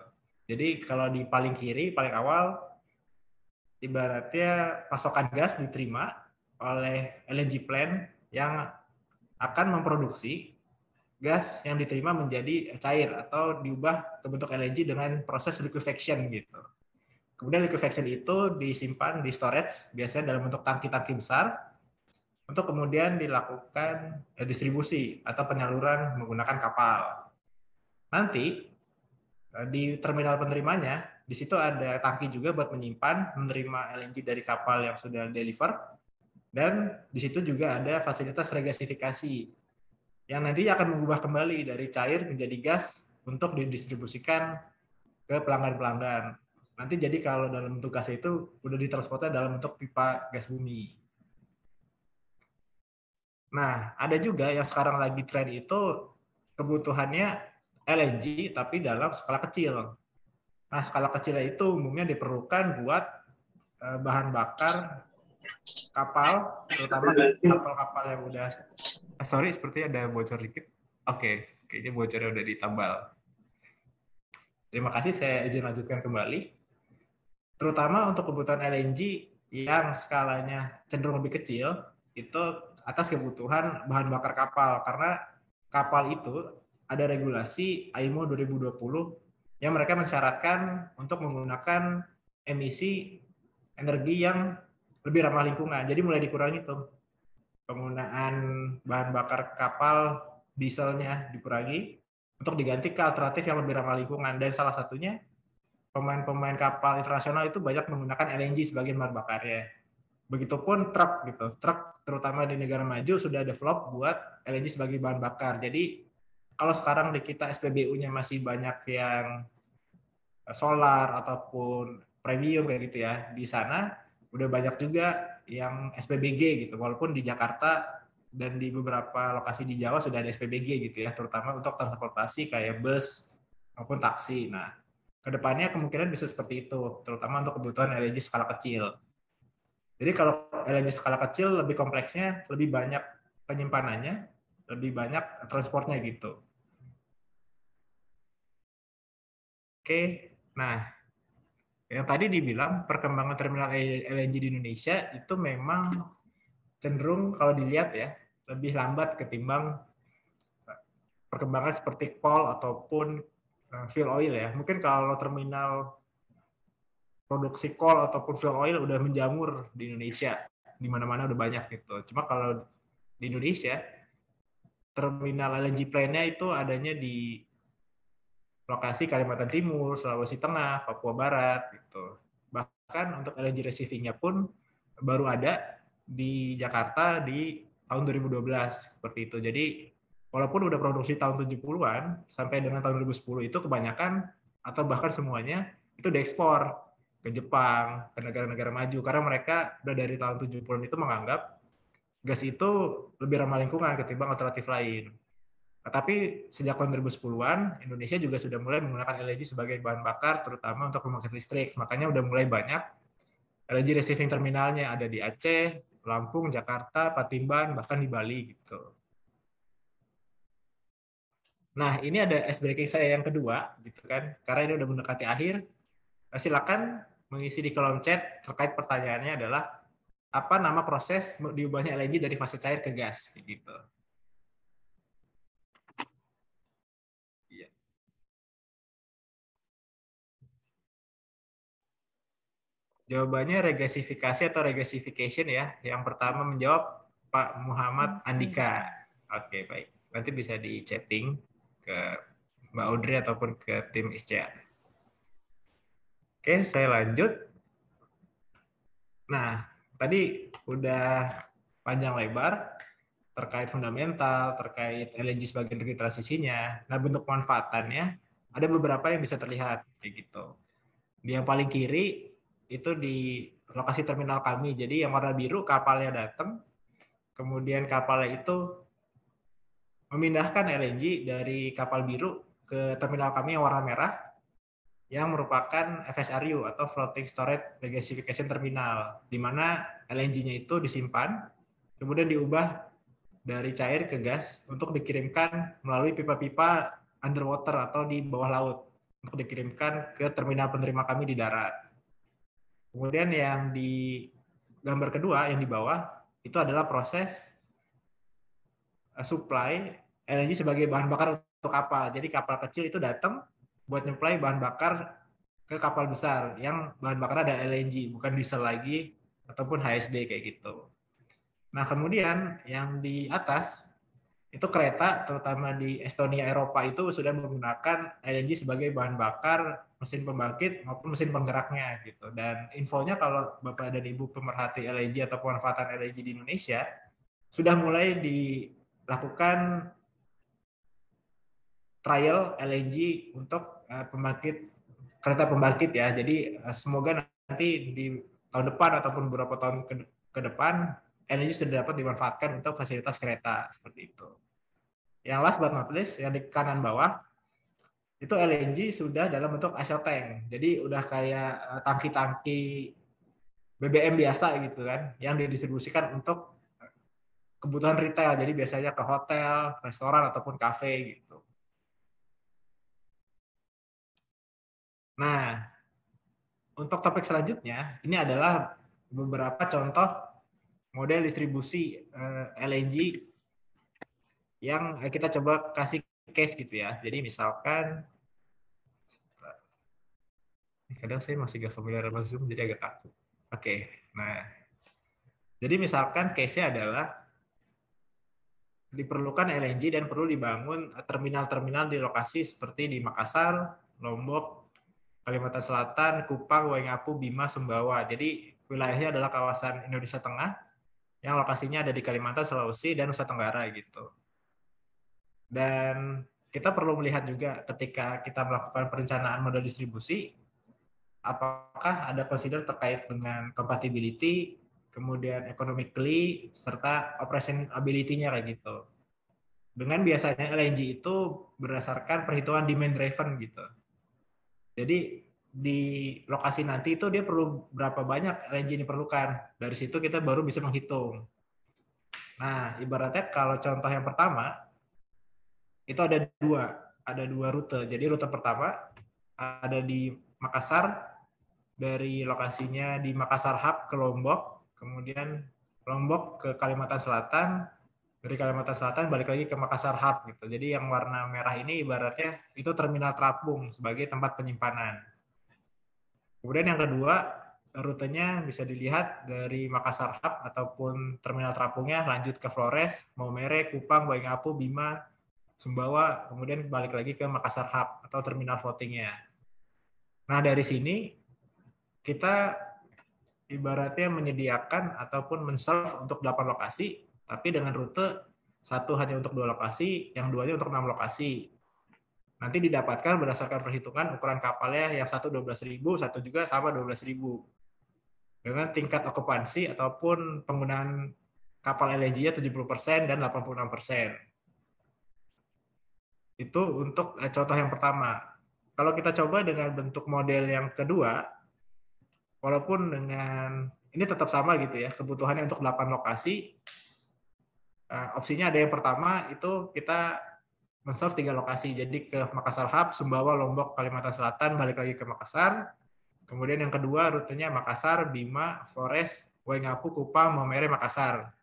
Jadi kalau di paling kiri, paling awal, ibaratnya pasokan gas diterima oleh LNG plant yang akan memproduksi gas yang diterima menjadi cair atau diubah ke bentuk LNG dengan proses liquefaction gitu. Kemudian liquefaction itu disimpan di storage biasanya dalam bentuk tangki-tangki besar untuk kemudian dilakukan eh, distribusi atau penyaluran menggunakan kapal Nanti e, di terminal penerimanya, di situ ada tangki juga buat menyimpan, menerima LNG dari kapal yang sudah deliver, dan di situ juga ada fasilitas regasifikasi yang nanti akan mengubah kembali dari cair menjadi gas untuk didistribusikan ke pelanggan-pelanggan. Nanti jadi kalau dalam bentuk gas itu sudah ditransportnya dalam bentuk pipa gas bumi. Nah, ada juga yang sekarang lagi tren itu kebutuhannya LNG tapi dalam skala kecil. Nah, skala kecil itu umumnya diperlukan buat eh, bahan bakar kapal, terutama kapal-kapal yang udah ah, sorry sepertinya ada bocor dikit. Oke, okay, kayaknya bocornya udah ditambal. Terima kasih, saya izin lanjutkan kembali. Terutama untuk kebutuhan LNG yang skalanya cenderung lebih kecil, itu atas kebutuhan bahan bakar kapal. Karena kapal itu ada regulasi IMO 2020 yang mereka mensyaratkan untuk menggunakan emisi energi yang lebih ramah lingkungan. Jadi mulai dikurangi tuh penggunaan bahan bakar kapal dieselnya dikurangi untuk diganti ke alternatif yang lebih ramah lingkungan dan salah satunya pemain-pemain kapal internasional itu banyak menggunakan LNG sebagai bahan bakarnya. Begitupun truk gitu, truk terutama di negara maju sudah develop buat LNG sebagai bahan bakar. Jadi kalau sekarang di kita SPBU-nya masih banyak yang eh, solar ataupun premium kayak gitu ya, di sana udah banyak juga yang SPBG gitu, walaupun di Jakarta dan di beberapa lokasi di Jawa sudah ada SPBG gitu ya, terutama untuk transportasi kayak bus maupun taksi. Nah, kedepannya kemungkinan bisa seperti itu, terutama untuk kebutuhan LNG skala kecil. Jadi kalau LNG skala kecil lebih kompleksnya, lebih banyak penyimpanannya, lebih banyak transportnya gitu. Oke, nah yang tadi dibilang perkembangan terminal LNG di Indonesia itu memang cenderung kalau dilihat ya lebih lambat ketimbang eh, perkembangan seperti coal ataupun eh, fuel oil ya. Mungkin kalau terminal produksi coal ataupun fuel oil udah menjamur di Indonesia, di mana-mana udah banyak gitu. Cuma kalau di Indonesia terminal LNG plan-nya itu adanya di lokasi Kalimantan Timur, Sulawesi Tengah, Papua Barat gitu. Bahkan untuk receiving receivingnya pun baru ada di Jakarta di tahun 2012 seperti itu. Jadi walaupun udah produksi tahun 70-an sampai dengan tahun 2010 itu kebanyakan atau bahkan semuanya itu diekspor ke Jepang, ke negara-negara maju karena mereka udah dari tahun 70-an itu menganggap gas itu lebih ramah lingkungan ketimbang alternatif lain. Tetapi sejak tahun 2010-an, Indonesia juga sudah mulai menggunakan LNG e sebagai bahan bakar, terutama untuk pembangkit listrik. Makanya sudah mulai banyak LNG e receiving terminalnya ada di Aceh, Lampung, Jakarta, Patimban, bahkan di Bali gitu. Nah, ini ada ice breaking saya yang kedua gitu kan. Karena ini udah mendekati akhir, nah, silakan mengisi di kolom chat terkait pertanyaannya adalah apa nama proses diubahnya LNG e dari fase cair ke gas gitu. Jawabannya regresifikasi atau regresification ya. Yang pertama menjawab Pak Muhammad hmm. Andika. Oke, baik. Nanti bisa di chatting ke Mbak Audrey ataupun ke tim SCA. Oke, saya lanjut. Nah, tadi udah panjang lebar terkait fundamental, terkait energi sebagai energi transisinya. Nah, bentuk manfaatannya ada beberapa yang bisa terlihat kayak gitu. Di yang paling kiri itu di lokasi terminal kami. Jadi yang warna biru kapalnya datang, kemudian kapalnya itu memindahkan LNG dari kapal biru ke terminal kami yang warna merah, yang merupakan FSRU atau Floating Storage Regasification Terminal, di mana LNG-nya itu disimpan, kemudian diubah dari cair ke gas untuk dikirimkan melalui pipa-pipa underwater atau di bawah laut untuk dikirimkan ke terminal penerima kami di darat. Kemudian yang di gambar kedua yang di bawah itu adalah proses eh, supply LNG sebagai bahan bakar untuk kapal. Jadi kapal kecil itu datang buat nyuplai bahan bakar ke kapal besar yang bahan bakarnya ada LNG, bukan diesel lagi ataupun HSD kayak gitu. Nah, kemudian yang di atas itu kereta terutama di Estonia Eropa itu sudah menggunakan LNG sebagai bahan bakar mesin pembangkit maupun mesin penggeraknya gitu. Dan infonya kalau Bapak dan Ibu pemerhati LNG atau pemanfaatan LNG di Indonesia sudah mulai dilakukan trial LNG untuk eh, pembangkit kereta pembangkit ya. Jadi eh, semoga nanti di tahun depan ataupun beberapa tahun ke, depan energi sudah dapat dimanfaatkan untuk fasilitas kereta seperti itu. Yang last but not least, yang di kanan bawah, itu LNG sudah dalam bentuk tank, Jadi udah kayak eh, tangki-tangki BBM biasa gitu kan, yang didistribusikan untuk eh, kebutuhan retail. Jadi biasanya ke hotel, restoran ataupun kafe gitu. Nah, untuk topik selanjutnya, ini adalah beberapa contoh model distribusi eh, LNG yang kita coba kasih case gitu ya. Jadi misalkan kadang saya masih gak familiar sama Zoom jadi agak takut. Oke, okay. nah jadi misalkan case-nya adalah diperlukan LNG dan perlu dibangun terminal-terminal di lokasi seperti di Makassar, Lombok, Kalimantan Selatan, Kupang, Waingapu, Bima, Sumbawa. Jadi wilayahnya adalah kawasan Indonesia Tengah yang lokasinya ada di Kalimantan, Sulawesi, dan Nusa Tenggara gitu. Dan kita perlu melihat juga ketika kita melakukan perencanaan modal distribusi, apakah ada consider terkait dengan compatibility, kemudian economically, serta operation ability-nya kayak gitu. Dengan biasanya LNG itu berdasarkan perhitungan demand driven gitu. Jadi di lokasi nanti itu dia perlu berapa banyak LNG ini perlukan. Dari situ kita baru bisa menghitung. Nah, ibaratnya kalau contoh yang pertama, itu ada dua, ada dua rute. Jadi rute pertama ada di Makassar dari lokasinya di Makassar Hub ke Lombok, kemudian Lombok ke Kalimantan Selatan, dari Kalimantan Selatan balik lagi ke Makassar Hub gitu. Jadi yang warna merah ini ibaratnya itu terminal terapung sebagai tempat penyimpanan. Kemudian yang kedua, rutenya bisa dilihat dari Makassar Hub ataupun terminal terapungnya lanjut ke Flores, Maumere, Kupang, Waingapu, Bima, Sumbawa, kemudian balik lagi ke Makassar Hub atau terminal votingnya. Nah dari sini kita ibaratnya menyediakan ataupun menserv untuk 8 lokasi, tapi dengan rute satu hanya untuk dua lokasi, yang duanya untuk enam lokasi. Nanti didapatkan berdasarkan perhitungan ukuran kapalnya yang satu 12.000, satu juga sama 12.000. Dengan tingkat okupansi ataupun penggunaan kapal LNG-nya 70% dan 86%. Itu untuk eh, contoh yang pertama. Kalau kita coba dengan bentuk model yang kedua, walaupun dengan ini tetap sama gitu ya kebutuhannya untuk 8 lokasi uh, opsinya ada yang pertama itu kita men-serve tiga lokasi jadi ke Makassar Hub, Sumbawa, Lombok, Kalimantan Selatan balik lagi ke Makassar kemudian yang kedua rutenya Makassar, Bima, Flores, Wengapu Kupang, Momere Makassar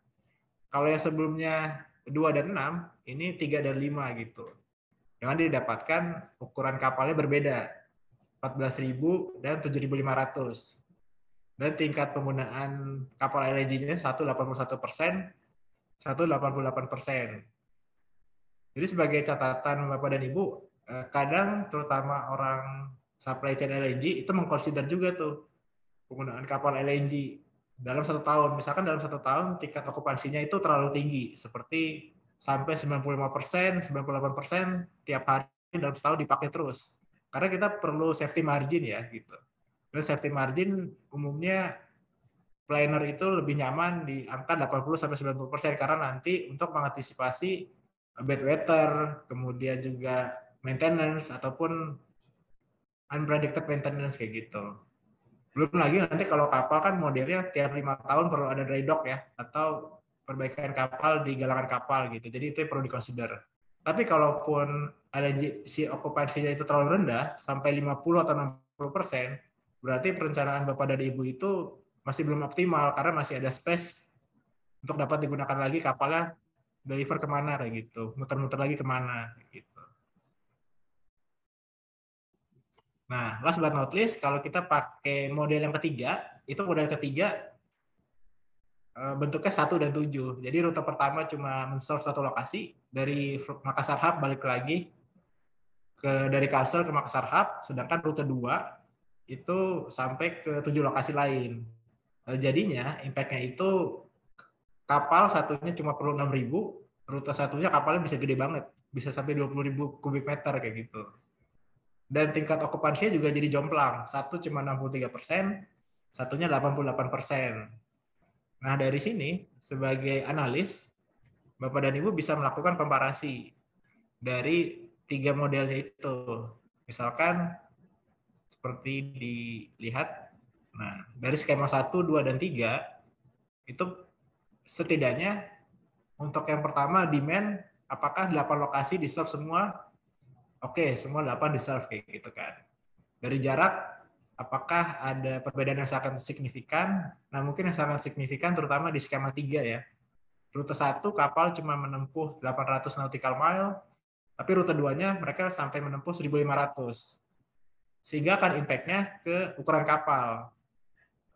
kalau yang sebelumnya dua dan enam, ini tiga dan lima gitu dengan didapatkan ukuran kapalnya berbeda 14.000 dan 7.500 dan tingkat penggunaan kapal LNG-nya 181 persen, 188 persen. Jadi sebagai catatan Bapak dan Ibu, eh, kadang terutama orang supply chain LNG itu mengkonsider juga tuh penggunaan kapal LNG dalam satu tahun. Misalkan dalam satu tahun tingkat okupansinya itu terlalu tinggi, seperti sampai 95 persen, 98 persen tiap hari dalam setahun dipakai terus. Karena kita perlu safety margin ya gitu. Terus safety margin umumnya planner itu lebih nyaman di angka 80 sampai 90% persen karena nanti untuk mengantisipasi bad weather, kemudian juga maintenance ataupun unpredicted maintenance kayak gitu. Belum lagi nanti kalau kapal kan modelnya tiap lima tahun perlu ada dry dock ya atau perbaikan kapal di galangan kapal gitu. Jadi itu yang perlu dikonsider. Tapi kalaupun ada si okupansinya itu terlalu rendah sampai 50 atau 60 persen, Berarti perencanaan Bapak dan Ibu itu masih belum optimal karena masih ada space untuk dapat digunakan lagi kapalnya deliver kemana kayak gitu, muter-muter lagi kemana gitu. Nah, last but not least, kalau kita pakai model yang ketiga, itu model ketiga eh, bentuknya satu dan tujuh. Jadi rute pertama cuma men satu lokasi dari Makassar Hub balik lagi ke dari Kalsel ke Makassar Hub, sedangkan rute dua itu sampai ke tujuh lokasi lain. Nah, jadinya impact-nya itu kapal satunya cuma perlu 6000, rute satunya kapalnya bisa gede banget, bisa sampai 20000 kubik meter kayak gitu. Dan tingkat okupansinya juga jadi jomplang. Satu cuma 63 persen, satunya 88 persen. Nah dari sini sebagai analis, Bapak dan Ibu bisa melakukan komparasi dari tiga modelnya itu. Misalkan seperti dilihat nah dari skema 1, 2 dan 3 itu setidaknya untuk yang pertama demand apakah 8 lokasi di serve semua? Oke, okay, semua 8 di serve kayak gitu kan. Dari jarak apakah ada perbedaan yang sangat signifikan? Nah, mungkin yang sangat signifikan terutama di skema 3 ya. Rute 1 kapal cuma menempuh 800 nautical mile, tapi rute 2-nya mereka sampai menempuh 1500 sehingga akan impactnya ke ukuran kapal.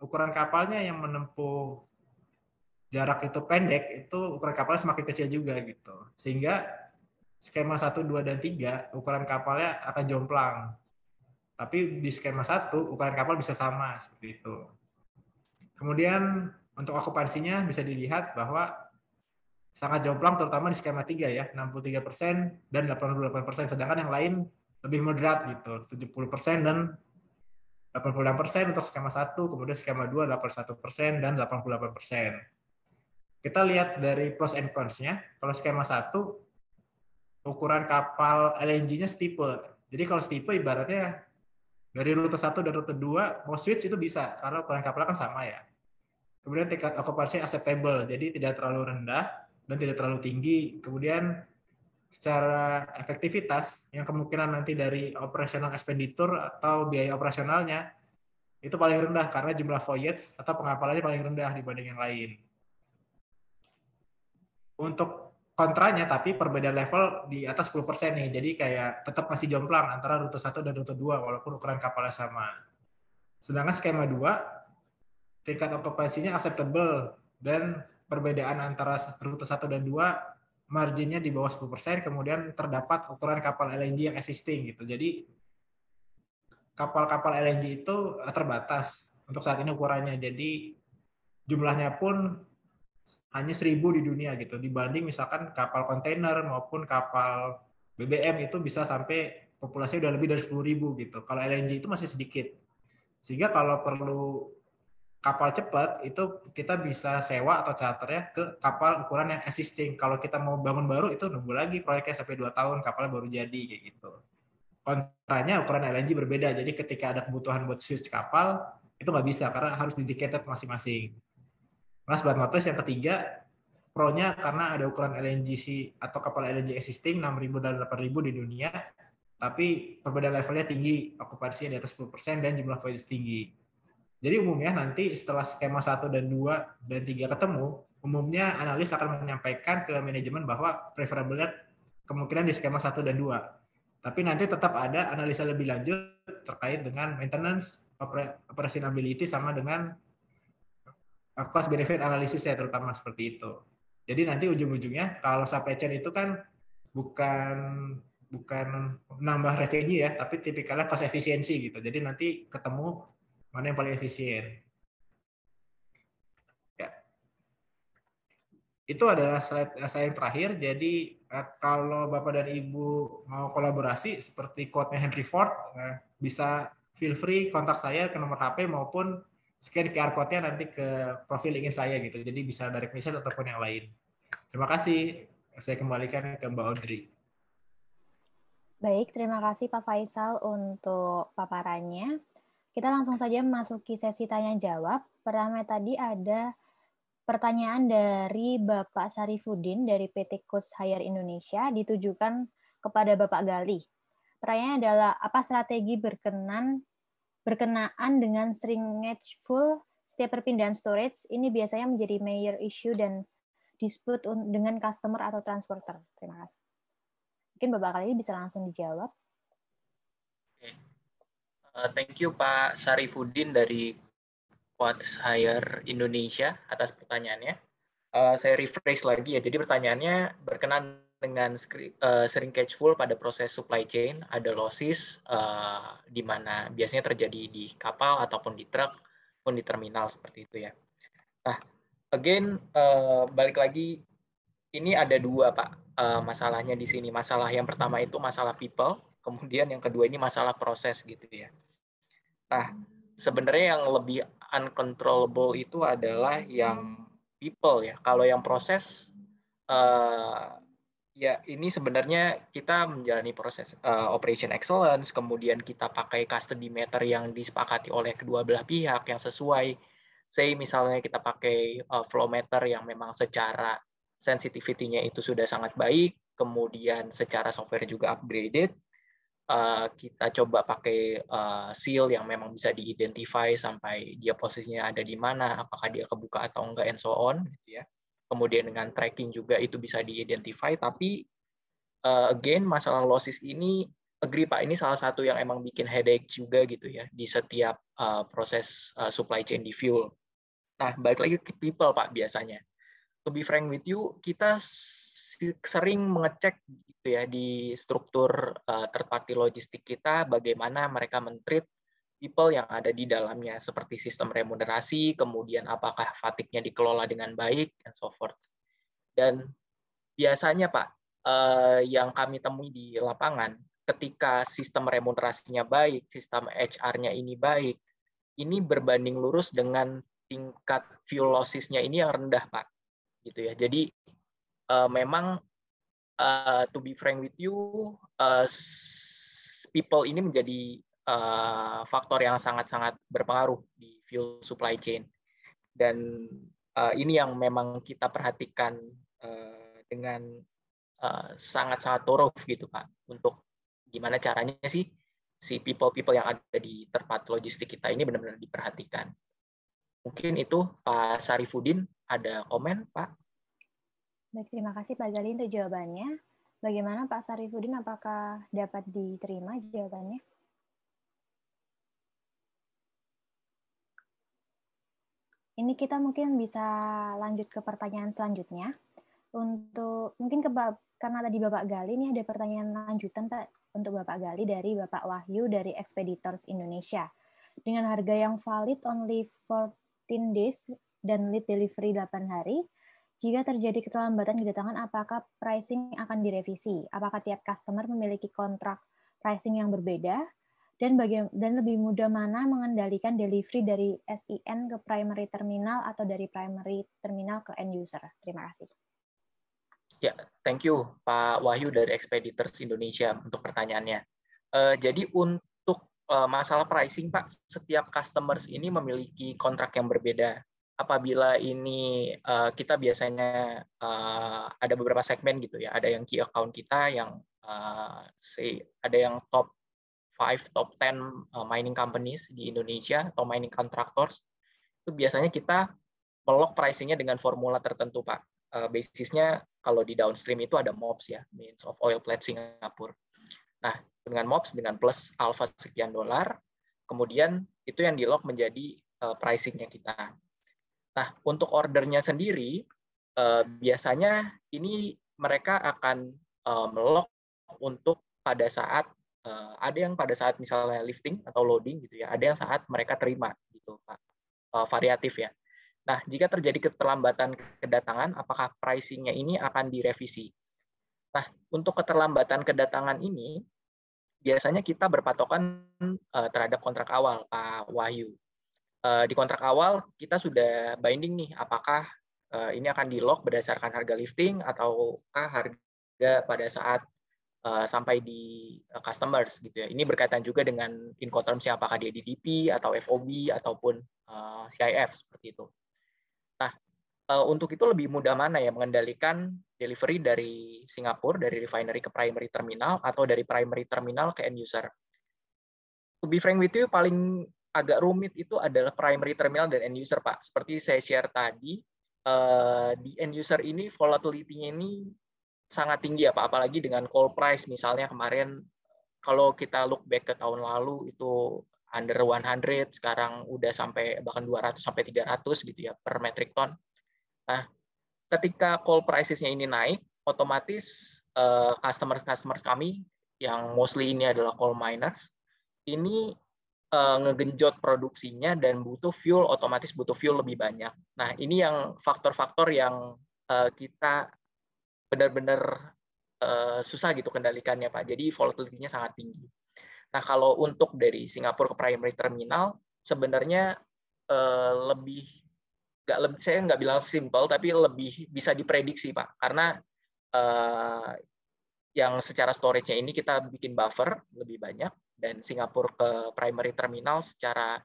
Ukuran kapalnya yang menempuh jarak itu pendek, itu ukuran kapalnya semakin kecil juga gitu. Sehingga skema 1, 2, dan 3, ukuran kapalnya akan jomplang. Tapi di skema 1, ukuran kapal bisa sama, seperti itu. Kemudian untuk okupansinya bisa dilihat bahwa sangat jomplang terutama di skema 3 ya, 63% dan 88%, sedangkan yang lain lebih moderat gitu 70% dan persen untuk skema satu, kemudian skema 2 81% dan 88%. Kita lihat dari pros and cons-nya. Kalau skema satu, ukuran kapal LNG-nya setipe. Jadi kalau setipe ibaratnya dari rute satu dan rute dua mau switch itu bisa karena ukuran kapal kan sama ya. Kemudian tingkat okupansi acceptable, jadi tidak terlalu rendah dan tidak terlalu tinggi. Kemudian secara efektivitas yang kemungkinan nanti dari operasional expenditure atau biaya operasionalnya itu paling rendah karena jumlah voyage atau pengapalannya paling rendah dibanding yang lain. Untuk kontranya tapi perbedaan level di atas 10% nih. Jadi kayak tetap masih jomplang antara rute 1 dan rute 2 walaupun ukuran kapalnya sama. Sedangkan skema 2 tingkat okupansinya acceptable dan perbedaan antara rute 1 dan 2 marginnya di bawah 10%, kemudian terdapat ukuran kapal LNG yang existing gitu. Jadi kapal-kapal LNG itu eh, terbatas untuk saat ini ukurannya. Jadi jumlahnya pun hanya 1000 di dunia gitu. Dibanding misalkan kapal kontainer maupun kapal BBM itu bisa sampai populasi udah lebih dari 10.000 gitu. Kalau LNG itu masih sedikit. Sehingga kalau perlu kapal cepat itu kita bisa sewa atau charter ya ke kapal ukuran yang existing. Kalau kita mau bangun baru itu nunggu lagi proyeknya sampai 2 tahun kapalnya baru jadi kayak gitu. Kontranya ukuran LNG berbeda. Jadi ketika ada kebutuhan buat switch kapal itu nggak bisa karena harus dedicated masing-masing. Mas Barnotus yang ketiga pronya karena ada ukuran LNG si atau kapal LNG existing 6.000 dan 8.000 di dunia tapi perbedaan levelnya tinggi, okupansinya di atas 10% dan jumlah voyage tinggi jadi umumnya nanti setelah skema 1 dan 2 dan 3 ketemu, umumnya analis akan menyampaikan ke manajemen bahwa preferable kemungkinan di skema 1 dan 2. Tapi nanti tetap ada analisa lebih lanjut terkait dengan maintenance, ability sama dengan eh, cost benefit analisis ya terutama seperti itu. Jadi nanti ujung-ujungnya kalau supply chain itu kan bukan bukan nambah revenue ya, tapi tipikalnya cost efisiensi gitu. Jadi nanti ketemu Mana yang paling efisien? Ya. Itu adalah slide eh, saya yang terakhir. Jadi eh, kalau Bapak dan Ibu mau kolaborasi seperti quote-nya Henry Ford, eh, bisa feel free kontak saya ke nomor HP maupun scan QR code-nya nanti ke profil ingin saya gitu. Jadi bisa direct message ataupun yang lain. Terima kasih. Saya kembalikan ke Mbak Audrey. Baik, terima kasih Pak Faisal untuk paparannya. Kita langsung saja memasuki sesi tanya jawab. Pertama tadi ada pertanyaan dari Bapak Sarifudin dari PT Coach Hire Indonesia ditujukan kepada Bapak Galih. Pertanyaannya adalah apa strategi berkenan berkenaan dengan shrinkage full setiap perpindahan storage ini biasanya menjadi major issue dan dispute dengan customer atau transporter. Terima kasih. Mungkin Bapak kali bisa langsung dijawab. Eh, thank you Pak Sarifudin dari What's Higher Indonesia atas pertanyaannya. Uh, saya rephrase lagi ya. Jadi pertanyaannya berkenan dengan eh, sering sering catchful pada proses supply chain ada losses uh, di mana biasanya terjadi di kapal ataupun di truk pun di terminal seperti itu ya. Nah, again uh, balik lagi ini ada dua Pak uh, masalahnya di sini. Masalah yang pertama itu masalah people, kemudian yang kedua ini masalah proses gitu ya. Nah, sebenarnya yang lebih uncontrollable itu adalah yang people ya. Kalau yang proses uh, ya ini sebenarnya kita menjalani proses uh, operation excellence, kemudian kita pakai custody meter yang disepakati oleh kedua belah pihak yang sesuai. Say misalnya kita pakai uh, flow meter yang memang secara sensitivity-nya itu sudah sangat baik, kemudian secara software juga upgraded, Eh, kita coba pakai uh, seal yang memang bisa diidentify sampai dia posisinya ada di mana, apakah dia kebuka atau enggak, and so on, gitu ya. Kemudian dengan tracking juga itu bisa diidentify, tapi uh, again masalah losses ini agree Pak, ini salah satu yang emang bikin headache juga gitu ya di setiap uh, proses uh, supply chain di fuel. Nah, balik lagi ke people Pak biasanya. To be frank with you, kita sering mengecek gitu ya di struktur uh, eh, third party logistik kita bagaimana mereka mentreat people yang ada di dalamnya seperti sistem remunerasi, kemudian apakah fatiknya dikelola dengan baik and so forth. Dan biasanya Pak, uh, yang kami temui di lapangan ketika sistem remunerasinya baik, sistem HR-nya ini baik, ini berbanding lurus dengan tingkat fuel lossesnya ini yang rendah Pak. Gitu ya. Jadi uh, memang Uh, to be frank with you, uh, people ini menjadi uh, faktor yang sangat-sangat berpengaruh di fuel supply chain. Dan uh, ini yang memang kita perhatikan uh, dengan uh, sangat-sangat uh, torof gitu Pak, untuk gimana caranya sih si people-people yang ada di tempat logistik kita ini benar-benar diperhatikan. Mungkin itu Pak Sarifudin ada komen Pak? Baik, terima kasih Pak Galih untuk jawabannya. Bagaimana Pak Sarifudin, apakah dapat diterima jawabannya? Ini kita mungkin bisa lanjut ke pertanyaan selanjutnya. Untuk mungkin ke karena tadi Bapak Gali ini ada pertanyaan lanjutan Pak untuk Bapak Gali dari Bapak Wahyu dari Expeditors Indonesia. Dengan harga yang valid only 14 days dan lead delivery 8 hari, jika terjadi keterlambatan kedatangan, apakah pricing akan direvisi? Apakah tiap customer memiliki kontrak pricing yang berbeda? Dan, bagian, dan lebih mudah mana mengendalikan delivery dari SIN ke primary terminal atau dari primary terminal ke end user? Terima kasih. Ya, thank you Pak Wahyu dari Expeditors Indonesia untuk pertanyaannya. Uh, jadi untuk uh, masalah pricing Pak, setiap customers ini memiliki kontrak yang berbeda apabila ini uh, kita biasanya uh, ada beberapa segmen gitu ya, ada yang key account kita yang uh, eh, say, ada yang top 5, top 10 uh, mining companies di Indonesia atau mining contractors, itu biasanya kita melok pricingnya dengan formula tertentu Pak. Uh, basisnya kalau di downstream itu ada MOPS ya, means of oil plate Singapura. Nah, dengan MOPS dengan plus alpha sekian dolar, kemudian itu yang di lock menjadi uh, pricingnya kita. Nah, untuk ordernya sendiri, eh, biasanya ini mereka akan eh, untuk pada saat eh, ada yang pada saat misalnya lifting atau loading gitu ya, ada yang saat mereka terima gitu Pak. Eh, variatif ya. Nah, jika terjadi keterlambatan kedatangan, apakah pricingnya ini akan direvisi? Nah, untuk keterlambatan kedatangan ini, biasanya kita berpatokan eh, terhadap kontrak awal, Pak Wahyu. Eh, di kontrak awal kita sudah binding nih apakah eh, ini akan di lock berdasarkan harga lifting ataukah harga pada saat eh, sampai di customers gitu ya. Ini berkaitan juga dengan incoterms apakah dia DDP atau FOB ataupun CIF seperti itu. Nah, untuk itu lebih mudah mana ya mengendalikan delivery dari Singapura dari refinery ke primary terminal atau dari primary terminal ke end user. To be frank with you paling agak rumit itu adalah primary terminal dan end user, Pak. Seperti saya share tadi, eh, di end user ini volatility-nya ini sangat tinggi ya Pak, apalagi dengan call price misalnya kemarin kalau kita look back ke tahun lalu itu under 100, sekarang udah sampai bahkan 200 sampai 300 gitu ya per metric ton. Nah, ketika call prices-nya ini naik, otomatis customer-customer eh, customers -customers kami yang mostly ini adalah call miners, ini Eh, ngegenjot produksinya dan butuh fuel otomatis butuh fuel lebih banyak. Nah, ini yang faktor-faktor yang eh, kita benar-benar eh, susah gitu kendalikannya Pak. Jadi volatilitasnya sangat tinggi. Nah, kalau untuk dari Singapura ke primary terminal sebenarnya lebih gak lebih saya nggak bilang simple tapi lebih bisa diprediksi Pak karena uh, yang secara storage-nya ini kita bikin buffer lebih banyak dan Singapura ke primary terminal secara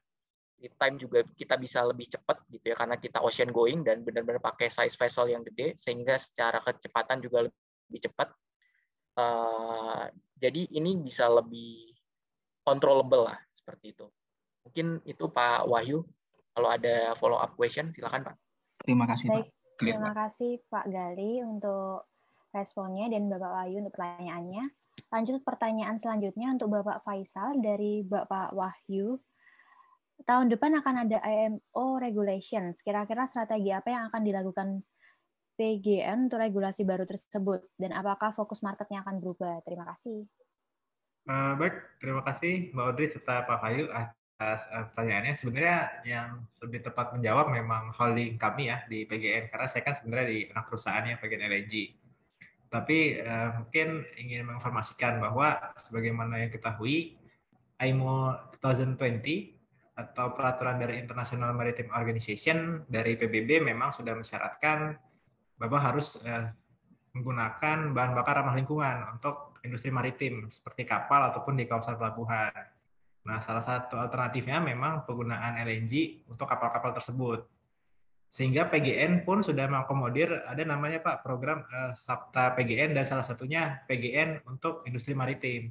time juga kita bisa lebih cepat gitu ya karena kita ocean going dan benar-benar pakai size vessel yang gede sehingga secara kecepatan juga lebih cepat. Uh, jadi ini bisa lebih controllable lah seperti itu. Mungkin itu Pak Wahyu kalau ada follow up question silakan Pak. Terima kasih Pak. terima kasih Pak Gali untuk responnya dan Bapak Wahyu untuk pertanyaannya. Lanjut pertanyaan selanjutnya untuk Bapak Faisal dari Bapak Wahyu. Tahun depan akan ada IMO regulations. Kira-kira strategi apa yang akan dilakukan PGN untuk regulasi baru tersebut dan apakah fokus marketnya akan berubah? Terima kasih. Eh, baik, terima kasih Mbak Audrey serta Pak Wahyu atas eh, pertanyaannya. Sebenarnya yang lebih tepat menjawab memang holding kami ya di PGN karena saya kan sebenarnya di anak perusahaannya PGN LNG tapi uh, mungkin ingin menginformasikan bahwa sebagaimana yang ketahui IMO 2020 atau peraturan dari International Maritime Organization dari PBB memang sudah mensyaratkan bahwa harus uh, menggunakan bahan bakar ramah lingkungan untuk industri maritim seperti kapal ataupun di kawasan pelabuhan. Nah, salah satu alternatifnya memang penggunaan LNG untuk kapal-kapal tersebut sehingga PGN pun sudah mengakomodir ada namanya Pak program uh, Sabta PGN dan salah satunya PGN untuk industri maritim.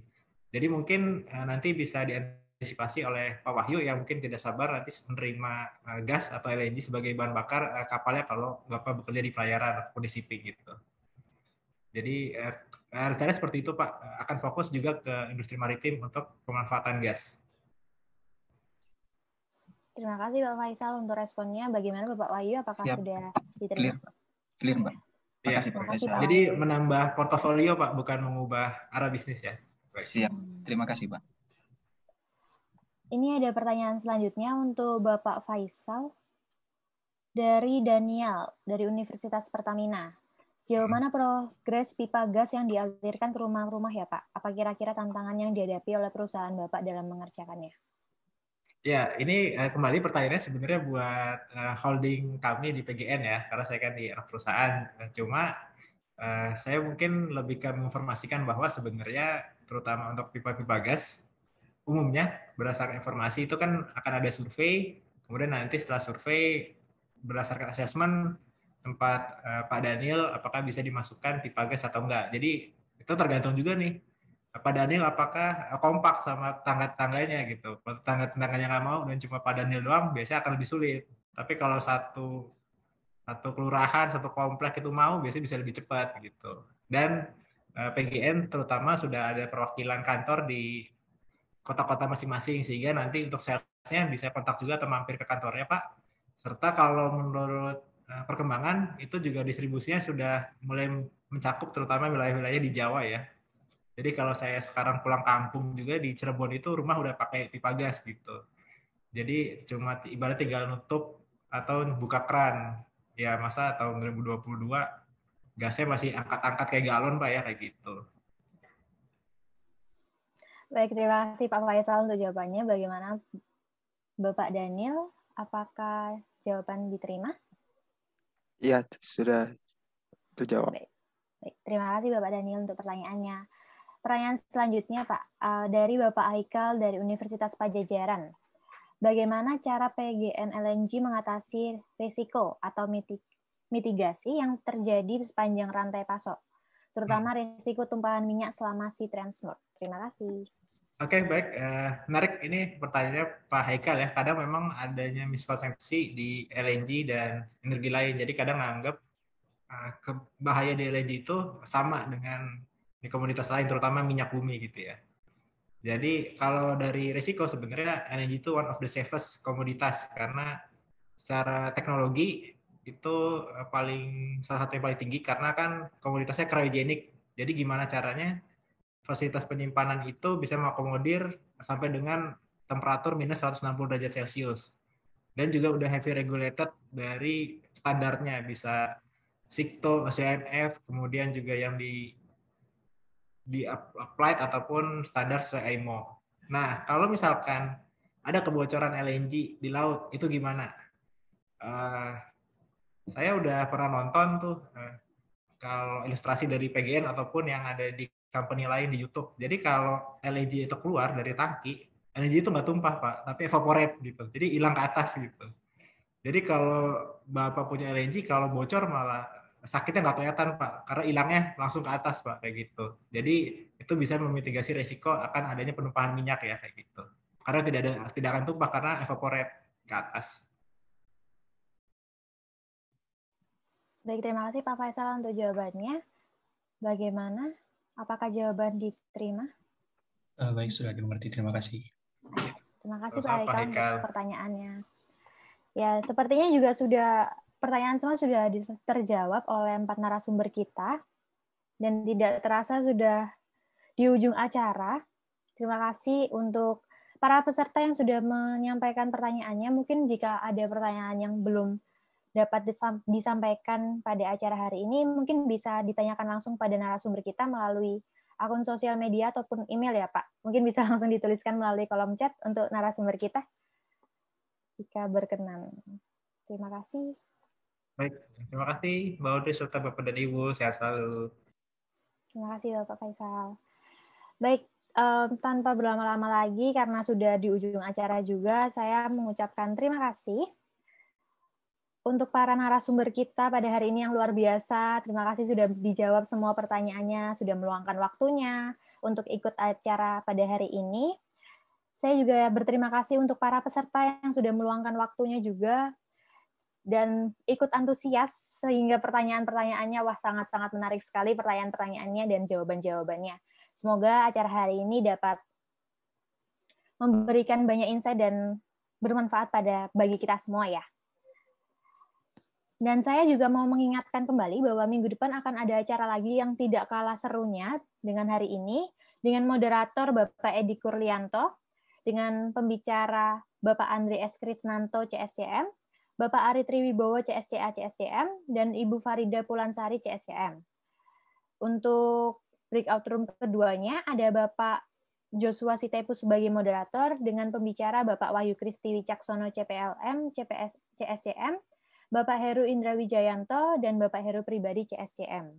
Jadi mungkin uh, nanti bisa diantisipasi oleh Pak Wahyu yang mungkin tidak sabar nanti menerima uh, gas atau LNG sebagai bahan bakar uh, kapalnya kalau Bapak bekerja di pelayaran ataupun di shipping gitu. Jadi uh, rencananya seperti itu Pak akan fokus juga ke industri maritim untuk pemanfaatan gas. Terima kasih Pak Faisal untuk responnya. Bagaimana Bapak Wahyu? Apakah Siap. sudah diterima? Clear, Clear Mbak. Ya. Pak Faisal. Jadi menambah portofolio Pak, bukan mengubah arah bisnis ya. Siap. Terima kasih Pak. Ini ada pertanyaan selanjutnya untuk Bapak Faisal dari Daniel dari Universitas Pertamina. Sejauh hmm. mana progres pipa gas yang dialirkan ke rumah-rumah ya Pak? Apa kira-kira tantangan yang dihadapi oleh perusahaan Bapak dalam mengerjakannya? Ya, ini uh, kembali pertanyaannya sebenarnya buat uh, holding kami di PGN ya, karena saya kan di anak perusahaan. Nah, cuma uh, saya mungkin lebih ke menginformasikan bahwa sebenarnya terutama untuk pipa-pipa gas, umumnya berdasarkan informasi itu kan akan ada survei, kemudian nanti setelah survei berdasarkan asesmen tempat uh, Pak Daniel apakah bisa dimasukkan pipa gas atau enggak. Jadi itu tergantung juga nih Pak Daniel apakah eh, kompak sama tangga-tangganya gitu. Kalau tangga-tangganya nggak mau dan cuma Pak Daniel doang biasanya akan lebih sulit. Tapi kalau satu satu kelurahan, satu komplek itu mau biasanya bisa lebih cepat gitu. Dan eh, PGN terutama sudah ada perwakilan kantor di kota-kota masing-masing sehingga nanti untuk salesnya bisa kontak juga atau mampir ke kantornya Pak. Serta kalau menurut eh, perkembangan itu juga distribusinya sudah mulai mencakup terutama wilayah-wilayah di Jawa ya jadi kalau saya sekarang pulang kampung juga di Cirebon itu rumah udah pakai pipa gas gitu. Jadi cuma ibarat tinggal nutup atau buka keran. Ya masa tahun 2022 gasnya masih angkat-angkat kayak galon Pak ya kayak gitu. Baik, terima kasih Pak Faisal untuk jawabannya. Bagaimana Bapak Daniel, apakah jawaban diterima? Iya, sudah terjawab. Baik. Baik, terima kasih Bapak Daniel untuk pertanyaannya. Pertanyaan selanjutnya Pak, eh, dari Bapak Haikal dari Universitas Pajajaran. Bagaimana cara PGN LNG mengatasi risiko atau mitigasi yang terjadi sepanjang rantai pasok, terutama hmm. risiko tumpahan minyak selama si transport? Terima kasih. Oke, okay, baik. Uh, menarik ini pertanyaannya Pak Haikal ya. Kadang memang adanya miskonsepsi di LNG dan energi lain. Jadi kadang menganggap uh, eh, bahaya di LNG itu sama dengan di komoditas lain terutama minyak bumi gitu ya. Jadi kalau dari risiko sebenarnya energi itu one of the safest komoditas karena secara teknologi itu eh, paling salah satu yang paling tinggi karena kan komoditasnya kriogenik. Jadi gimana caranya fasilitas penyimpanan itu bisa mengakomodir sampai dengan temperatur minus 160 derajat Celcius. Dan juga udah heavy regulated dari standarnya bisa masih CMF, kemudian juga yang di di applied ataupun standar sesuai IMO. Nah, kalau misalkan ada kebocoran LNG di laut, itu gimana? Uh, saya udah pernah nonton tuh uh, kalau ilustrasi dari PGN ataupun yang ada di company lain di YouTube. Jadi kalau LNG itu keluar dari tangki, LNG itu nggak tumpah pak, tapi evaporate gitu. Jadi hilang ke atas gitu. Jadi kalau bapak punya LNG, kalau bocor malah sakitnya nggak kelihatan pak karena hilangnya langsung ke atas pak kayak gitu jadi itu bisa memitigasi resiko akan adanya penumpahan minyak ya kayak gitu karena tidak ada tidak akan tumpah karena evaporate ke atas baik terima kasih Pak Faisal untuk jawabannya bagaimana apakah jawaban diterima uh, baik sudah dimengerti terima kasih terima kasih Pak Haikal pertanyaannya ya sepertinya juga sudah pertanyaan semua sudah terjawab oleh empat narasumber kita dan tidak terasa sudah di ujung acara. Terima kasih untuk para peserta yang sudah menyampaikan pertanyaannya. Mungkin jika ada pertanyaan yang belum dapat disampaikan pada acara hari ini, mungkin bisa ditanyakan langsung pada narasumber kita melalui akun sosial media ataupun email ya Pak. Mungkin bisa langsung dituliskan melalui kolom chat untuk narasumber kita jika berkenan. Terima kasih. Baik, terima kasih Mbak Audrey serta Bapak dan Ibu. Sehat selalu. Terima kasih Bapak Faisal. Baik, um, tanpa berlama-lama lagi karena sudah di ujung acara juga, saya mengucapkan terima kasih untuk para narasumber kita pada hari ini yang luar biasa. Terima kasih sudah dijawab semua pertanyaannya, sudah meluangkan waktunya untuk ikut acara pada hari ini. Saya juga berterima kasih untuk para peserta yang sudah meluangkan waktunya juga dan ikut antusias sehingga pertanyaan-pertanyaannya wah sangat-sangat menarik sekali pertanyaan-pertanyaannya dan jawaban-jawabannya. Semoga acara hari ini dapat memberikan banyak insight dan bermanfaat pada bagi kita semua ya. Dan saya juga mau mengingatkan kembali bahwa minggu depan akan ada acara lagi yang tidak kalah serunya dengan hari ini dengan moderator Bapak Edi Kurlianto, dengan pembicara Bapak Andri S. Krisnanto CSCM, Bapak Ari Triwibowo CSCA CSCM dan Ibu Farida Pulansari CSCM. Untuk breakout room keduanya ada Bapak Joshua Sitepu sebagai moderator dengan pembicara Bapak Wahyu Kristi Wicaksono CPLM, CPS, CSCM, Bapak Heru Indra Wijayanto, dan Bapak Heru Pribadi CSCM.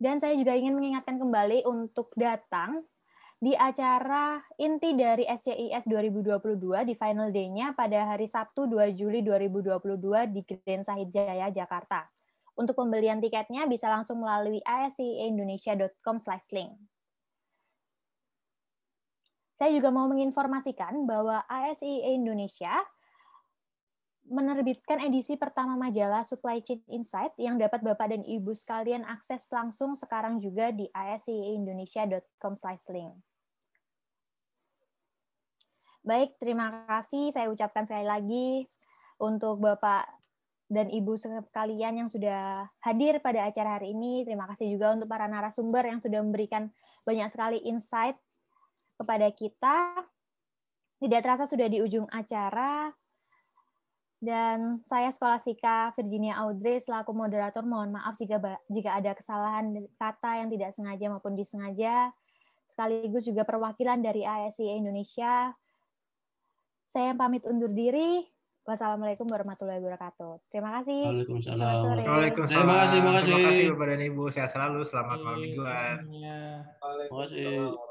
Dan saya juga ingin mengingatkan kembali untuk datang di acara inti dari SCIS 2022 di final day-nya pada hari Sabtu 2 Juli 2022 di Grand Sahid Jaya, Jakarta. Untuk pembelian tiketnya bisa langsung melalui asciindonesia.com link. Saya juga mau menginformasikan bahwa ASIE Indonesia menerbitkan edisi pertama majalah Supply Chain Insight yang dapat Bapak dan Ibu sekalian akses langsung sekarang juga di asciindonesia.com/link. Baik, terima kasih saya ucapkan sekali lagi untuk Bapak dan Ibu sekalian yang sudah hadir pada acara hari ini. Terima kasih juga untuk para narasumber yang sudah memberikan banyak sekali insight kepada kita. Tidak terasa sudah di ujung acara dan saya sekolah Sika Virginia Audrey selaku moderator mohon maaf jika jika ada kesalahan kata yang tidak sengaja maupun disengaja sekaligus juga perwakilan dari ASI Indonesia. Saya pamit undur diri. Wassalamualaikum warahmatullahi wabarakatuh. Terima kasih. Waalaikumsalam. Waalaikumsalam. Terima kasih, terima kasih. Terima kasih Ibu. Sehat selalu. Selamat malam iya, mingguan. Terima kasih.